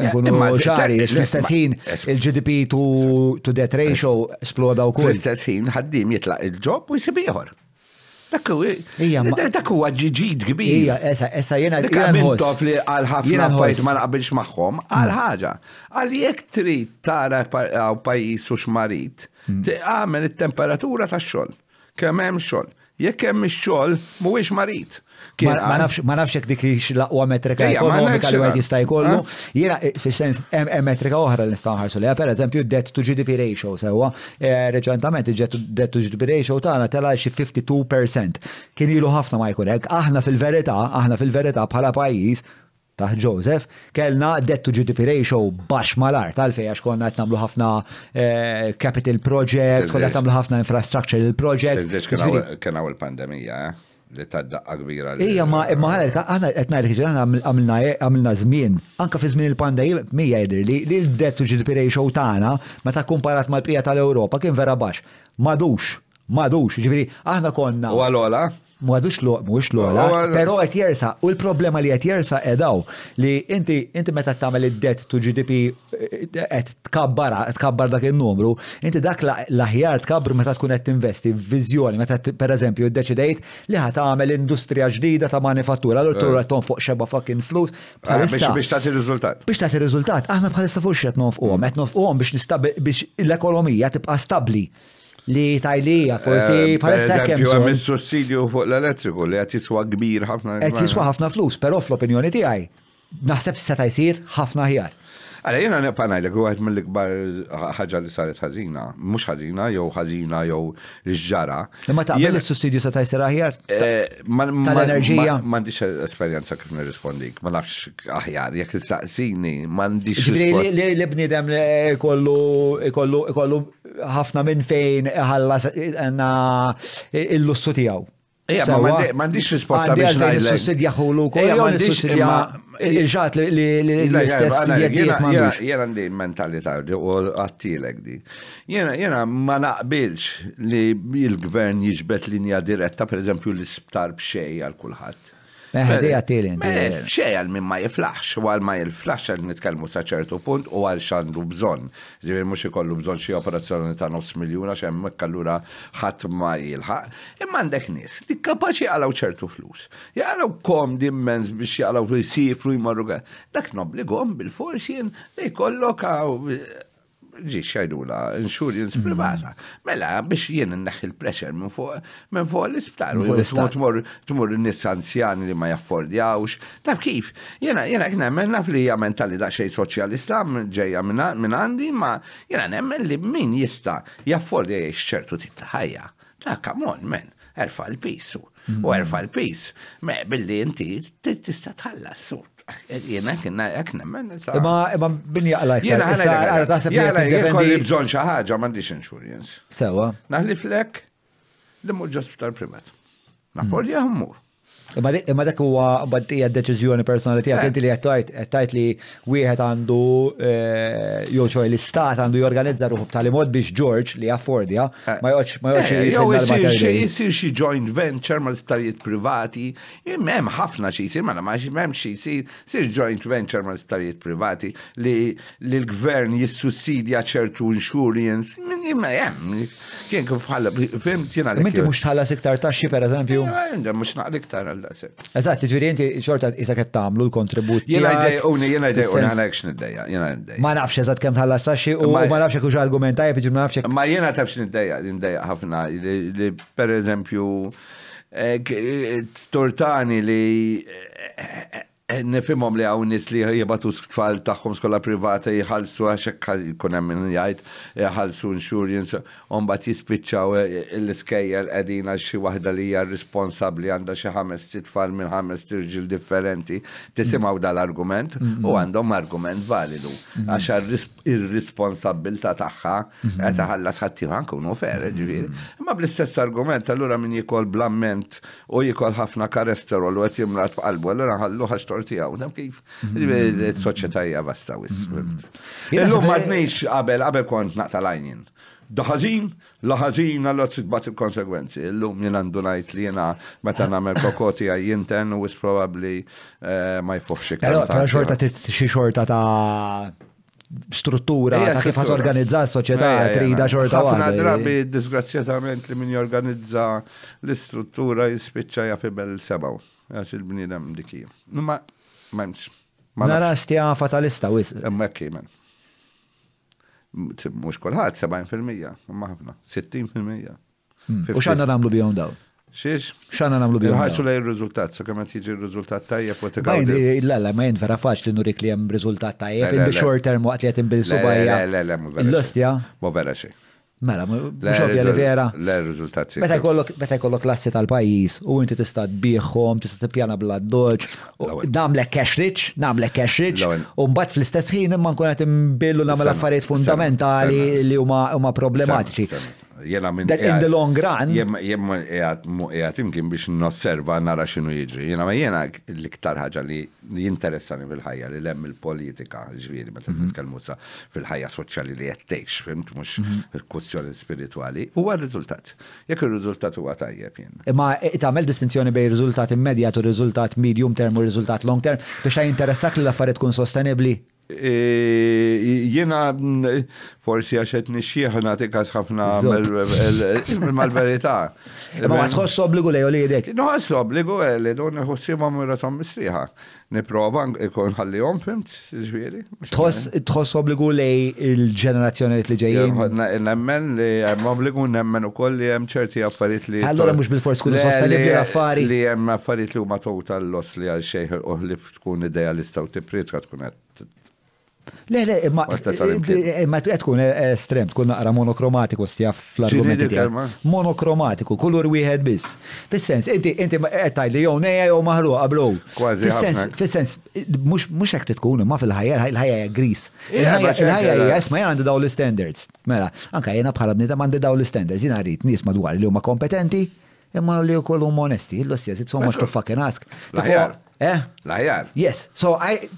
nkunu ċari, fl-istessin il-GDP to, to debt ratio sploda u kull. Fl-istess ħin ħaddim jitlaq il-ġob u jisib ieħor. Dak huwa ġiġid kbir. Ija, esa, esa jena għamiltof li għal-ħafna fajt ma naqbilx magħhom għal mm. ħaġa. Għal jekk trid tara pajis u xmarit, mm. għamel it-temperatura tax-xogħol, Kemm hemm xogħol, Jekk hemm ix-xogħol mhuwiex marit. Ma nafx jek jekk dik ix laqwa metrika ekonomika li għed jista' jkollu. Jiena eh, fis-sens hemm metrika oħra li nistgħu nħarsu per pereżempju debt to GDP ratio sewwa. Eh, reċentament debt to GDP ratio tagħna tela xi 52%. Kien ilu ħafna ma jkunek. Aħna fil-verità, aħna fil-verità bħala pajjiż taħ Joseph, kellna debt to GDP ratio bax malar, tal-fej għax konna namlu ħafna eh, capital projects, konna namlu ħafna infrastructure projects. Kena għu il-pandemija, eh? li ta' daqqa kbira. Ija ma' ma' għana għetna li għana e- għamilna zmin. Anka fi zmin il-pandemija, mija jidir li l-dettu ġil-pirej xow tana, ma ta' komparat mal-pija tal-Europa, kien vera bax. Madux, madux, ġifiri, aħna konna. U għalola? Mwadux loq mux loq, ola pero għet jersa, u l-problema li għet jersa edaw, li inti, inti meta tamel id-debt to GDP għet eh, tkabbara, tkabbar dak il-numru, inti dak l-ħjar tkabbar meta tkun għet investi, vizjoni, meta per eżempju id-deċidejt li għet għamel industrija ġdida ta' manifattura, l tura għet fuq xeba fucking flus. Ah, biex ta' rizultat. Biex ta' rizultat, aħna bħalissa fuq xet nonfqom, għet nonfqom biex l-ekonomija tibqa stabli li tajlija, forsi palessa kemm. Jo hemm sussidju fuq l-elettriku li qed jiswa kbir ħafna. Qed jiswa ħafna flus, però fl-opinjoni tiegħi naħseb seta' jsir ħafna ħjar. Għara jena nepanaj li għuħet mill-ikbar ħagġa li saret ħazina, mux ħazina, jow ħazina, jow l-ġara. Ma taqbel il-sussidju sa tajsir aħjar? Eh, Tal-enerġija? Mandiċ esperienza kif nirrispondik, ma nafx aħjar, jek il-saqsini, mandiċ. Ġifri li bnidem kollu ħafna minn fejn ħallas il-lussu tijaw. ma mandiċ risposta biex najdlek. sussidja ħulu, kollu Il-ġat li l-istess jeddiet Jena ndi mentalità u għattilek di. Jena ma naqbilx li il-gvern jiġbet linja diretta, per eżempju, l-isptar bxej għal kulħadd Meħdi tilin. Xej għal minn ma jiflax, u għal ma jiflax għal nitkelmu saċertu punt u għal xandu bżon. Ġivir mux ikollu bżon xie operazzjoni ta' nofs miljuna xem mekkallura ħat ma jilħaq. Imma għandek nis li kapaċi għalaw ċertu flus. Jgħalaw kom dimmens biex jgħalaw jifru jmarruga. Dak nobli għom bil-forsi li kollok ġi xajrula, insurance mm-hmm. privata. Mela, biex jien n-naħi l-pressure minn fuq minn fuq l-isptar. Tmur n-nis anzjani li ma jaffordjawx. Taf kif, jena jena nemmen naf li hija da xej soċjalista ġejja minn għandi, ma jena nemmen li min jista jaffordja jiex ċertu tip ta' ħajja. Ta' kamon, men, erfa l-pisu. U mm-hmm. erfa l-pis. Me, billi inti tista tħallas sur. Jena kena, jekna, menna sa. Ma, ma, bin jaqla. Jena għala, għala, tasab li jaqla. Jena kolli bżon xaħġa, mandiċ insurance. Sewa. Naħli flek, li mur ġospital privat. Nafor jammur. Imma dak huwa battija deċiżjoni personali tiegħek eh. inti li qed tgħid li wieħed għandu eh, jew xogħol l-istat għandu jorganizza ruħu b'tali mod biex George li affordja eh. ma jgħodx ma jgħodx jisir xi joint venture ma l-isptarijiet privati, hemm ħafna xi jsir, ma ma hemm xi jsir, sir joint venture ma l-isptarijiet privati li l-gvern jissussidja ċertu insurance, minn jimma hemm. Kien kif bħala fim tiena. Minti mhux tħallas iktar taxxi pereżempju? Mhux naqli iktar daqseg. Eżat, ġiri inti xorta jisa qed tagħmlu l-kontribut. Jena id-dej, unni, oh, jena id-dej, unni għal għana ekx niddejja, jena id-dej. Ma nafx eżat kem tħalla saxi u ma nafx kux argumentaj, bieġi ma nafx. Ma jena tafx niddejja, niddejja ħafna, li per eżempju eh, eh, tortani li eh, Eh, Nifimom li għaw nis li jibatu tfal taħħum skola privata jħalsu għaxek kuna minn jgħajt jħalsu insurance un bat jispiċċaw eh, l-iskejjel għedina xi wahda li hija responsabli għanda xi ħames tfal minn ħames tirġil differenti tisimaw dal-argument u mhm. għandhom argument validu mhm. għax il responsabilta taħħa għet mhm. ħallas għanku nkunu ferre ġviri. Ma bl-istess argument allura min jikol blamment u jikol ħafna karesterol u għet jimrat f'qalbu allura ħallu xorti tijaw, nam kif, mm-hmm. soċetajja vasta wis. Illum mm-hmm. nix qabel, qabel kont naqta lajnin. Daħazin, laħazin għallot sitbat il-konsekwenzi. Illum jien għandu najt li jena meta namel kokoti għajjinten u probably eh, ma jfuxi. Pero xorta xorta ta' struttura ta' kif għat organizza s-soċieta trida xorta għadha. Għafna drabi eh. disgrazzjatament li min jorganizza l-istruttura jispiċċa jafibel sebaw għax il-bnidem dikija. Numa, ma Nara stija fatalista wis. Hmm. Ma kiemen. Mux kolħat 70%, umma ħafna, 60%. U xanna namlu bjom daw? Xiex? Xanna namlu daw? Għaxu lej il-rizultat, so kemet jiġi il-rizultat tajja fuq Il-lalla, ma jen faċ li nurik li jem rizultat tajja, in the short term waqt li jatim bil-subajja. L-ostja? Mo vera xie. Mela, mux ovvja li vera. L-rizultat. Meta jkollok klassi tal-pajis u inti tista' tbieħħom, tista' tippjana bla doġ, namlek cash rich, namlek cash rich, u mbagħad fl-istess ħin imma kunet imbillu nagħmel affarijiet fundamentali li huma problematiċi jena minn. Dak in the long run. Jemma jgħat imkien biex nosserva nara xinu jġri. Jena ma jena l-iktar ħagġa li jinteressani fil-ħajja li lemm il-politika, ġviri, ma t-nitkelmu mhm. sa fil-ħajja soċjali li jettekx, fimt, mux il-kustjoni mhm. spirituali, u għal rizultat. Jek il-rizultat u għatajjeb jen. Ma e, tamel distinzjoni bej rizultat immedjat u rizultat medium term u rizultat long term, biex ta' jinteressak li l-affaret kun sostenibli E, jena forsi għaxet nixieħ nati kas ħafna mal verita Ma ma tħoss obligu lej u e, li jedek? No, għas obbligu li don nħossi ma mura sam misriħa. Niprofa ikon ħalli jom, fimt, ġviri. Tħoss obligu lej il-ġenerazzjoni li ġejjien? Nemmen li għem obligu nemmen u koll li għem ċerti affarijiet li. Allora mux bil-fors kun sostenibli affari. Li għem affarijiet li huma total los li għal xejħ u li tkun idealista u tipriet tkun għed Le, le, ma imma eh, eh, tkun estrem, eh, tkun naqra monokromatiku stija fl-argumenti tiegħek. Monokromatiku, kulur wieħed biss. Fis-sens, inti inti qed tgħidli jew nejja jew maħluqa blow. Fis-sens, fis-sens mhux mhux hekk tkun imma fil-ħajja il ħajja hija gris. Il-ħajja hija isma' jien għandi dawn l-standards. Mela, anke jiena bħala bniedem għandi dawn l-standards, jiena rrid nies madwar li huma kompetenti, imma li wkoll huma onesti, illu stess, it's so much to fucking ask. Eh? l Yes, so I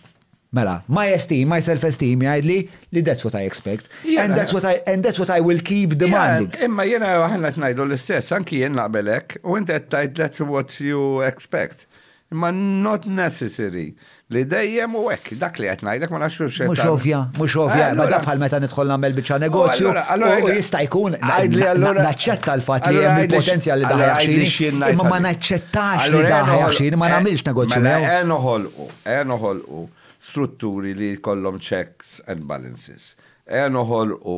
Mela, my esteem, my self-esteem jgħidli li that's what I expect. And that's what I, and that's what I will keep demanding. Imma jena għahna t-najdu l-istess, anki jien naqbelek, u inti għettajt that's what you expect. Imma not necessary. Li dejjem u hekk, dak li qed ngħidlek ma nafx xe. Mhux ovja, mhux ovja, ma dak bħal meta nidħol namel biċċa oh, negozju u jista' jkun naċċetta l-fatt li hemm il-potenzjal li daħja xin. Imma ma naċċettax li daħja xin, ma eh, nagħmilx negozju. Enoħolqu, mela eh, eh, u, strutturi li kollom checks and balances. uħol u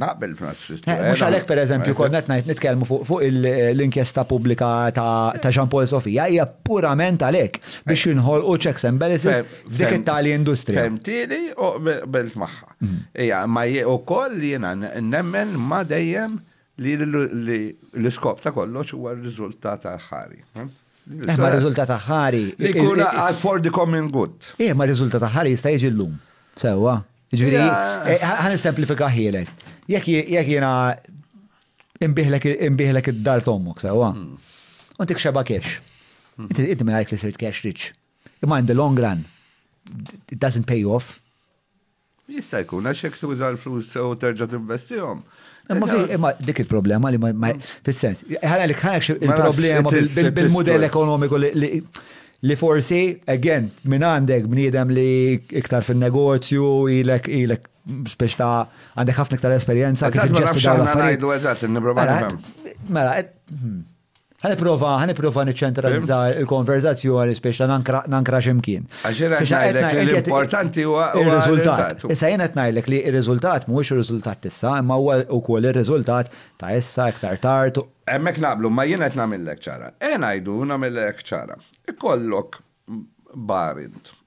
naqbel Mux eh, għalek per eżempju, konnet najt nitkelmu fuq l-inkjesta publika ta' Jean Paul Sofija, hija purament għalek biex jinħol eh. u checks and balances f'dik it-tali industrija. Femtili u belt maħħa. Mhm. Ija, ma u koll jena nemmen ma dejjem li l skop ta' kollox huwa r-riżultat tal-ħari. Eh, eh, ma eh, rizultat aħħari. Li kun for the common good. Eh, ma rizultat aħħari jista' jiġi llum. Sewwa. Ġifieri, eh, ħan semplifika ħielek. Jekk jiena imbiħlek id-dar tommok, sewwa. Hmm. U xeba kex. Hmm. Inti minn għalik li sirt kex rich. Imma in the long run, it doesn't pay off. Jista' jkun għax jekk tuża l-flus u terġa' tinvestihom. Ma fi, ma' dik il-problema li ma, mm. fil-sens, ħalek ħalek il-problema bil-modell ekonomiku li li forsi, again, minn għandek bniedem li iktar fil-negozju, ilek, ilek, biex ta' għandek ħafna iktar esperienza. Għandek ħafna iktar esperienza. Mela, Għaniprofa, għaniprofa niċċentralizza il-konverzazzjoni speċa nankra ximkien. L-importanti huwa il-riżultat. Issa jena tnajlek li il-riżultat mhuwiex il-riżultat issa, imma huwa wkoll il-riżultat ta' issa iktar tard. Hemmhekk naqblu, ma jiena qed nagħmellek ċara. E ngħidu nagħmellek ċara. Ikollok barint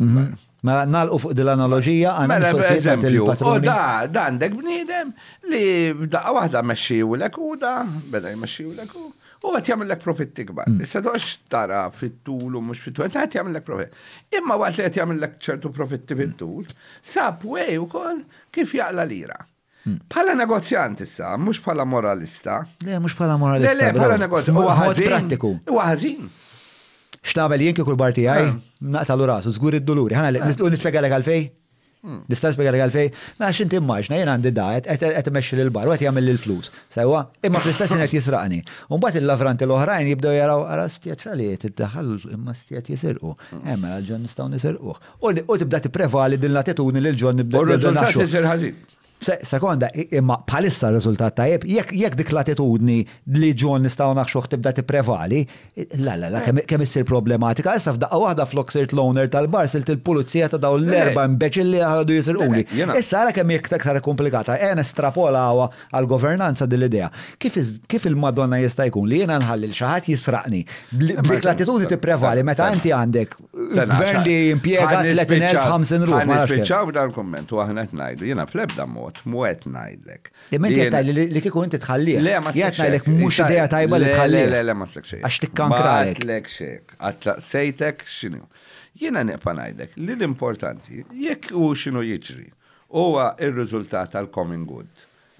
Mela nalqu fuq dil-analogija għan mela, eżempju. U oh, da, da għandek bniedem li daqqa waħda meċxiju l u da, beda jmeċxiju l u u għat jgħamil l-ek profit tikbar. Mm. Issa dox tara fit-tul u mux fit-tul, għat jgħamil l-ek profit. Imma għat li għat jgħamil l-ek ċertu profitti mm. fit-tul, sabway u kol kif jgħala lira. Pala mm. negozjant issa, mux pala moralista. Le, mux pala moralista. Le, pala negozjant. U għazin. U għazin. Xtabel jien kull barti għaj, ah. naqta l rasu, zgur id-doluri. Għana, ah. nispiega l għalfej? Hmm. Nistan spiega għalfej? Ma xinti maġna, jena għandi daħet, għet meċi l-bar, għet jgħamil l-flus. Sajwa, imma fl-istess għet jisraqni. Umbat il-lavranti l-oħrajn jibdow jaraw għara stijat xaliet, id daħal imma stijat jisirqu. Hmm. Emma eh, mela għal-ġon nistaw nisirqu. U tibda t-prevali din l-attitudni l-ġon nibdew. Sekonda, imma palissa r-riżultat tajjeb, jekk dik l li ġon nistaw naħxuħ tibda tipprevali, la la la, eh. kemm issir problematika, issa f'daqqa waħda flok sirt loner tal-bar silt il-pulizija ta' daw eh. l-erba mbeċi li għadu jisir eh, uli. Issa għala kemm jekk taktar komplikata, għen għawa għal-governanza dil-idea. Kif il-Madonna jista' jkun li jena nħalli l-xaħat jisraqni, dik l-attitudni tipprevali, meta għanti għandek gvern li impiega 3.500 ruħ. Għan nispeċaw dal-kommentu għahna t-najdu, jena fleb dammu mod, muet najdlek. E Dimment jgħetaj li kiku inti tħallih. Le, ma t-għet najdlek mux ideja tajba li tħallih. Le, le, ma t-lek Għax t-kankrajk. Ma t xejk. Għatla sejtek xinu. Jena nepa najdlek li l-importanti, jekk u xinu jiġri, huwa il-rizultat tal-coming good.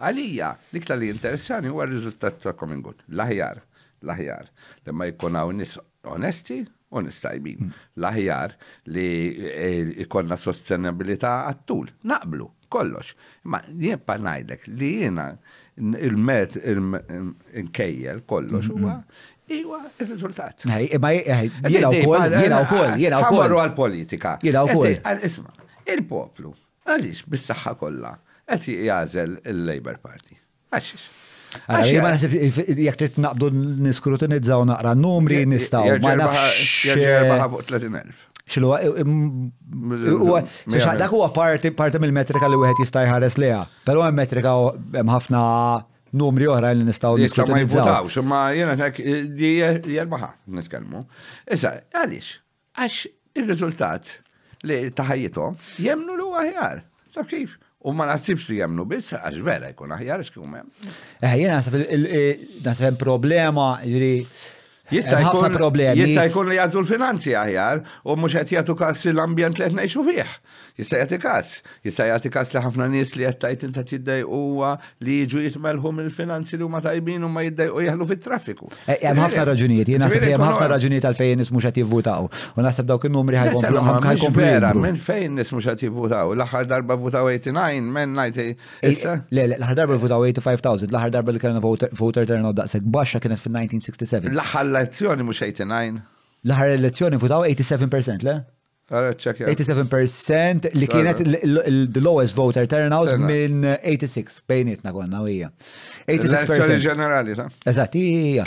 Għalija, liktar li interessani huwa il-rizultat tal-coming good. L-aħjar, l-aħjar. Lemma jkun għaw nis onesti, onestajbin. Mm. L-aħjar li eh, ikonna sostenibilita għattul. Naqblu, kollox. Ma jien pa li jiena il-met il-kejjel kollox huwa Iwa, il-rizultat. Ma jena u eh, koll, jena u koll, jena u koll. għal-politika. Jena u koll. Isma, il-poplu, għalix, bis-saxħa kolla, għati jazel il-Labor Party. Għaxix. Għalli ma jek trid naqbdu niskrutinizzaw naqra numri nistaw. Ma nafx. 30.000 xilwa, eh, mm, dak huwa parti parti mill-metrika li wieħed jista' jħares liha. Però hemm metrika hemm ħafna numri oħra li nistgħu niskutinizzaw. Ma jiena tak eh, di jerbaħa nitkellmu. Issa, għaliex, għax ir-riżultat li taħajjithom jemnu l huwa ħjar. Sab kif? U ma naħsibx li jemnu biss, għax vera jkun aħjar x'kun hemm. Eh, jiena nasab problema jiri Jista' jkun problemi. Jista' jkun li jgħadżu l-finanzi aħjar u mhux qed jagħtu każ l-ambjent li qed ngħixu fih. Jista' jagħti każ, jista' jagħti każ li ħafna nies li qed tajt inta tiddejquha li jiġu jitmelħu mill-finanzi li huma tajbin u ma jiddejqu jaħlu fit-traffiku. Eh, eh, hemm ħafna raġunijiet, jien naħseb li hemm ħafna raġunijiet għalfejn nies mhux qed jivvutaw. U naħseb dawk in-numri eh, ħajkomplu. Vera, minn fejn nies mhux qed jivvutaw? L-aħħar darba votaw 89, men ngħid issa. Le, l-aħħar darba votaw 85,000, l-aħħar darba li kellna voter turnout daqshekk baxxa kienet fin-1967. L-aħħar elezzjoni mhux 89. L-aħħar elezzjoni votaw 87%, le? 87% li kienet the lowest voter turnout minn 86 bejnietna konna u hija. 86% ġenerali ta' Eżatt, hija.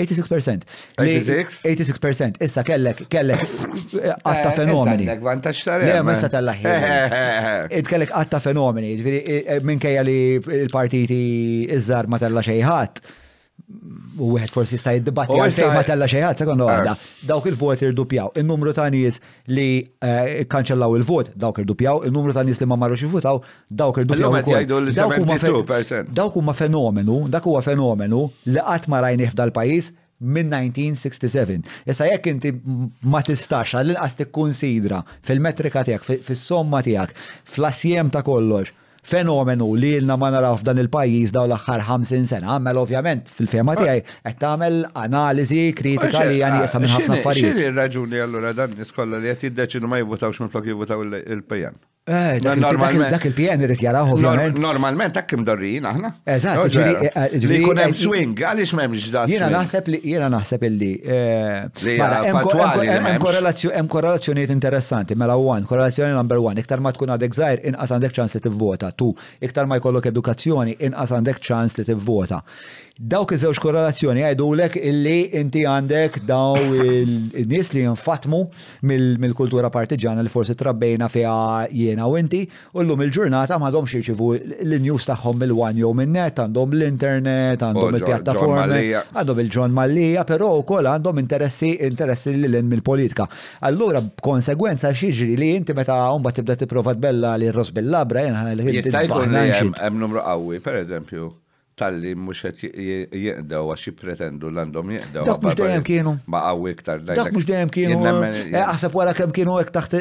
86%. 86%? 86%. Issa kellek, kellek eh, għatta eh, fenomeni. Vantaġġ ta' Le, ma issa tal eh, kellek għatta fenomeni, Minkejja li l-partiti iżżar ma tal ħadd u għed forsi sta' id-dibatti għal ma tella xeħat, sekondu ah. għadda, dawk il-vot irdupjaw, il-numru ta' nis li eh, kanċellaw il-vot, dawk irdupjaw, il-numru ta' nis li ma marrux votaw dawk irdupjaw. Dawk huma fenomenu, dak huwa fenomenu li qatt ma rajni f'dal-pajis minn 1967. Issa jekk inti ma tistax għall-inqas tikkunsidra fil-metrika tiegħek, fis-somma tiegħek, fl-asjem ta' kollox, fenomenu li jilna ma naraw f'dan il-pajjiż daw l-aħħar 50 sena. Għamel ovvjament fil-fema tiegħi qed tagħmel analiżi kritika li għan jesa minn ħafna affarijiet. il raġuni allura dan niskolla li qed jiddeċinu ma jivvutawx minn flok jivvutaw il pajan Eh, dak il-PN irrit jaraħu. Normalment dak kim dorri jina aħna. Eżatt, ġiri. Eh, eh, li hemm swing, għaliex m'hemmx da. Jiena naħseb li jina naħseb li. Hemm korrelazzjonijiet interessanti, mela one, korrelazzjoni number one, iktar ma tkun għadek zaħir, inqas għandek ċans li tivvota, tu iktar ma jkollok edukazzjoni inqas għandek ċans li tivvota dawk iż-żewġ korrelazzjoni għajdulek illi inti għandek daw il-nies li jinfatmu mill-kultura partiġana li forsi trabbejna fiha jiena u inti, u llum il-ġurnata m'għadhom xirċivu l-news tagħhom mill-wan jew min-net, għandhom l-internet, għandhom oh, il-pjattaformi, għandhom il-ġon mallija, però koll għandhom interessi interessi li l mill-politika. Allura b'konsegwenza xiġri li inti meta mbagħad tibda tipprova tbella li ros bil-labra jien ħanajlek. għal jkun hemm numru qawwi, pereżempju tal-li mux jieqdaw għax jipretendu l-għandhom jieqdaw. Dak mux dajem kienu. Ma għaw iktar. Dak mux dajem kienu. Għasab eh, wara kem kienu ek taħt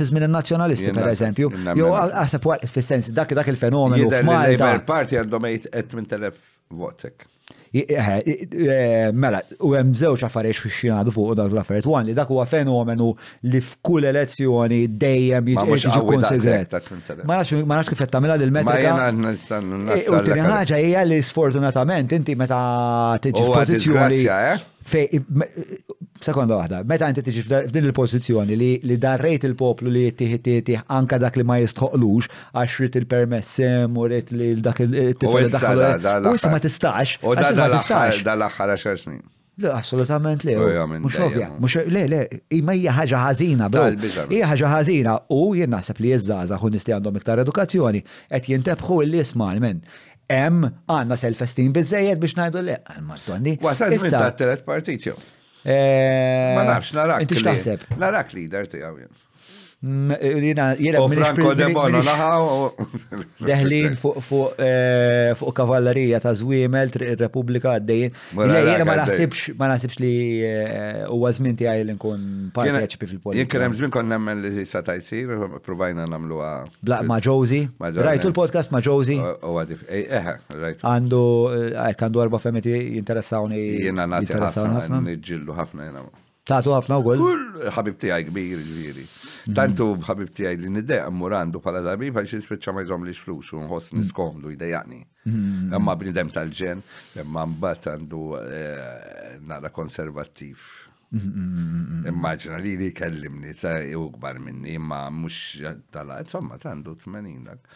fizmin nazjonalisti per eżempju. Jo għasab wara fil dak il-fenomenu. Il-Parti għandhom 8000 votek. Eh, eh, eh, mela, u hemm żewġ affarijiet xi xinadu fuq dak l-affarijiet. Wan li dak huwa fenomenu li f'kull elezzjoni dejjem jiġi konsegret. Ma nafx ma nafx kif qed tagħmilha lil metrika. U tieni ħaġa hija li sfortunatament inti meta tiġi f'pożizzjoni fej, sekonda waħda, meta inti tiġi f'din il-pozizjoni li, li darrejt il-poplu li tiħi tiħi anka dak li ma jistħoqlux, għax rrit il-permessem u rrit li dak il-tifel daħħal. U jissa ma tistax. U da l da l-axħar għaxaxni. Le, assolutament le. Mux ovvja, mux le, le, imma hija ħaġa ħażina, bro. Hija ħaġa ħażina u jien naħseb li jiżżaża ħun nisti għandhom iktar edukazzjoni qed jintebħu l-isma' men hemm għandna self-esteem biżejjed biex ngħidu le għal-Madonni. Wasal żmien tat-telet partit jew. Eh, Ma nafx narak. Inti x'taħseb? Narak leader tiegħu jien. Eh, jena, jena, Deħlin eh, fuq kavallerija ta' Zwimel, il-Republika għaddejn. Jena ma naħsibx, ma naħsibx li eh, u għazmin ti għaj nkun parteċipi fil-politika. Jena kena mżmin kon nemmen li sata' jisir, provajna namlu għa. Bla, ma' Jozi. Rajtu l-podcast ma' Jozi. U għadif, eħe, rajtu. Għandu, għandu għarba femmeti jinteressawni. Jena nati ħafna, nġillu ħafna jena. Tatu ħafna u għol? Ħabib ti għaj kbir, ġviri. Mhm. Tantu bħabib tijaj li nideja murandu pala darbi bħal xie speċa ma jżom li xflus u nħos mhm. niskomdu idejani. Mhm. Għamma bnidem tal-ġen, imma mbat għandu eh, nara konservativ. Immaġina li li kellimni, ta' u gbar minni, imma mux tala, insomma, ta' tandu 80 dak.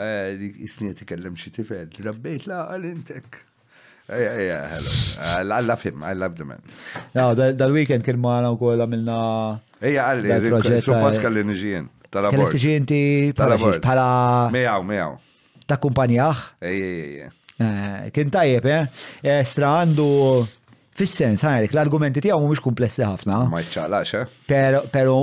Eh, Isniet kellem xie tifed, rabbejt la' għalintek. Eh, għalla fim, għalla bdumen. Dal-weekend kien maħna u kolla minna Eja, għalli, suppost kalli nġien. Kellek tiġi ti pala. Mejaw, mejaw. Ta' kumpanjaħ? Eja, eja, eja. Eh, kien tajjeb, eh? Estra eh, għandu fissens, għanek, l-argumenti tiegħu mux komplessi ħafna. Ma ċalax, eh? Pero pero,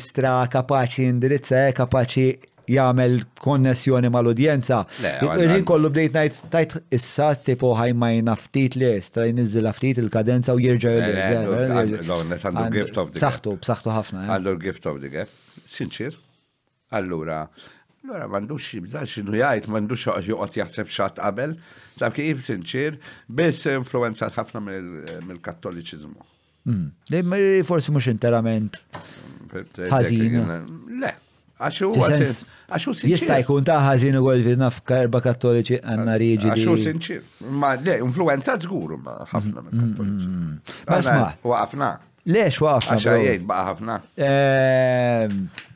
stra kapaxi indirizza, eh, kapaxi jagħmel konnessjoni mal-udjenza. Rin kollu bdejt ngħid tajt issa tipo ħajmajna ftit li estra jniżżilha ftit il-kadenza u jirġa' Saħtu, b'saħtu ħafna. Għandu l-gift of the gap. Sinċir. Allura, allura mandux jibda xinu jgħajt, mandux joqgħod jaħseb xatt qabel, tab kif sinċir, biss influenzat ħafna mill-kattoliċiżmu. Mm. Forsi mhux interament Għaxu, għaxu sinċir. Jista jkun taħazin u għolvi naf karba kattoliċi għanna riġi. Għaxu sinċir. Ma le, influenza zguru ma ħafna minn mm-hmm. kattoliċi. Ma sma. Waqafna. Le, xwaqafna. Għaxa jgħid baqafna.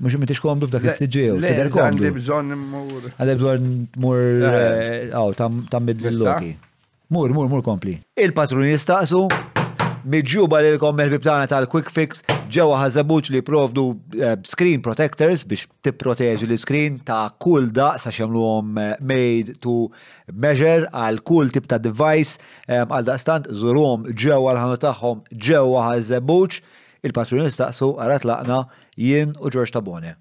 Mux ehm, mi t-iġkomdu f'dak il-sġil. Le, għandi bżon mur. Għandi bżon mur, għaw, tam midl-loki. Mur, mur, mur kompli. Il-patrun jistaqsu. Miġuba li l-kommel bibtana tal-Quick Fix ġewa ħazabuċ li provdu eh, screen protectors biex tipproteġi l-screen ta' kull da' sa' għom made to measure għal kull tip ta' device għal daqstant għom ġewa l-ħanu tagħhom ġewa ħazabuċ il-patrun su għarat laqna jien u George Tabone.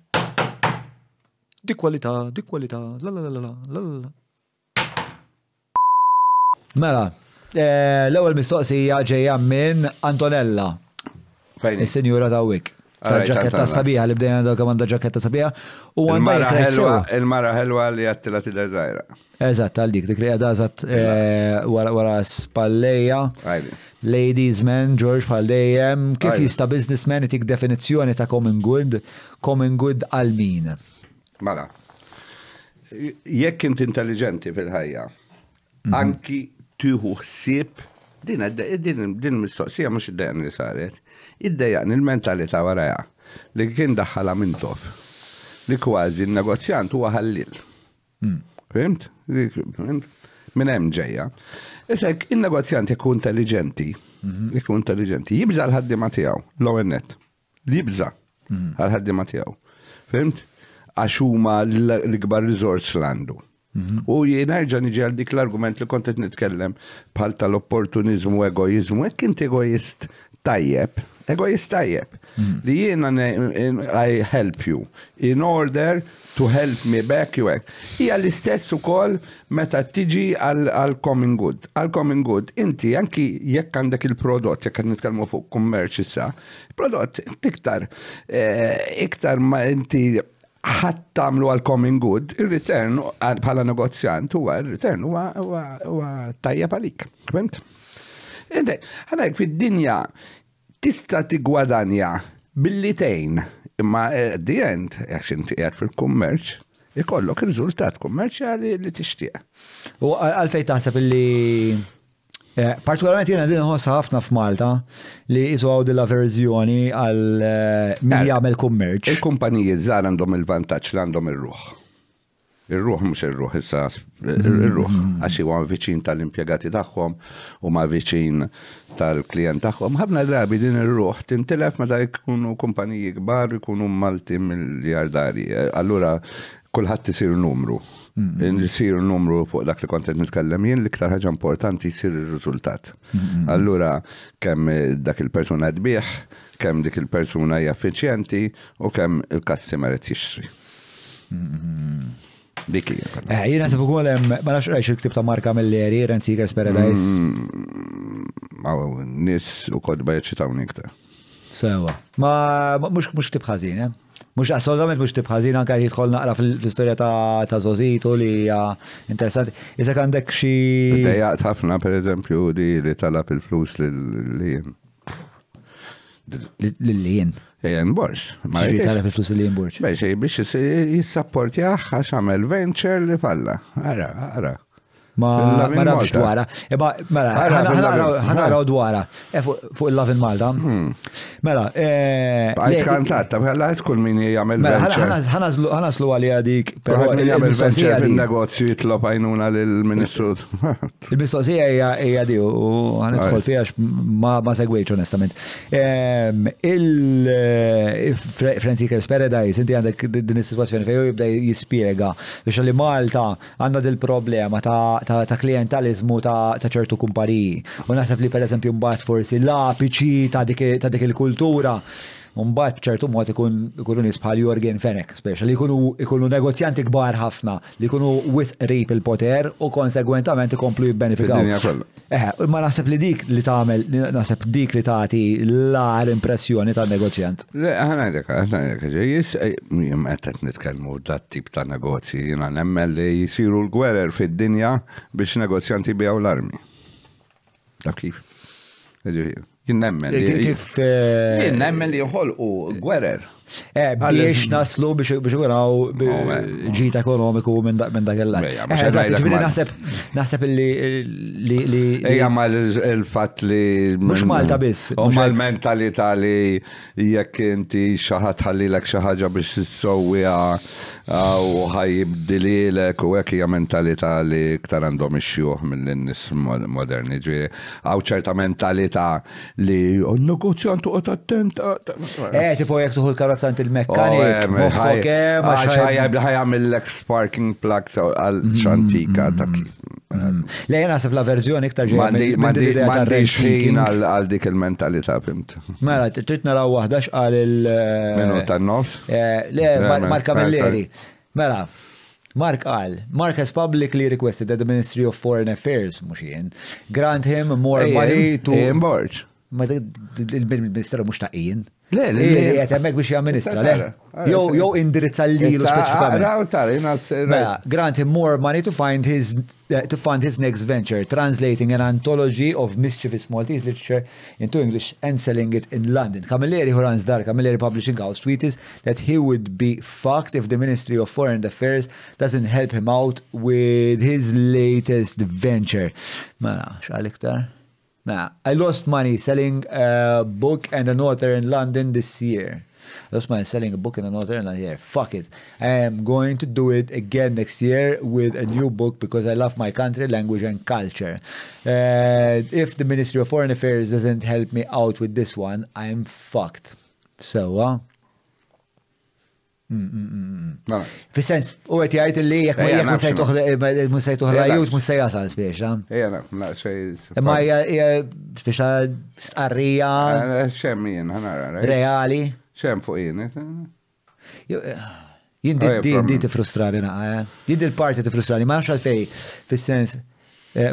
Di kwalità, di kwalità, la la la la la la la. Mela, Eh, l-ewwel mistoqsija ġejja minn Antonella. Fejn? Is-Sinjura wik. Ta' ġaketta sabiħa li bdejna dak għandha ġaketta sabiħa. U għandha il-mara ħelwa li għattila tidher żgħira. Eżatt, għal dik, dik li għadha eżatt eh, wara spalleja. Ladies man, George bħal dejjem, kif jista' businessman itik definizzjoni ta' common good, common good għal min. Mela, jekk int intelligenti fil-ħajja, mhm. anki tieħu xsib, din din mistoqsija mux id dajan li saret. id dajan il mentalita warajja li kien daħħala minn tof Li kważi il negozjant huwa ħallil. Hmm. Fimt? Minn hemm ġejja. Isek il negozjant ikun intelligenti. Ikun mhm. intelligenti. Jibża l-ħaddima tiegħu l-ewwel net. Jibża mhm. għal-ħaddima tiegħu. Fimt? Għax huma l-ikbar riżors l-għandu. Mhm. U jienerġa niġi għal dik l-argument li kontet nitkellem bħal tal-opportunizmu egoizmu, jek kint egoist tajjeb, egoist tajjeb, mhm. li jiena I help you in order to help me back you Ija l-istess u kol meta tiġi għal common good. Għal common good, inti anki jekk għandek il-prodott, jekk għan nitkellmu fuq kummerċi sa, prodott iktar, eh, iktar ma inti ħadd tagħmlu għal coming good, ir-return bħala negozjant huwa ir-return huwa tajja għalik. Fimt? Għalhekk fid-dinja tista' tigwadanja billi tejn imma at the end għax inti qiegħed fil-kummerċ ikollok riżultat kummerċjali li tixtieq. U għalfejn taħseb li Eh, partikolarment jena din ħossa ħafna f'Malta li jisuaw dilla verżjoni għal eh, min eh, jagħmel kummerċ. Il-kumpaniji żgħar għandhom il-vantaġġ li għandhom ir-ruħ. Ir-ruħ mhux ir-ruħ issa mm-hmm. ir-ruħ għax huwa viċin tal-impjegati tagħhom u ma viċin tal-klijent tagħhom. Ħafna drabi din ir-ruħ tintilef meta jkunu kumpaniji kbar ikunu Malti miljardari. Allura kulħadd isir numru. Mm-hmm. Nsiru numru fuq dak li kontent nitkellem jien l-iktar ħaġa importanti jsir ir-riżultat. Mm-hmm. Allura kemm dak il-persuna dbieħ, kemm dik il-persuna hija effiċjenti u kemm il-customer qed jixtri. Mm-hmm. Dikki. Eh, jiena se ukoll hemm ma nafx qrejx il-ktib ta' Marka Milleri, Ren Seekers Paradise. Mm, nis u kodba jaċċitawni iktar. Sewa. Ma mhux mhux ktib ħażin, eh? Mux assolutament mux tibħazin anka jitħol naqra fil-istoria ta' Zozitu li hija interessanti. Iżek għandek xi. Dejjaqt ħafna per eżempju di li talab il-flus lil-lien. Lil-lien. Jen borx. Ma jitalab il-flus lil-lien borx. Biex jisapportjaħ għax għamel venture li falla. Ara, ara. Ma ma nafx dwara. Eba, mela, ħanaraw hmm. dwara. E, fuq il-Love in Malta. Hmm. Mela, għajt e, kantat, ta' bħalla għajt kull min jgħamil mela, venture. ħanaslu għalli għadik. Min jgħamil venture fil-negozju jitlob għajnuna l-ministru. Il-mistoqsija hija di u ħanidħol fija ma segwejċ onestament. Il-Franzikers eh, Paradise, inti għandek din is-situazzjoni fejn jibda jispiega biex li Malta għandha dil-problema ta' ta' klientalizmu ta' ċertu kumpariji. U naħseb li per eżempju mbagħad forsi l-apiċi ta' dik il-kultura. Mbagħad b'ċertu mod ikun ikunu nies bħal Jorgen Fenek, speċa li jkunu ikunu negozjanti kbar ħafna li jkunu wisq rip il-poter u konsegwentament ikomplu jibbenefikaw. Eh, ma naħseb li dik li tagħmel naħseb dik li tagħti l għar impressjoni tan-negozjant. Le, ħanajdek, ħanajdek, ġejjis, eh, jim qed nitkellmu dat tip ta' negozji, jiena nemmel li jisiru l-gwerer fid-dinja biex negozjanti bijaw l-armi. Dak kif? Ġejjis. Jinnemmen. Kif. Jinnemmen li eh, jħolqu gwerer. Eh, biex naslu biex għuraw ġita ekonomiku minn dak il-lat. Eh, naħseb naħseb li. Ejja ma l-fat li. Mux Malta biss. Oh, u ma l-mentalità li jekk inti xaħat ħallilek xaħġa biex s-sowija ah, u ħajibdililek u jekk hija mentalita li ktar għandhom ixxjuħ mill innis moderni ġi. Għaw ċerta mentalita li unnu kuċċan tuqot attent. Eh, tipo jekk tuħu l-karra karozza il-mekkanik. Oh, Moħħokem, ħajja ħajja mill-ex parking plug għal-xantika ta' mm, mm, mm. Le jena la verżjoni iktar ġej. Mandi xejn għal dik il-mentalità fimt. Mela, trid naraw waħda għal il- Minuta eh, nofs. Le, mal-kamelleri. Mela, Mark għal, Mark has publicly requested that the Ministry of Foreign Affairs, mux grant him more money to... Imborġ ma il-Ministeru mux taqijin. Le, le, le. Jgħet biex jamministra, le. Jow indirizza li lu specifikament. grant him more money to find his uh, to fund his next venture, translating an anthology of mischievous Maltese literature into English and selling it in London. Kamilleri who runs Dar Camilleri Publishing House tweets that he would be fucked if the Ministry of Foreign Affairs doesn't help him out with his latest venture. Mela, xaliktar? Now, I lost money selling a book and an author in London this year. I lost money selling a book and an author in London. fuck it. I am going to do it again next year with a new book because I love my country, language, and culture. Uh, if the Ministry of Foreign Affairs doesn't help me out with this one, I'm fucked. So, uh, Mm, mm, mm, fis-sens, u għet jgħajt li jek ma jek musaj toħla, musaj toħla jgħut, musaj jasal spiex, Jena, na, xej. Ma spiex starrija. ċem ah, jien, ħanara. Eh? Reali. Xem fuq jien, eh? eh, Jindi di ah, t-frustrani naqa, jindi l-parti t ma xal fej, fis-sens,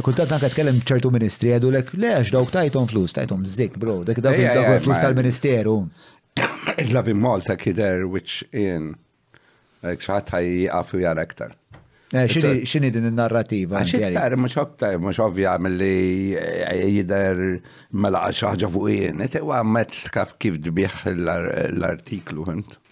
Kultant tkellem ċertu ministri l-ek, lex dawk tajtom flus, tajtom zik, bro, dak dak il-flus tal-ministeru. Love in Malta kider, which in xaħat ħajjaqaf u jar ektar. Eh, xini din il-narrativa? Ah, Xiktar, mux aktar, mux ovvja mill-li eh, jider mela xaħġa fuq jien. Etewa mezz kaf kif dbiħ l-artiklu.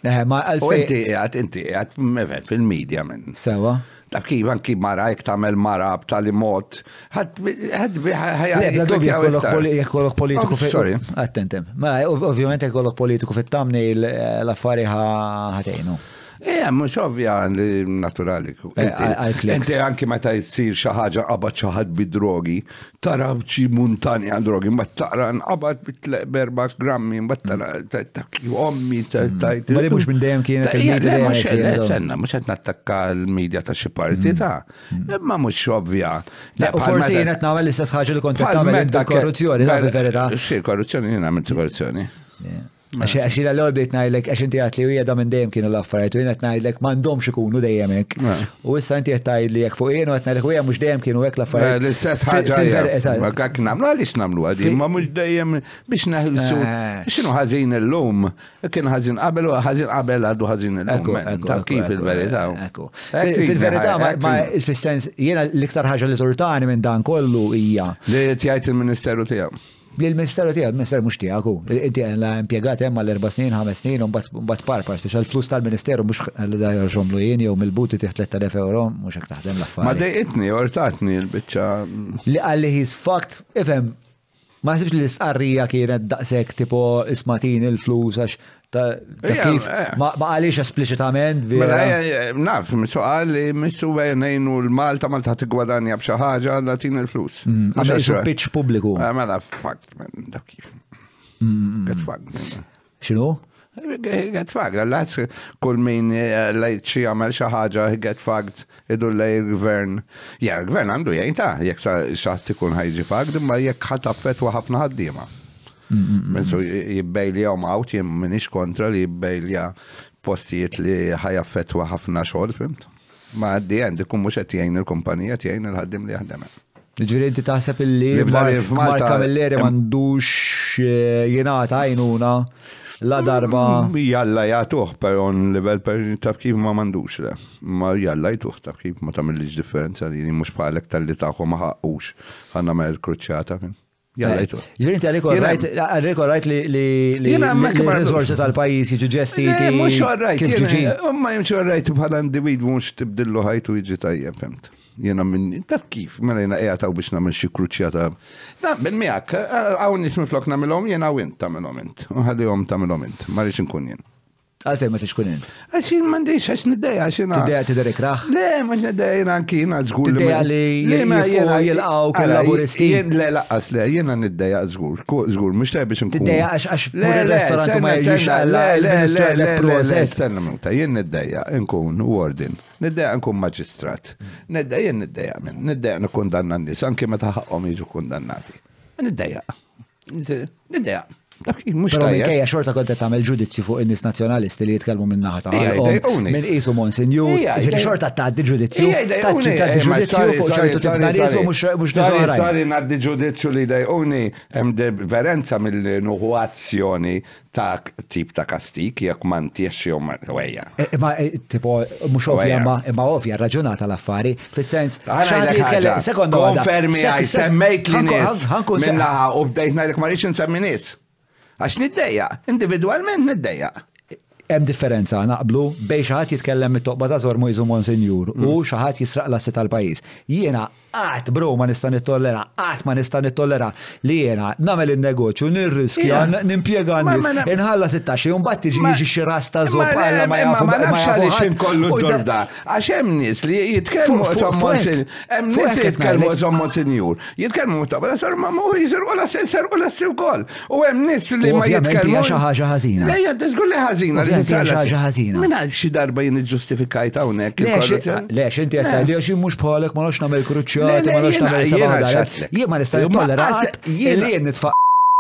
Eh, ma għalfej. Inti għat, inti għat, mhmm, fil-medja minn. Sawa ta' kif anki mara, jek mel mara ta' b'tali mod, ħad Le, dubja jkollok politiku oh, fit. Sorry. Attentem. Ma, ovvjament jkollok politiku fit-tamni l-affari ħatejnu. Eh, mux ovvja li naturali. Ente eh, anki ta' jissir xaħġa għabat xaħat bid-drogi, tara ċi muntani għal drogi, ma tara nqabad bit-berba grammi, ma tara ommi, ta' mm-hmm. Ma li mux minn dejjem kienet il-medja. mux għet nattakka l-medja ta' xi parti mm-hmm. ta' mm-hmm. imma mux ovvja. Forsi jenet namel l-istess ħaġa li kont tagħmel korruzzjoni, ta' fil-verità. Xi korruzzjoni, jien korruzzjoni. Għax jina l-għol bħit najlek, għax inti għatli u jeda minn dejjem kienu l-affarijiet, u jina najlek mandom xikunu dejjem hekk. U issa inti qed li jekk fuq jien u qed najlek u hija mhux dejjem kienu hekk l-affarijiet. L-istess ħaġa. Ma kak nagħmlu għaliex nagħmlu għadi, ma mhux dejjem biex naħilsu. Eh. X'inhu ħażin illum? Kien ħażin qabel u ħażin qabel għadu ħażin illum. Ta' kif il-verità. Fil-verità ma fis-sens jiena l-iktar ħaġa li turtani minn dan kollu hija. Li jgħid il-Ministeru tiegħu li l-ministeru tiegħek, il-ministeru mhux tiegħek hu. la impjegat hemm għal erba' snin, ħames snin u mbagħad parpar biex l-flus tal-ministeru mhux xomlu jien jew mill-buti tih 3000 euro mhux hekk taħdem l-affarijiet. Ma dejqitni ortatni l-biċċa. Li għalli he's fucked, ifhem, ma sibx li l-istqarrija kienet daqshekk tipo ismatin il-flus għax Ma għalix esplicitament mela, Naf, misu għalli, misu għajnejnu l-Malta, Malta t gwadanja bċa ħagġa, latin il-flus. Mm, Għamil su pitch publiku. Għamela, eh, fakt, men, da kif. Mm, għet mm, fakt. Xinu? Eh, għet fakt, għallat kull min eh, lajt xie għamel xaħġa, għet fakt, idu lej gvern. Ja, gvern għandu jajnta, jek sa' xaħti kun ħajġi fakt, ma jek ħat affetwa ħafna ħaddima jibbej li jom mawt, jem minix kontra li jibbej li postijiet li ħajaffetwa ħafna xol, fimt? Ma għaddi għandi kum mux għet jgħin il kompanija jgħin il-ħaddim li għaddem. Ġviri, inti taħseb il-li Mark Kamilleri mandux eh, jenata għajnuna la mm, darba. Jalla jgħatuħ, per on level per taf kif ma mandux le. Ma jalla jgħatuħ taf kif ma tamillix differenza li mux bħalek tal-li taħu ma ħaqqux. Għanna ma l-kruċċata. Ġirinti eh, għalik għorrajt, għalik għorrajt li l-rizorsi tal-pajis jiġu eh, Mux għorrajt, umma eh, jimxu għorrajt bħala individu mux tibdillu ħajtu jiġi tajjeb, femt. Jena minn, taf kif, mela jena eħataw biex namel xie kruċjata. Na, minn miħak, għaw nismi flok namilom, jena għawin tamilom int. Uħalli għom int, marriċ nkun jena. Għalfej ma t-iġkun int? Għaxin mandiċ, għax niddeja, għaxin. Tiddeja t-derek raħ? Le, ma niddeja jena għankin għazgur. Tiddeja li jena jilqaw kal-laburisti. Jien le laqqas, le, jena niddeja għazgur, zgur, mux taj biex nkun. Tiddeja għax għax il-restorantu ma jġiġ għalla il-ministru għallek proset. Stanna minuta, jien niddeja nkun warden, niddeja nkun maġistrat, niddeja niddeja minn, niddeja nkun dannan nis, anki meta ħaqqom jġu kundannati. Niddeja, niddeja. Pero minkejja xorta kontet tagħmel ġudizzju fuq in-nies nazzjonalisti li jitkellmu minn naħa ta' minn qisu Monsinjur, jiġri xorta tgħaddi ġudizzju, tgħaddi ġudizzju fuq ċertu tip ta' nies mhux niżgħar. Sari ngħaddi ġudizzju li dejquni hemm differenza mill-nuħu azzjoni ta' tip ta' kastik jekk ma ntiex jew wejja. Ma eh, eh, tipo mhux ovvja ma imma eh, ovvja raġunata l-affari fis-sens sekondu konfermi għaj semmejt li nies. Ħankun u bdejt ngħidlek ma rridx insemmi Għax niddeja, individualment niddeja. Hemm differenza naqblu bej xi ħadd jitkellem mit-toqba ta' żormu jżu Monsinjur u mm. xi ħadd jisraq l tal-pajjiż. Jiena għat bro ma nista nittollera, għat ma nista nittollera li jena namel il-negoċu, nirriskja, nimpiega għannis, inħalla 16, un batti ġiġi xirasta ta' zop għalla ma jgħafu Ma ma jgħafu ma jgħafu ma jgħafu ma jgħafu ma jgħafu ma jgħafu ma jgħafu ma jgħafu ma jgħafu ma jgħafu ma jgħafu ma jgħafu ma jgħafu ma jgħafu ma jgħafu ma jgħafu ma jgħafu ma jgħafu Ma ma ħazina. ma jgħafu ma jgħafu ħazina. jgħafu ma jgħafu xi darba ma jgħafu ma jgħafu ma jgħafu ma jgħafu ma jgħafu ma nafx namel kruċ xorti ma nux namel sabada. Jien ma nistan tollerat, jien li nitfaq.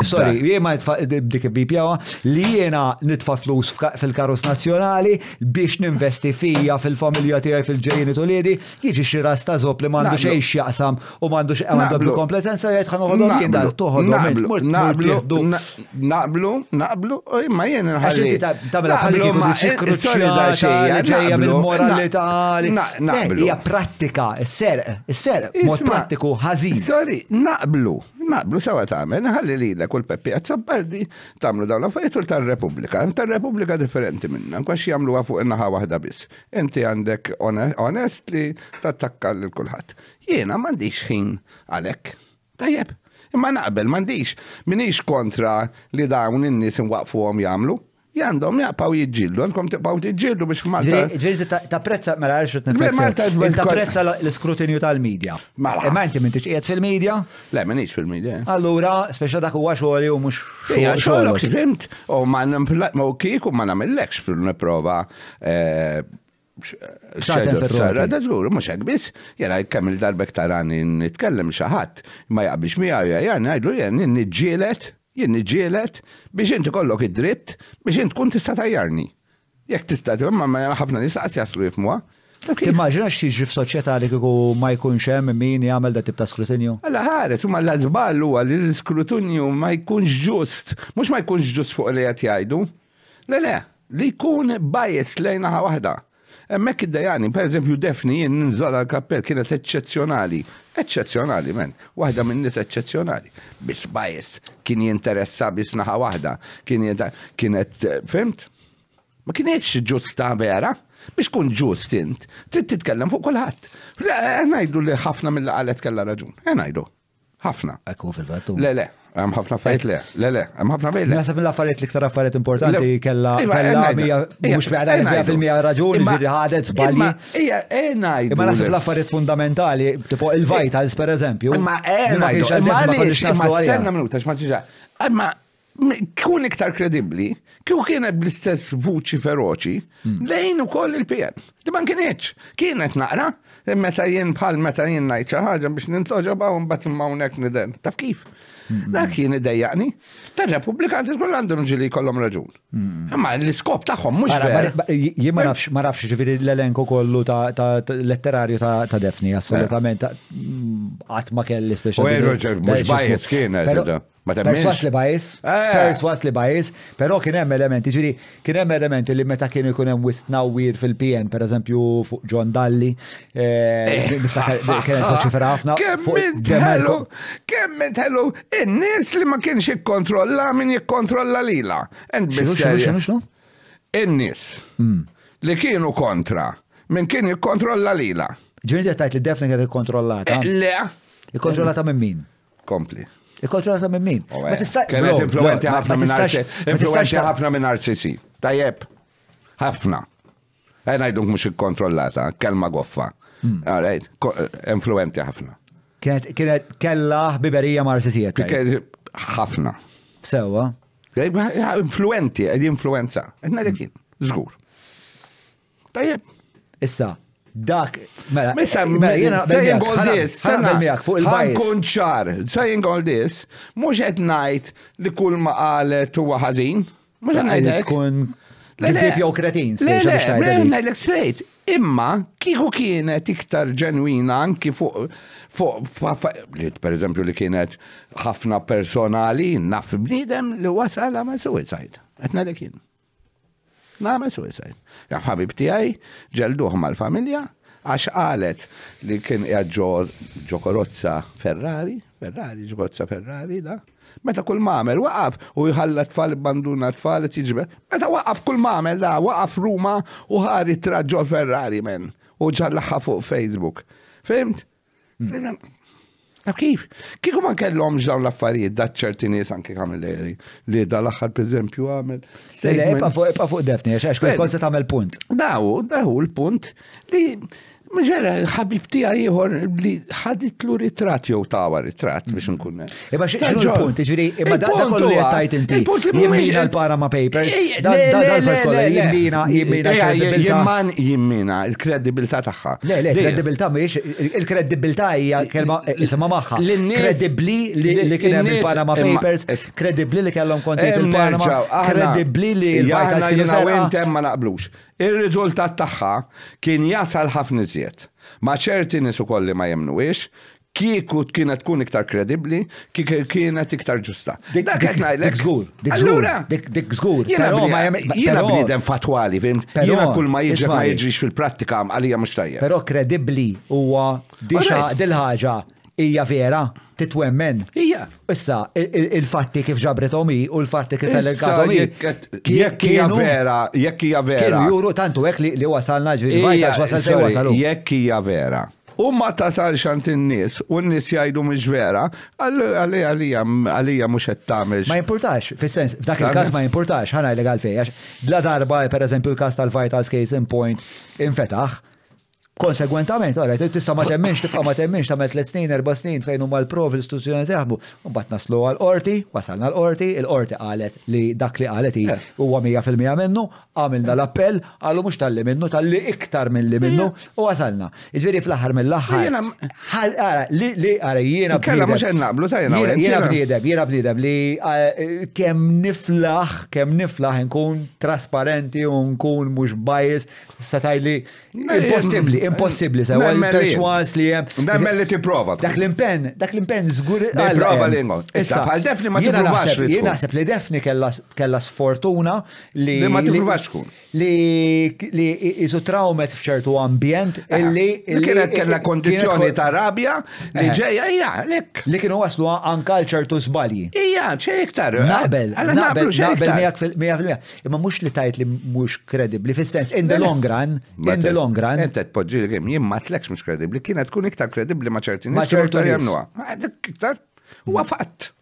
Sorry, jiema dik bipjawa li jiena nitfa flus fil karos nazjonali biex ninvesti fija fil-familja tiegħi fil-ġejjeni u liedi, jiġi xi ras ta' li m'għandux xejn x'jaqsam u m'għandux x'għandu kompetenza jgħid ħan oħodhom jien dal toħodhom naqblu naqblu imma jien inħalli. Tagħmilha bħal kieku di eh, ġejja mill-moralità li. Eh, hija prattika, s-serq, s-serq, mod prattiku ħażin. Sorry, naqblu, naqblu sewa tagħmel, ħalli lilek għalek u l-Peppi Azzabardi tamlu dawn l-affarijiet u tal republika Tal-Repubblika differenti minna, kwax jagħmluha fuq għafu innaħa waħda biss. Inti għandek onest li tattakka lil kulħadd. Jiena m'għandix ħin għalhekk. Tajjeb, imma naqbel m'għandix. Minix kontra li dawn in-nies għom jagħmlu jandom jaqpaw jġildu, għankom tiqpaw jġildu biex Malta. Ġildu ta' prezza, mela għarxet ta' prezza l-skrutinju tal-medja. Mela. Ma' inti minti qiegħed fil-medja? Le, minix fil-medja. Allura, speċa dak huwa xogħol u mhux. Xogħolok, fimt, u ma' kik u ma' namillekx fil-neprova. Sarra, da zgur, mux għagbis, jena kemm il-darbek tarani nitkellem xaħat, ma jaqbix mi għaj, jena għajdu jen nġilet jien niġielet biex inti kollok id-dritt biex inti kun tista' tajjarni. Jekk tista' ma ħafna nisaqs jaslu jifmuha. Timmaġina x'tiġri f'soċjetà li kieku ma jkunx hemm min jagħmel da tip ta' skrutinju? Alla ħares, huma l-żball huwa li l-skrutinju ma jkunx ġust, mhux ma jkunx ġust fuq li qed jgħidu. Le le, li jkun bias lejn waħda. Emmek id-dajani, per eżempju, defni jien ninżala l-kappell kienet eccezzjonali. Eccezzjonali, men. Waħda minn nis eccezzjonali. Bis bajes kien jinteressa bis naħa waħda. Kienet, eh, fimt? Ma kienieċ ġusta vera biex kun ġust int, trid titkellem fuq kulħadd. Eh, ngħidu li ħafna mill-qalet kellha raġun. Eh, ngħidu ħafna. Ekkun fil-vettu. Um. Le, le, hemm ħafna fajt le, le, le, hemm ħafna bejle. Nasab l affarijiet li ktar affarijiet importanti kella iva, kella iva, mhux bieda mija fil-mija raġuni ġiri ħadet żbalji. Imma iva, nasab l-affarijiet fundamentali, tipo il-vitals pereżempju. Ma ma stenna minuta x'ma ġiġa. Imma kun iktar kredibbli, kieku kienet bl-istess vuċi feroċi, mm. lejn ukoll il-PN. Diman kienieċ, kienet naqra, meta jien bħal meta jien najt xi ħaġa biex nintoġoba u mbagħad imma hawnhekk nidher. Taf kif? Dak jien idejjaqni. Tar-Repubblikanti żgur għandhom ġili jkollhom raġun. Imma l-iskop tagħhom mhux Jien ma nafx ma nafx ġifieri l-elenku kollu ta' letterarju ta' Defni eh. assolutament mm, qatt ma kelli speċjali. Mhux bajjes kienet. Ma temmenx. Pers li bajis, pers eh. li bajis, pero kien hemm elementi, ġiri, kien hemm elementi li meta kien ikun hemm wistnawir fil-PN, per eżempju fuq John Dalli, eh, eh. niftakar kien hemm ċifra ħafna. Kemmentħelu, in-nies li ma kienx ikkontrolla min jikkontrolla lila. In-nies hmm. li kienu kontra Min kien jikkontrolla lila. Ġiri tajt li defni kien ikkontrollata. Le. Ikkontrollata minn min? Kompli. Ikkontrollata minn min. Oh, eh. Ma tistax. Kienet influenti ħafna minn Influenti ħafna minn RCC. Tajjeb. Ħafna. Eh, Għajna jdunk mux ikkontrollata, kelma goffa. Hmm. All eh, Influenti ħafna. Kienet kella biberija ma' RCC. ħafna. Sewa. Influenti, ed influenza. Għedna li zgur. Tajjeb. Issa, dak. Mela, mela saying all this, ħankun ċar, saying all this, mux għed najt li kull ma għalet huwa ħazin, mux għed najt tkun l jow kretin, Imma kiku kienet iktar ġenwina anki fuq per eżempju li kienet ħafna personali naf bnidem li wasala ma' suicide. Għetna li kien. Namel suicide. Ja, ħabib tijaj, ġelduħ mal-familja, għax qalet li kien ġo ġokorozza Ferrari, Ferrari, ġokorozza Ferrari, da. Meta kull mamel waqaf u jħalla tfal banduna tfal tiġber. Meta waqaf kull mamel da, waqaf Ruma u ħari traġġo Ferrari men u ġallaħa fuq Facebook. Fimt? Hmm. Ta' kif? Kiku ma' kellom dawn l-affarijiet da' ċerti nies anke kamilleri. li da dal-axar per eżempju għamil. Epa fuq defni, għax għax kol se tamel punt. Daw, daw l-punt li Mġera, ħabib tija jħor li ħaditlu ritrat jew tawa ritrat biex mm-hmm. nkun. Iba xinu l-punt, ġviri, iba da kollu jattajt inti. Jimmina l-Panama Papers, dal-fat kolla, jimmina, jimmina l-kredibilta. Jimman jimmina l-kredibilta taħħa. Le, le, kredibilta miex, il-kredibilta hija kelma isma maħħa. Kredibli li kienem il-Panama Papers, kredibli li kellhom kontijiet il-Panama, kredibli li l-fajta kienu. Jena, ma naqblux. Ir-riżultat tagħha kien jasal ħafna iżjed. Ma ċerti nies ukoll li ma jemnuwiex, kieku kienet tkun iktar kredibli, kienet iktar ġusta. Dik qed Dik żgur. dik żgur. Jena bniedem fatwali, vim. Jena kull ma jiġi ma jiġix fil-prattika għalija mhux tajjeb. Però kredibbli huwa dixa dil-ħaġa hija vera titwemmen. Ija. Issa, il-fatti kif ġabretomi u l-fatti kif elegatomi. Jekk hija vera, jekk hija vera. Kienu juru tantu hekk li wasalna ġviri, vajtax wasal se wasalu. Jekk hija vera. U ma tasal xant n-nis, u n-nis jajdu mux vera, għalija għalija mhux mux għettamil. Ma importax, fis sens f'dak il-kas ma importax, ħana legal fej, għax dla darba, per eżempju, il-kas tal-Vitals Case in Point, infetaħ, Konsegwentament, għara, tista ma temminx, tibqa ma temminx, tamet tlet snin, erba snin, fejn huma l-prof l taħbu. teħbu. Mbagħad naslu għal-qorti, wasalna l-qorti, l-qorti qalet li dak li qalet eh. huwa mija fil-mija minnu, għamilna l-appell, għallu mhux talli minnu, talli iktar minn li minnu u wasalna. Iġveri fl-aħħar mill-aħħar. Għara, li għara jiena Kella mhux qed naqblu Jiena bniedem, jiena bniedem li kemm niflaħ, kemm niflaħ nkun trasparenti u nkun mhux bajs, sa tajli impossibbli, Impossibli, sa' għal perswas li jem. Nemmen li t-prova. Dak l-impen, dak l-impen zgur. Prova li ngon. Issa, bħal defni ma t-provax. Jena li defni kella sfortuna li. Ma t-provax kun li jizu trawmet fċertu ambjent illi. Kienet kella kondizjoni ta' rabja li ġeja hija lek. Li kienu waslu anka ċertu zbalji. Ija, ċe iktar. Nabel, nabel, nabel, mija Imma mux li tajt li mux kredibli, fil-sens, in the long run, in the long run. Enta tpoġġi li jim ma tlekx mux kredibli, kienet kun iktar kredibli ma ċertu. Ma ċertu. Iktar. Huwa fatt.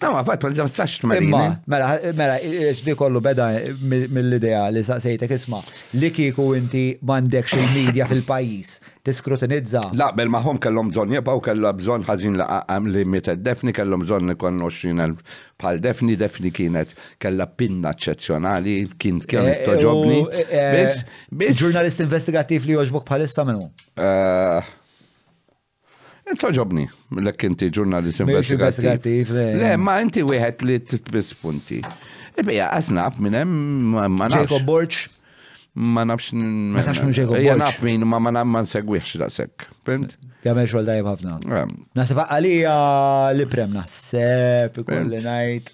Ta' ma' fat, ma' sax Imma, mela, mela, xdi kollu beda mill-idea li saqsejtek isma, li kiku inti mandek xil media fil-pajis, tiskrutinizza. La, bel maħom kellom bżon jibaw, kellom bżon ħazin li mitet defni, kellom bżon nikon xin bħal defni, defni kienet kella pinna eccezzjonali, kien kien eh, toġobni. Eh, eh, ġurnalist investigativ li joġbuk bħalissa minnu? Toġobni, l-ek inti ġurnalist investigativ. Le, ma inti wieħed li t-tbis punti. Ibija, għasnaf minnem, ma nafx. Jacob Borċ? Ma nafx. Ma nafx minn Jacob Borċ. Ja naf minn, ma ma nafx minn nsegwiħx da sekk. Pint? Jamel għal dajem għafna. Ehm. Nasib għalija li prem, nasib, kulli najt.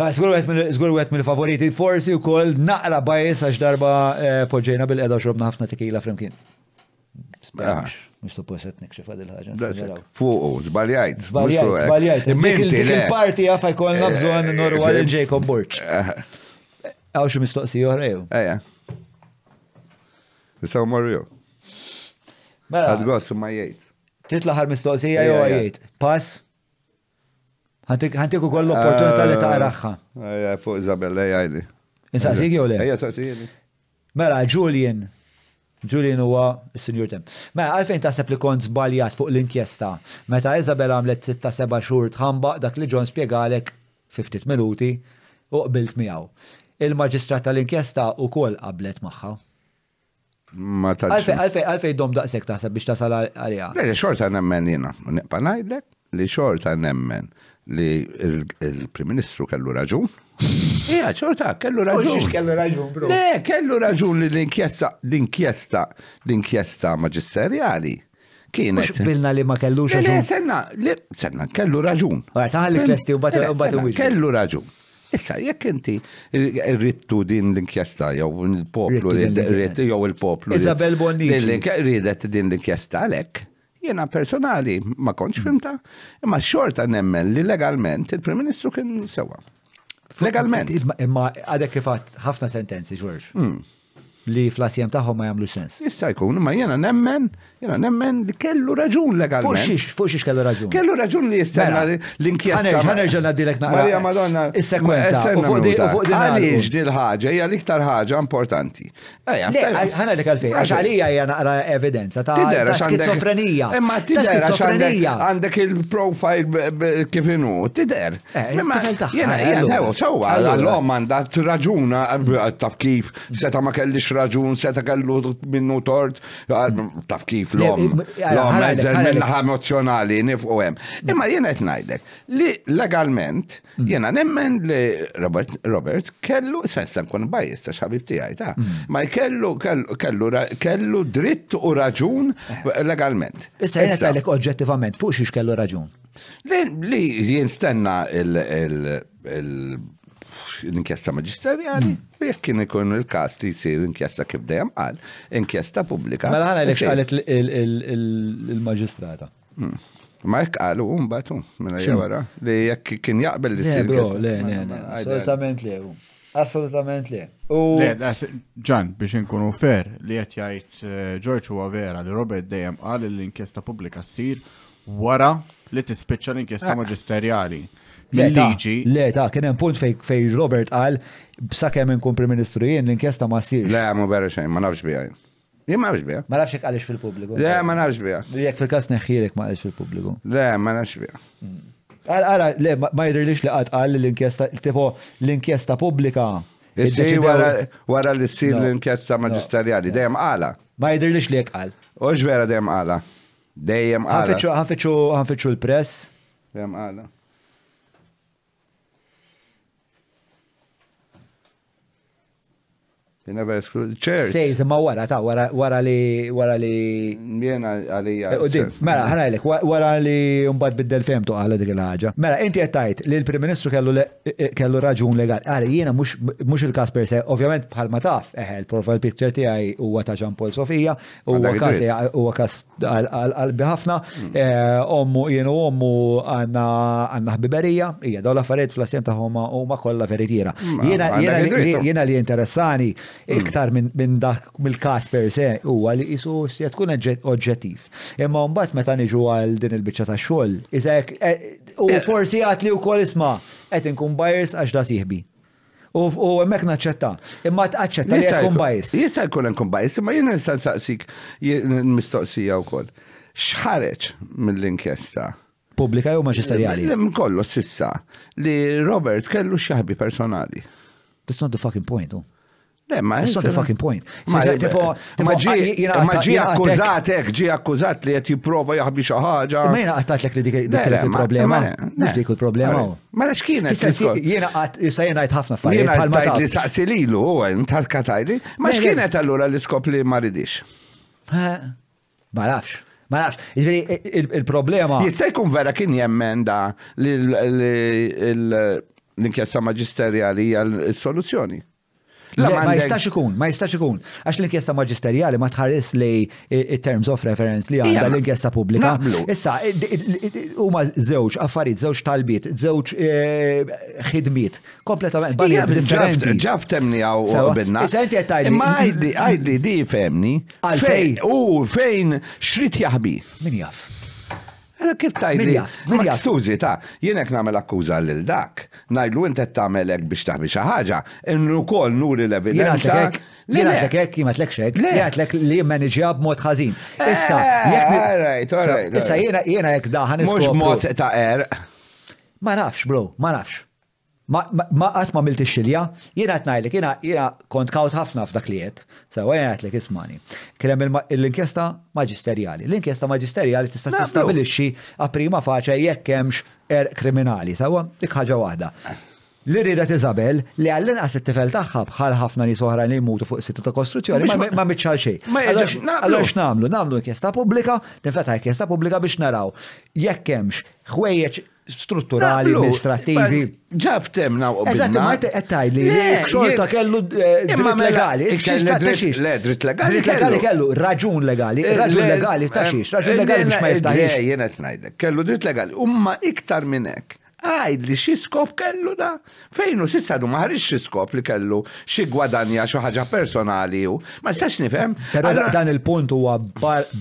Ah, zgur għet minn favoriti forsi u koll naqra bajs għax darba eh, poġġejna bil-edha xrobna ħafna tekila frimkien. Ah. Sperax. Mistu poset qed nikxif għad il-ħaġa. Fuq, żbaljajt. Oh, żbaljajt. Minti il-parti għafa jkollna eh, bżonn norru għal eh, Jacob Burch. Eh, Għaw xi mistoqsi oħra jew. Ejja. Nisaw marru jew. Mela. Għad gost ma jgħid. Titlaħar mistoqsi jew jgħid. Pass. Għantiku koll l opportunita li taqraħħa. Eja, fuq Isabella jgħidli. Insaqsik jew Eja, Ejja, taqsijni. Mela, Julian, Julian huwa s-senjur tem. Ma mela, għalfejn taħseb li kont zbaljat fuq l-inkjesta, meta Isabel għamlet 6-7 xhur tħamba dak li ġon spiegalek 50 minuti u qbilt miegħu. Il-maġistrat tal-inkjesta kol qablet magħha. Ma taħseb. Għalfejn għalfejn dom daqshekk taħseb biex tasal għalija. Le xorta nemmen jiena, neqpa ngħidlek li xorta nemmen li il-Prim Ministru kellu raġun Ija, eh, ċorta, kellu raġun. kellu raġun, bro. Ne, kellu raġun li l-inkjesta, l-inkjesta, l-inkjesta maġisterjali. Kienet. Bilna li ma kellu raġun. Le, senna, senna, kellu raġun. Taħalli klesti u batu eh, Kellu raġun. Issa, jekk inti rrittu din l-inkjesta, jew il-poplu, jew il-poplu. Isabel Bonnici. Ridet din l-inkjesta għalek. Jena personali ma konċ fimta, imma xorta nemmen li legalment il-Prim Ministru kien sewa. Legalment. Imma għadek kifat ħafna sentenzi, George. Hmm. Li fl-asjem taħħom ma jamlu sens. Jista' jkun, imma jena nemmen Jena, nemmen li kellu raġun legalment. Fuxix, fuxix kellu raġun. Kellu raġun li jistenna mela, l-inkjesta. Għanerġan għaddilek naqra. Marija Madonna. Is-sekwenza. Għalix dil-ħagġa, hija l-iktar ħagġa importanti. Għanerġan għalfej, għax għalija hija naqra evidenza ta' skizofrenija. Imma tider skizofrenija. Għandek il-profile kifinu, inu, tider. Eh, jena, jena, ċawa, għallom għandat raġuna, taf kif, seta ma kellix raġun, seta kellu minnu tort, taf kif flom. L-għom minnaħa emozjonali nifqu hemm. Imma qed ngħidlek li legalment mm. jiena nemmen li Robert, Robert kellu, sensa nkun bajis ta' xabib tiegħi ta' mm. ma kellu kellu dritt u raġun eh. legalment. Issa jena tgħidlek oġġettivament fuq xiex kellu raġun. Li jinstenna il l-inkjesta maġisterjali, jekk kien ikun il-kas li jsir inkjesta kif dejjem qal, inkjesta pubblika. Mela ħana lek qalet il-maġistrata. Hmm. Ma jekk qalu mbagħad um, mela wara li jekk kien jaqbel li jsir. Le, le, le, assolutament le. Um. Assolutament le. Ġan, biex inkunu fer, li qed jgħid eh, George huwa vera li Robert dejjem qal li l-inkjesta pubblika ssir wara li tispiċċa l-inkjesta ah. maġisterjali liġi. Le, ta' kien hemm punt fej, fej Robert qal b'sakemm inkun Prim Ministru jien l-inkjesta ma sir. Le, ma vera xejn, ma nafx biha. Jien ma nafx biha. Ma nafx għaliex fil-pubbliku. Le, ma nafx biha. Jekk fil-każ neħħielek ma għaliex fil-pubbliku. Le, ma nafx biha. Mm. Ara, le, ma jidrilix li qatt qal l-inkjesta, tipo l-inkjesta pubblika. Iġġi wara li s-sir l-inkjesta maġistarjali, dejjem qala. Ma jidrilix li qal. għal. Oġvera dejjem għala. Dejjem għala. Ħanfittxu l-press. Dejjem għala. You never exclude church. Sejz, ma wara ta' wara li wara li. Jena għalija. Eh, mela, ħanajlek, wara li mbagħad biddel fem tu għala dik il-ħaġa. Mela, inti qed tgħid li l-Prim Ministru kellu eh, eh, raġun legal. Għara, jiena mhux il-każ per se, ovvjament bħal ma taf, eħe, l profile picture tiegħi huwa ta' Ġan Paul Sofija, huwa każ huwa każ qalbi ħafna, mm. ommu jienu ommu għandna ħbiberija, hija dawn l-affarijiet fl-asjem tagħhom huma kollha veritiera. Jiena li interessani Hmm. iktar minn dak mill-kas per se huwa li qisu se tkun oġġettiv. Imma mbagħad meta niġu għal din il-biċċa ta' xogħol, iżek e, e, u forsi għat li wkoll isma' qed inkun bajers għax da sieħbi. U emmek naċċetta. Imma tqaċċetta li jkun bajs. Jista' jkun nkun bajs, imma jien nista' saqsik, mistoqsija wkoll. X'ħareġ mill-inkjesta? Pubblika jew maġisterjali? Kollu sissa li Robert kellu xaħbi personali. That's not the fucking point, oh. That's not the fucking point. Ma ġi akkużat ek, eh, ġi akkużat li qed jipprova jaħbi xi ħaġa. Ma jiena qattat lek dik il-problema. Mhux dik il-problema. Mela x'kien qed jiena qatt issa jiena ngħid ħafna affarijiet. Jiena ngħid li saqsi lilu u katajli. Ma x'kien qed allura li iskop li ma ridix? Ma nafx. Ma nafx, il-problema. Jista' jkun vera kien jemmen da l-inkjesta maġisterjali hija l-soluzzjoni. Ma jistax ikun, ma jistax ikun. Għax l-inkjesta maġisterjali ma tħares li terms of reference li għanda l-inkjesta publika. Issa, huma żewġ affarijiet, żewġ talbiet, żewġ e, ħidmiet. Kompletament baljat differenti. Ġaf temni għaw bidna. Issa jenti għettajli. Ma għajdi, għajdi di femni. Għalfej. U fejn xrit jahbi. Min jaff. Eh, kif tajdi? Minjaf, minjaf. Suzi, ta' jenek namel akkuża lil dak. Najdlu inti tamelek biex taħbi xi ħaġa. Innu kol nuri l-evidenza. Li għatlek ek, jim għatlek xek, li għatlek li jimmanġja ħazin. Issa, eh, issa jena jena jek daħan. Mux mod ta' er. Ma nafx, bro, ma nafx ma qatt ma milti xilja, jiena qed ngħidlek, jena kont kaut ħafna f'dak li qed. Sewa jiena qed ismani. Kien hemm l-inkjesta maġisterjali. L-inkjesta maġisterjali tista' tistabilixxi a prima faċe jekk hemmx er kriminali, sewa dik ħaġa waħda li ridet Isabel li għallin għas it-tifel tagħha bħal ħafna nies oħra li jmutu fuq is sittu ta' kostruzzjoni ma mitxal xejn. Allora x'namlu? Namlu inkjesta pubblika, tinfeta inkjesta pubblika biex naraw jekk hemmx ħwejjeġ strutturali, amministrativi. Ġaf temna u Eżat, ma għettaj li xorta kellu eh, dritt mela, legali. Le, dritt legali. Dritt legali kellu, raġun legali. Eh, raġun legali ta' eh, raġun legali biex ma jiftaħiex. Jena tnajdek, kellu dritt legali. Umma iktar minnek għajd li xi skop kellu da. Fejnu sissa du maħarix xi skop li kellu xi gwadanja xi ħaġa personali u. Ma s-sax nifhem. Pero dan il-punt huwa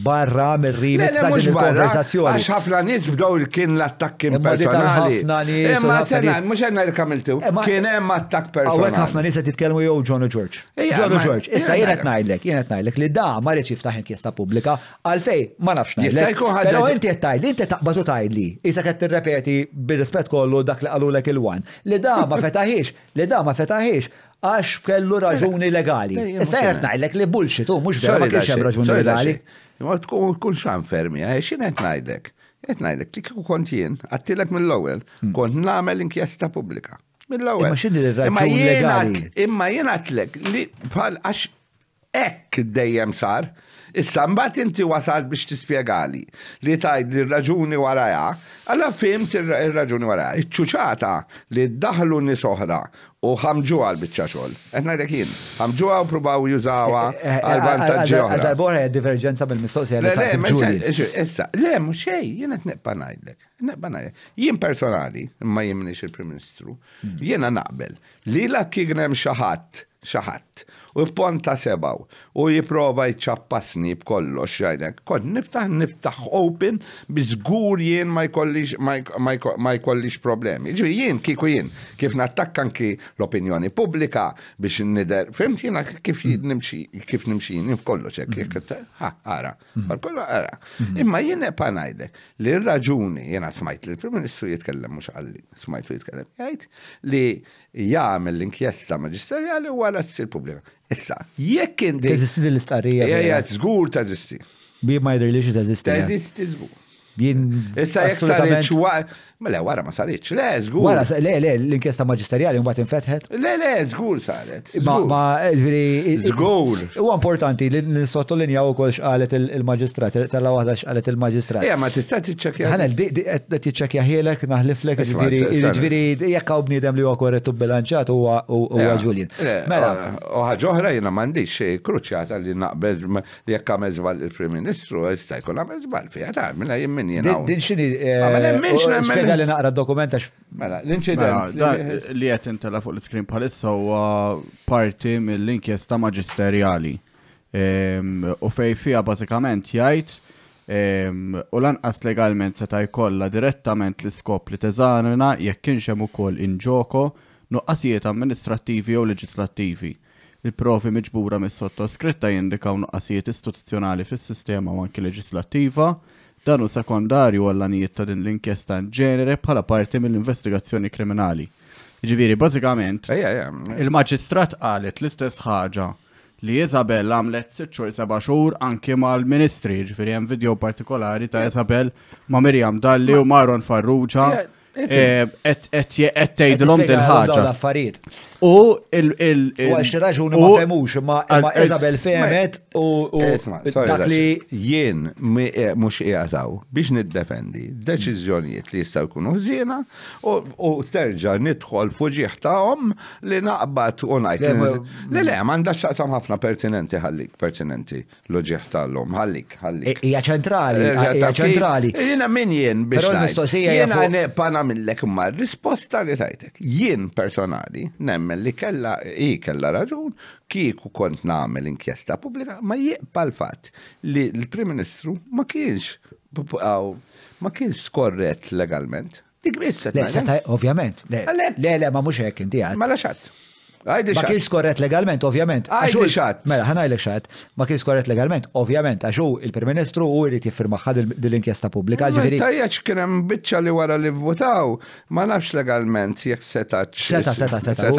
barra mir-rimet ta' din il-konverzazzjoni. Għax ħafna nies bdew kien l-attakk personali. Imma eh, sena mhux il-kamiltu. Eh, kien hemm attakk personali. Għawek ħafna nies qed jitkellmu jew John George. Eh, John George, issa jien qed ngħidlek, jien qed ngħidlek li da ma rridx jiftaħ inkjesta pubblika għalfej ma nafx najlek. Però inti qed tgħidli, inti taqbad u tgħidli. Issa qed tirrepeti bil-rispet kollu dak li qalu lek il-wan. Li da ma fetaħiex, li da ma fetaħiex, għax kellu raġuni legali. Issa qed ngħidlek li bullshit u mhux vera ma kienx hemm raġuni legali. Ma tkun kull xan fermi, eh? x'in qed ngħidlek. Qed ngħidlek li kieku kont jien, għattilek mill-ewwel, hmm. kont nagħmel inkjesta pubblika. Mill-ewwel. Ma x'inhi ir-raġuni legali. Imma jien għatlek li bħal għax hekk dejjem sar. Is-sambat inti wasal biex tispjegali li tajd li raġuni waraja, alla fimt il raġuni waraja. Iċċuċata li daħlu nies oħra u ħamġu għal biċċa xogħol. Etna ngħidlek jien, ħamġu u prubaw jużawa eh, eh, eh, għal vantaġġi għal Darbora hija diverġenza bil-mistoqsija għal saqsib Issa, le mhux jien ngħidlek. Jien personali, ma jimniex il-Prim Ministru, hmm. jiena naqbel li la kien hemm xi ħadd, xi ħadd u ponta sebaw u jiprova jċappasni b'kollox xajnek. kod niftaħ niftaħ open bizgur jien ma jkollix problemi. Ġvi jien kiku jien kif nattakkan ki l-opinjoni pubblika biex nider. Fimt jina kif nimxi kif nimxi jien f'kollox hekk. Ha, ara. Mhm. Kollu ara. Mhm. Imma jien epa ngħidlek li r-raġuni jiena smajt li l-Prim Ministru jitkellem mhux għalli, smajt jitkellem. Jgħid li jgħamil l-inkjesta maġisterjali għala s problema. Issa, jekk inti. Teżisti dil-istarija. Ja, ja, żgur teżisti. Bi ma jidrilix teżisti. Teżisti żgur. Jien. Issa jekk saret Mela, wara ma saritx, le, zgur. Wara, le, le, l-inkjesta maġisterjali mbagħad infetħet. Le, le, zgur saret. Ma, ma, veri. Zgur. Huwa importanti li nsottolinjaw ukoll x'qalet il-maġistrat, tella waħda x'qalet il-maġistrat. Ja, eh, ma tista' tiċċekkja. Ħana qed tiċċekkja ħielek naħliflek, eh, ġifieri jekk hawn bniedem li huwa korrettu bilanċat huwa eh, Ġulin. Mela. U ħaġoħra jiena m'għandix kruċjata li naqbeż jekk għamel żball il-Prim Ministru, jista' jkun għamel ta' minna jien min Din x'inhi. Spjega li naqra dokumenta Mela, l-inċident. Mela, li qed intela fuq l-iskrin palissa u parti mill-inkjesta maġisterjali. U fej fija bażikament jgħid u lanqas legalment seta' jkollha direttament l-iskop li teżanina jekk kienx hemm ukoll inġoko nuqqasijiet amministrattivi jew leġislattivi. Il-provi miġbura mis-sottoskritta jindikaw nuqqasijiet istituzzjonali fis-sistema u anki leġislattiva dan u sekondarju għall-anijiet ta' din l-inkjesta ġenere bħala parti mill-investigazzjoni kriminali. Ġiviri, bazzikament, il-maġistrat qalet l-istess ħaġa li Isabel għamlet 6 xhur 7 xhur anke mal-ministri, ġifieri hemm video partikolari ta' Isabel ma' Mirjam Dalli u Maron Farrugia qed tgħidilhom din ħaġa. U il- U għax raġuni ma femux, ma Isabel femet u eh, dak li. Jien eh, mhux qiegħdaw biex niddefendi deċiżjonijiet li jistgħu jkunu żiena u terġa' nidħol fuġieħ tagħhom li naqbad u ngħid. Le le m'għandax taqsam ħafna pertinenti ħallik pertinenti loġieħ tagħhom ħallik ħallik. E- e- hija ċentrali, eh, hija ċentrali. Jiena min jien biex. Però mistoqsija namillek ma risposta li tajtek. Jien personali, nemmen li kella, i kella raġun, kieku kont namel inkjesta pubblika, ma jieqbal fat li l-Prim Ministru ma kienx ma kienx skorret legalment. Dik bissa. Le, ovvjament. Le, le, ma mux hekk inti Ma laxat. Għajdi Ma kienx korret legalment, ovvjament. Għajdi xat. Mela, ħanajlek xat. Ma kienx korret legalment, ovvjament, għaxu il-Prim-Ministru u jrid jiffirmaħħa dil-inkjesta pubblika. Ġifiri. Tajjaċ kienem bicċa li wara li votaw, ma nafx legalment jek setaċ. Seta, seta, seta.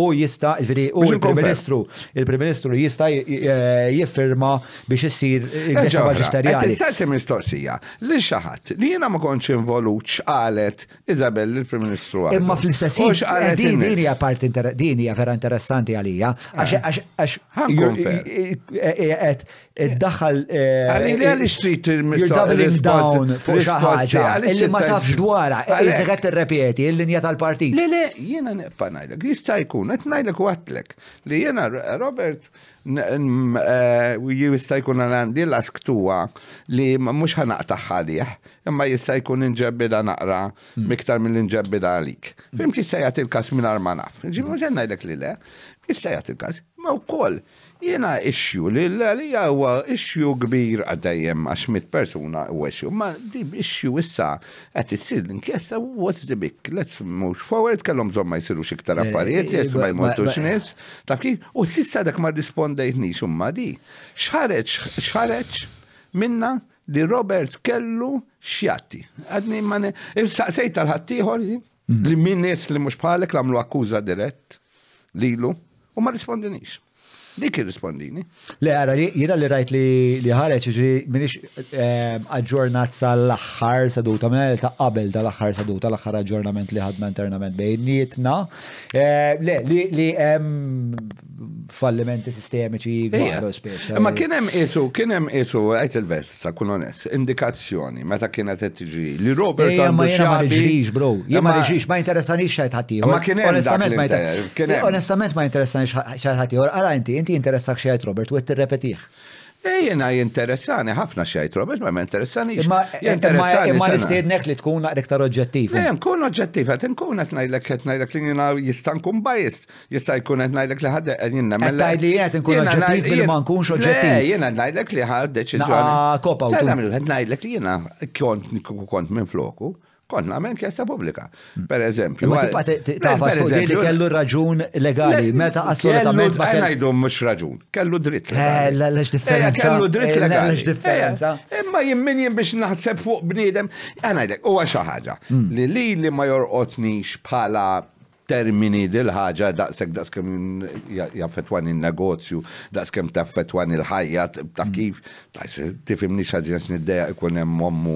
U jista, ġifiri, u il-Prim-Ministru, il prem ministru jista eh, jiffirma biex jissir eh, inkjesta maġisterjali. Għajdi mistoqsija, li xaħat, li jena ma konċi involuċ għalet Izabel il-Prim-Ministru. Imma fl-istessin, eh, din hija parti din hija vera interessanti għalija. Għax qed iddaħħal għaliex trid You're doubling down fuq xi illi ma tafx dwarha, eh, iżda qed tirrepeti l-linja tal-partit. Le le, jiena neqpa ngħidlek, jista' jkun qed ngħidlek għatlek li jiena Robert ju eh, jista' jkun għandi l-asktuwa li mhux ħanaqtaħ ħalih, imma jista' jkun inġebbida naqra hmm. miktar mill inġebbida għalik. Fim xista jagħti l-każ minn ma naf. Ġimgħu ġen ngħidlek li le, jista' jagħti l-każ. Ma wkoll Jena issue li l-għalija huwa issue kbir għaddejjem għax mit persuna u issue. Ma di issue issa għat t-sir l-inkjesta what's the big, let's move forward, kellhom zomma jisiru xiktar eh, affarijiet, eh, jessu ma jmortu x'nies, taf kif, u sissa dak ma ni xumma di. xħareċ, xħareċ minna li Robert kellu xjatti. Għadni ma ne, eh, saqsejt tal-ħattijħor mhm. li minnis li mhux bħalek l-għamlu akkuża dirett lilu u ma rispondinix. Dik irrispondini. Le, għara, jina li rajt li ħareċ, ġi minix ehm, aġġornat sal-axħar saduta, minna ta' qabel tal-axħar saduta, l-axħar aġġornament li ħadna internament bejnietna. Ehm, le, li ehm, fallimenti sistemiċi għadu speċa. Ma kienem isu, kienem isu, għajt il-vest, sa' kun onest, indikazzjoni, meta kienet t li Robert għandu jena Ma reġiġ, bro, ma reġiġ, ma interessanix xajt ħati. Ma kienem, onestament ma interessanix xajt ħati. Għara inti, inti interessak xejt Robert u għed t-repetiħ. Ejjena eh, jinteressani, ħafna xejt Robert, ma eh, interessani. Imma l-istednek li tkun iktar oġġettiv. Ejem, eh, kun oġġettiv, għet nkun għet najlek, għet najlek li jina jistan kun bajist, jista jkun għet najlek li ħadde għed jina. Għet li għet nkun oġġettiv bil ma nkunx oġġettiv. Jena najlek li ħadde ċitrani. Ah, kopa. Għet najlek li jina kont minn floku konna għamen kjesta publika. Mm. Per eżempju. Ma tibqa tafa fuq li kellu raġun legali, meta assolutament ma kellu. Għajdu mux raġun, kellu dritt. Le, eh, lex eh, differenza. Kellu dritt eh, legali. Lex differenza. Imma jimmin jim biex naħseb fuq bnidem, għanajdek, u għaxa ħagġa. Mm. Li li ma jorqotnix bħala termini dil-ħagġa daqsek daqskem jaffetwan il-negozju, daqskem taffetwan il-ħajja, taf kif, tifimni xaġġax deja ikun hemm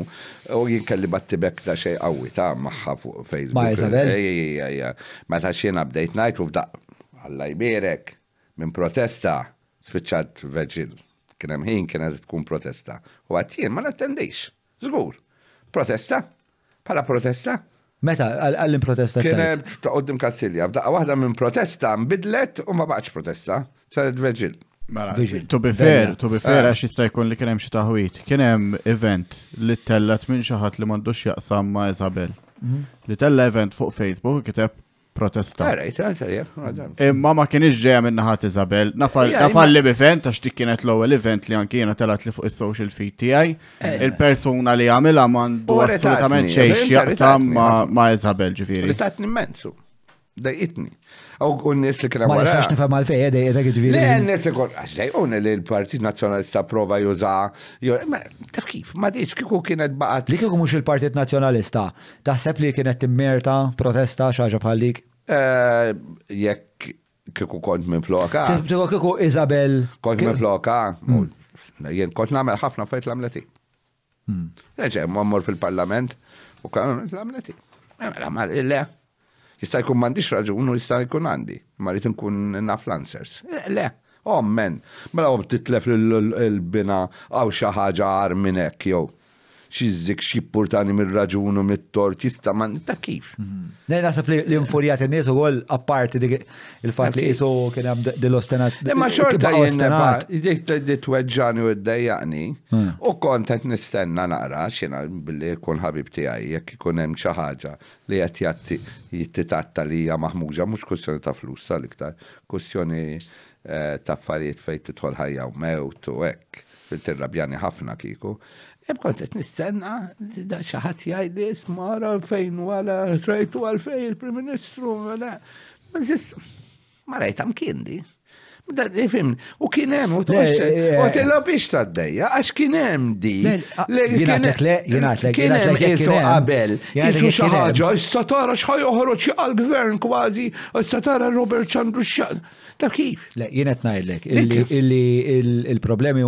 O u jien battibek ta' xej qawwi ta' maħħa fuq Facebook. Ma' Isabel? Meta xien update night u f'daq Alla jberek minn protesta spiċċat veġil. Kenem hemm ħin kienet tkun protesta. U għattin ma nattendix. Zgur. Protesta? Pala protesta? Meta għallin protesta? Kienem ta' għoddim Kassilja, f'daqqa waħda minn protesta mbidlet u ma baċ protesta, saret veġil. Mela, to be fair, to be fair, eh. għax jista' jkun li kienem xi taħwit. Kienem event li tellat minn xaħat li m'għandux jaqsam ma' Isabel. Mhm. Li tella event fuq Facebook kiteb protesta. Imma eh, ma kien minn naħat Izabel, nafal li b'event, għax kienet l-ewwel event li anki jiena telat li fuq is-social feed tiegħi. Eh. Il-persuna li għamilha m'għandu assolutament xejn x'jaqsam ma' Izabel ġifieri. Ritatni immensu. Dejqitni u n-nis li kena għara. Ma nistax nifem għal-fej, għedej, għedek ġviri. Le, n-nis li kol, għaxġej, un li l-Partit Nazjonalista prova juża, taf kif, ma diċ kiku kienet baqat. Li kiku mux il-Partit Nazjonalista, taħseb li kienet timmerta, protesta, xaġa bħallik? Eh, Jek kiku kont minn floka. Kiku Izabel. Kont minn floka, hmm. jien kont namel ħafna fejt l-amleti. Hmm. Eġe, eh, mmur fil-parlament, u kan l-amleti. Eh, mela, le, Jista' jkun m'għandix raġun u jista' jkun għandi. Ma rrid nkun naf l-answers. Le, oh men, mela titlef il-bina għaw xi ħaġa għar minn hekk jew xizzik xippurtani mir-raġunu mit-tort jista' man ta' kif. Mhm. Nej nasab li infurjat in-nies ukoll apparti dik il-fatt li qisu kien hemm dil-ostenat. Imma eh, xorta ostenat. Dik titweġġani u ddejjaqni hmm. u kontent nistenna naqra x'ina billi jkun ħabib tiegħi jekk ikun hemm xi ħaġa li qed jatti jittitatta li hija maħmuġa mhux kwestjoni ta' flus tal-iktar, kwestjoni eh, ta' affarijiet fejn titħol ħajja u mewt u hekk fil-tirrabjani ħafna kiku, Ebkont qed nistenna da xaħat jajdi smara fejn wara trajtu għal fejn il-Prim Ministru, mela, ma ma rajtam kindi. U kienem, u t eh, eh. biex t-għaddeja, għax kienem di. Jinatlek le, jinatlek, jinatlek. Jisu qabel, jisu xaħġa, s-satara xħaj uħroċi għal-gvern kważi, s-satara Robert Chandru xħal. Ta' kif? Le, jenet najlek, illi il-problemi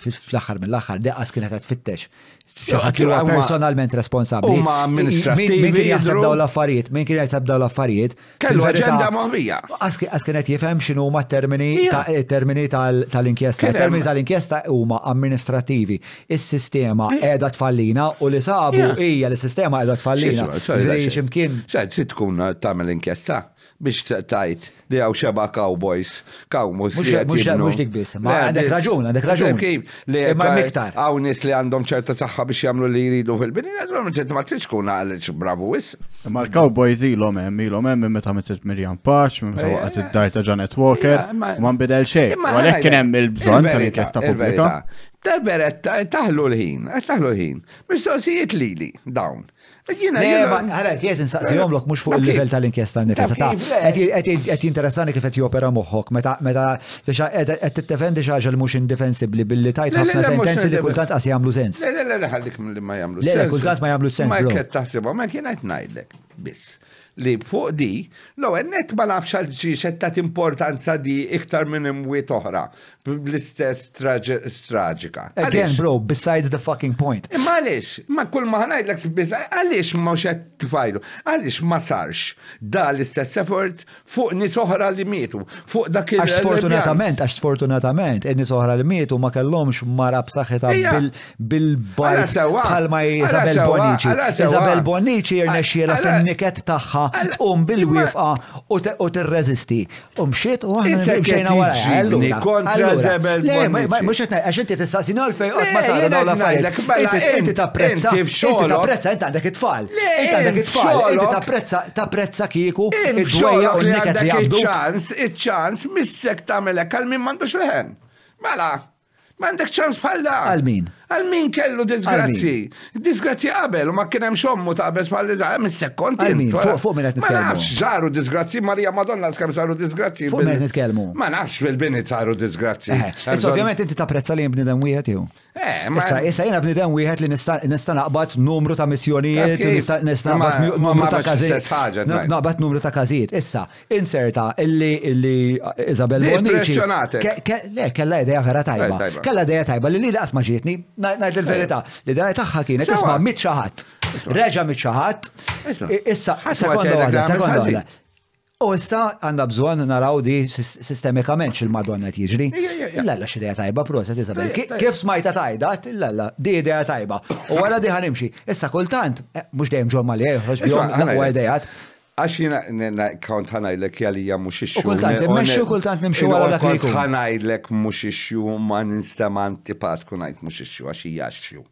fl-axar mill-axar, deqqas kienet għat fittex xaħat li personalment responsabbli. Huma amministrativi. Min kien jaħseb daw l-affarijiet, min kien jaħseb daw l-affarijiet. Kellu aġenda moħbija. aski kienet jifhem xinu ma termini tal-inkjesta. Termini tal-inkjesta huma amministrativi. Is-sistema qiegħda tfallina u li sabu hija li sistema qiegħda tfallina. Ximkien. Xed tkun tagħmel inkjesta? biex tajt li għaw xeba cowboys, cowboys. Mux dik bis, ma għandek raġun, għandek raġun. Ma miktar. Għaw nis li għandhom ċerta saħħa biex jamlu li jridu fil-bini, għazom ċerta ma t-tix kun għalix bravu wis. Ma l-cowboys ilom hemm, ilom hemm, meta metet Mirjam Pax, meta eh, waqt eh. id-dar Janet Walker, eh, ma nbidel xej. Għalek kien hemm il-bżon tal-inkjesta pubblika. Ta' vera, taħlu l-ħin, taħlu l-ħin. Mistoqsijiet lili, dawn. Għalek, jiet nsaqsi jomlok mux fuq il-level tal-inkjesta nifisa ta' għet jinteressani kif għet jopera moħħok, meta għet t-defendi xaġa l-mux indefensibli billi tajt ħafna sentenzi li kultant għas jamlu sens. Le, le, le, ħallik li ma jamlu sens. Le, kultant ma jamlu sens. Ma kħet taħsibha, ma kien għet najdlek, biss. Li fuq di, l net ma nafx għalġi xettat importanza di iktar minn imwiet oħra bl-istess traġika. Again, bro, besides the fucking point. Eh, ma għalix, ma kull ma ħanajdlek, għalix ma xed tfajlu, għalix ma sarx da l-istess effort fuq nisoħra li mietu, fuq dak il- Għax sfortunatament, għax sfortunatament, e nisoħra li mietu ma kellomx mara b'saħħetha bil-bajt bħalma Isabel Bonici. Isabel Bonici jirnexxiela fin-niket tagħha um bil-wifqa u tirreżisti. Um xiet u għahna xiena wara zebel. mux għetna, għax inti t għalfej, għot ma mela tapprezza, inti tapprezza, inti it-tfal. Inti għandek inti tapprezza, tapprezza kieku, id u n-neket Mela, mandek ċans bħal Għal min kellu disgrazzi. Disgrazzi qabel, ma kien hemm xommu ta' qabel bħal li zaħem sekont Fuq eh. minn qed t-kelmu. ġaru disgrazzi, Marija Madonna skam saru disgrazzi. Fuq minn nitkellmu. Ma nafx fil-bini saru disgrazzi. Eh, eh, issa ovvjament inti tapprezza li bnidem wieħed jew. Issa issa jiena bnidem wieħed li nista' naqbad numru ta' missjonijiet, nistan naqbad numru ta' każijiet. Naqbad numru ta' każijiet. Issa, inserta illi illi Isabel Le, kella idea vera tajba. Kella idea tajba li li laqat ma ġietni najt il-verita, l-idea taħħa kienet, isma, mit xaħat. Reġa mit xaħat. Issa, sekonda għada, sekonda għada. U issa għanna bżon naraw di sistemikament xil-Madonna tiġri. Lalla x'idea tajba proset Isabel. Kif smajta tajda, lalla, di idea tajba. U għala di ħanimxi. Issa kultant, eh, mux dejjem ġomma li jħroġ bjom, għu idejat. Għax jina kont ħanajdlek jalija mux ixxu. Kultant, nimxu kultant nimxu għal dak li kun. ħanajdlek mux ixxu ma ninstam antipat kun għajt mux ixxu, għax jaxxu.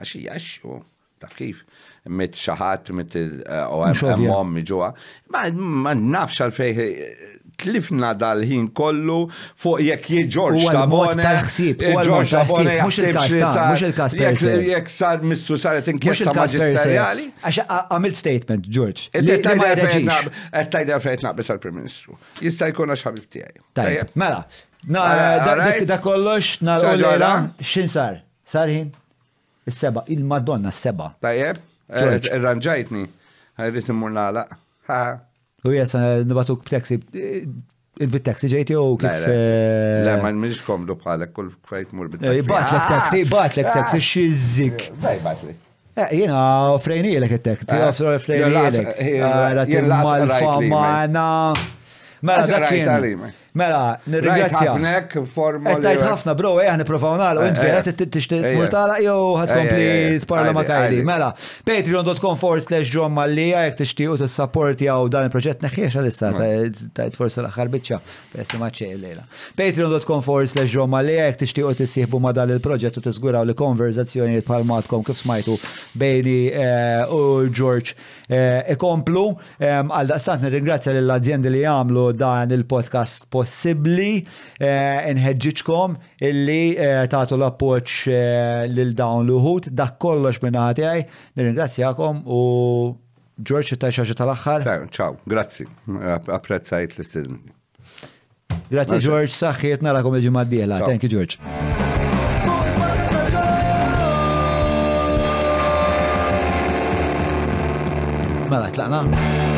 Għax jaxxu, ta' kif? Mit xaħat, mit eh, OMM, ġuwa. Ma nafx għalfej eh, tlifna dal-ħin kollu fuq jekk jieġorġ tabone. tal-ħsib, jieġorġ eh, tabone, mux il-kas ta' mux il-kas ta' jekk sar missu saret inkjesta maġisterjali. Għax għamilt statement, George. Għettajda fejt naqbis għal-Prim Ministru. Jista' jkun għax ħabib tiegħi. Tajjeb, mela. da kollox, na għolera xin sar? Sarħin? Il-seba, il-Madonna, s-seba. Tajjeb, irranġajtni, eh, għajrit immur nalaq. U jesa, nibatuk b'taxi, bit-taxi ġejti u kif. Le, eh, ma nmiġ komdu bħalek, kull kwejt mur bit-taxi. Eh, batlek taxi, ah! batlek taxi, ah! xizzik. Bej, batlek. Eh, jena, frejni l-ek il-tek, ti għafru frejni l-ek. Għala, mal-famana. Mela, dak kien. Mela, nirrigrazzja. Nek, forma. Tajt ħafna, bro, eh, niprofaw nalu, int vera t-tishtiq murtala, jow, ħatkompli t-parla ma kajli. Mela, patreon.com forward slash John Mallija, jek t-ixtiq u t-support jaw dan il-proġett neħiex għalissa, tajt forse l-axar bicċa, peress ma lejla Patreon.com forward slash John Mallija, jek t-ixtiq u t-sihbu ma dan il-proġett u t-sguraw li konverzazzjoni palmatkom kif smajtu bejni u George ikomplu. Għal-daqstant nirringrazzja l azzjendi li għamlu dan il-podcast possibbli eh, nħedġiċkom illi eh, tagħtu l-appoġġ eh, lil dawn l-uħut dak kollox minn ħatijaj nirringrazzjakom u George ta' xaġa tal-axħar. Ciao, grazzi, apprezzajt l-istudenti. Grazzi George, saħħiet narakom il-ġimma d-diela. Thank you George. Mela, tlaqna?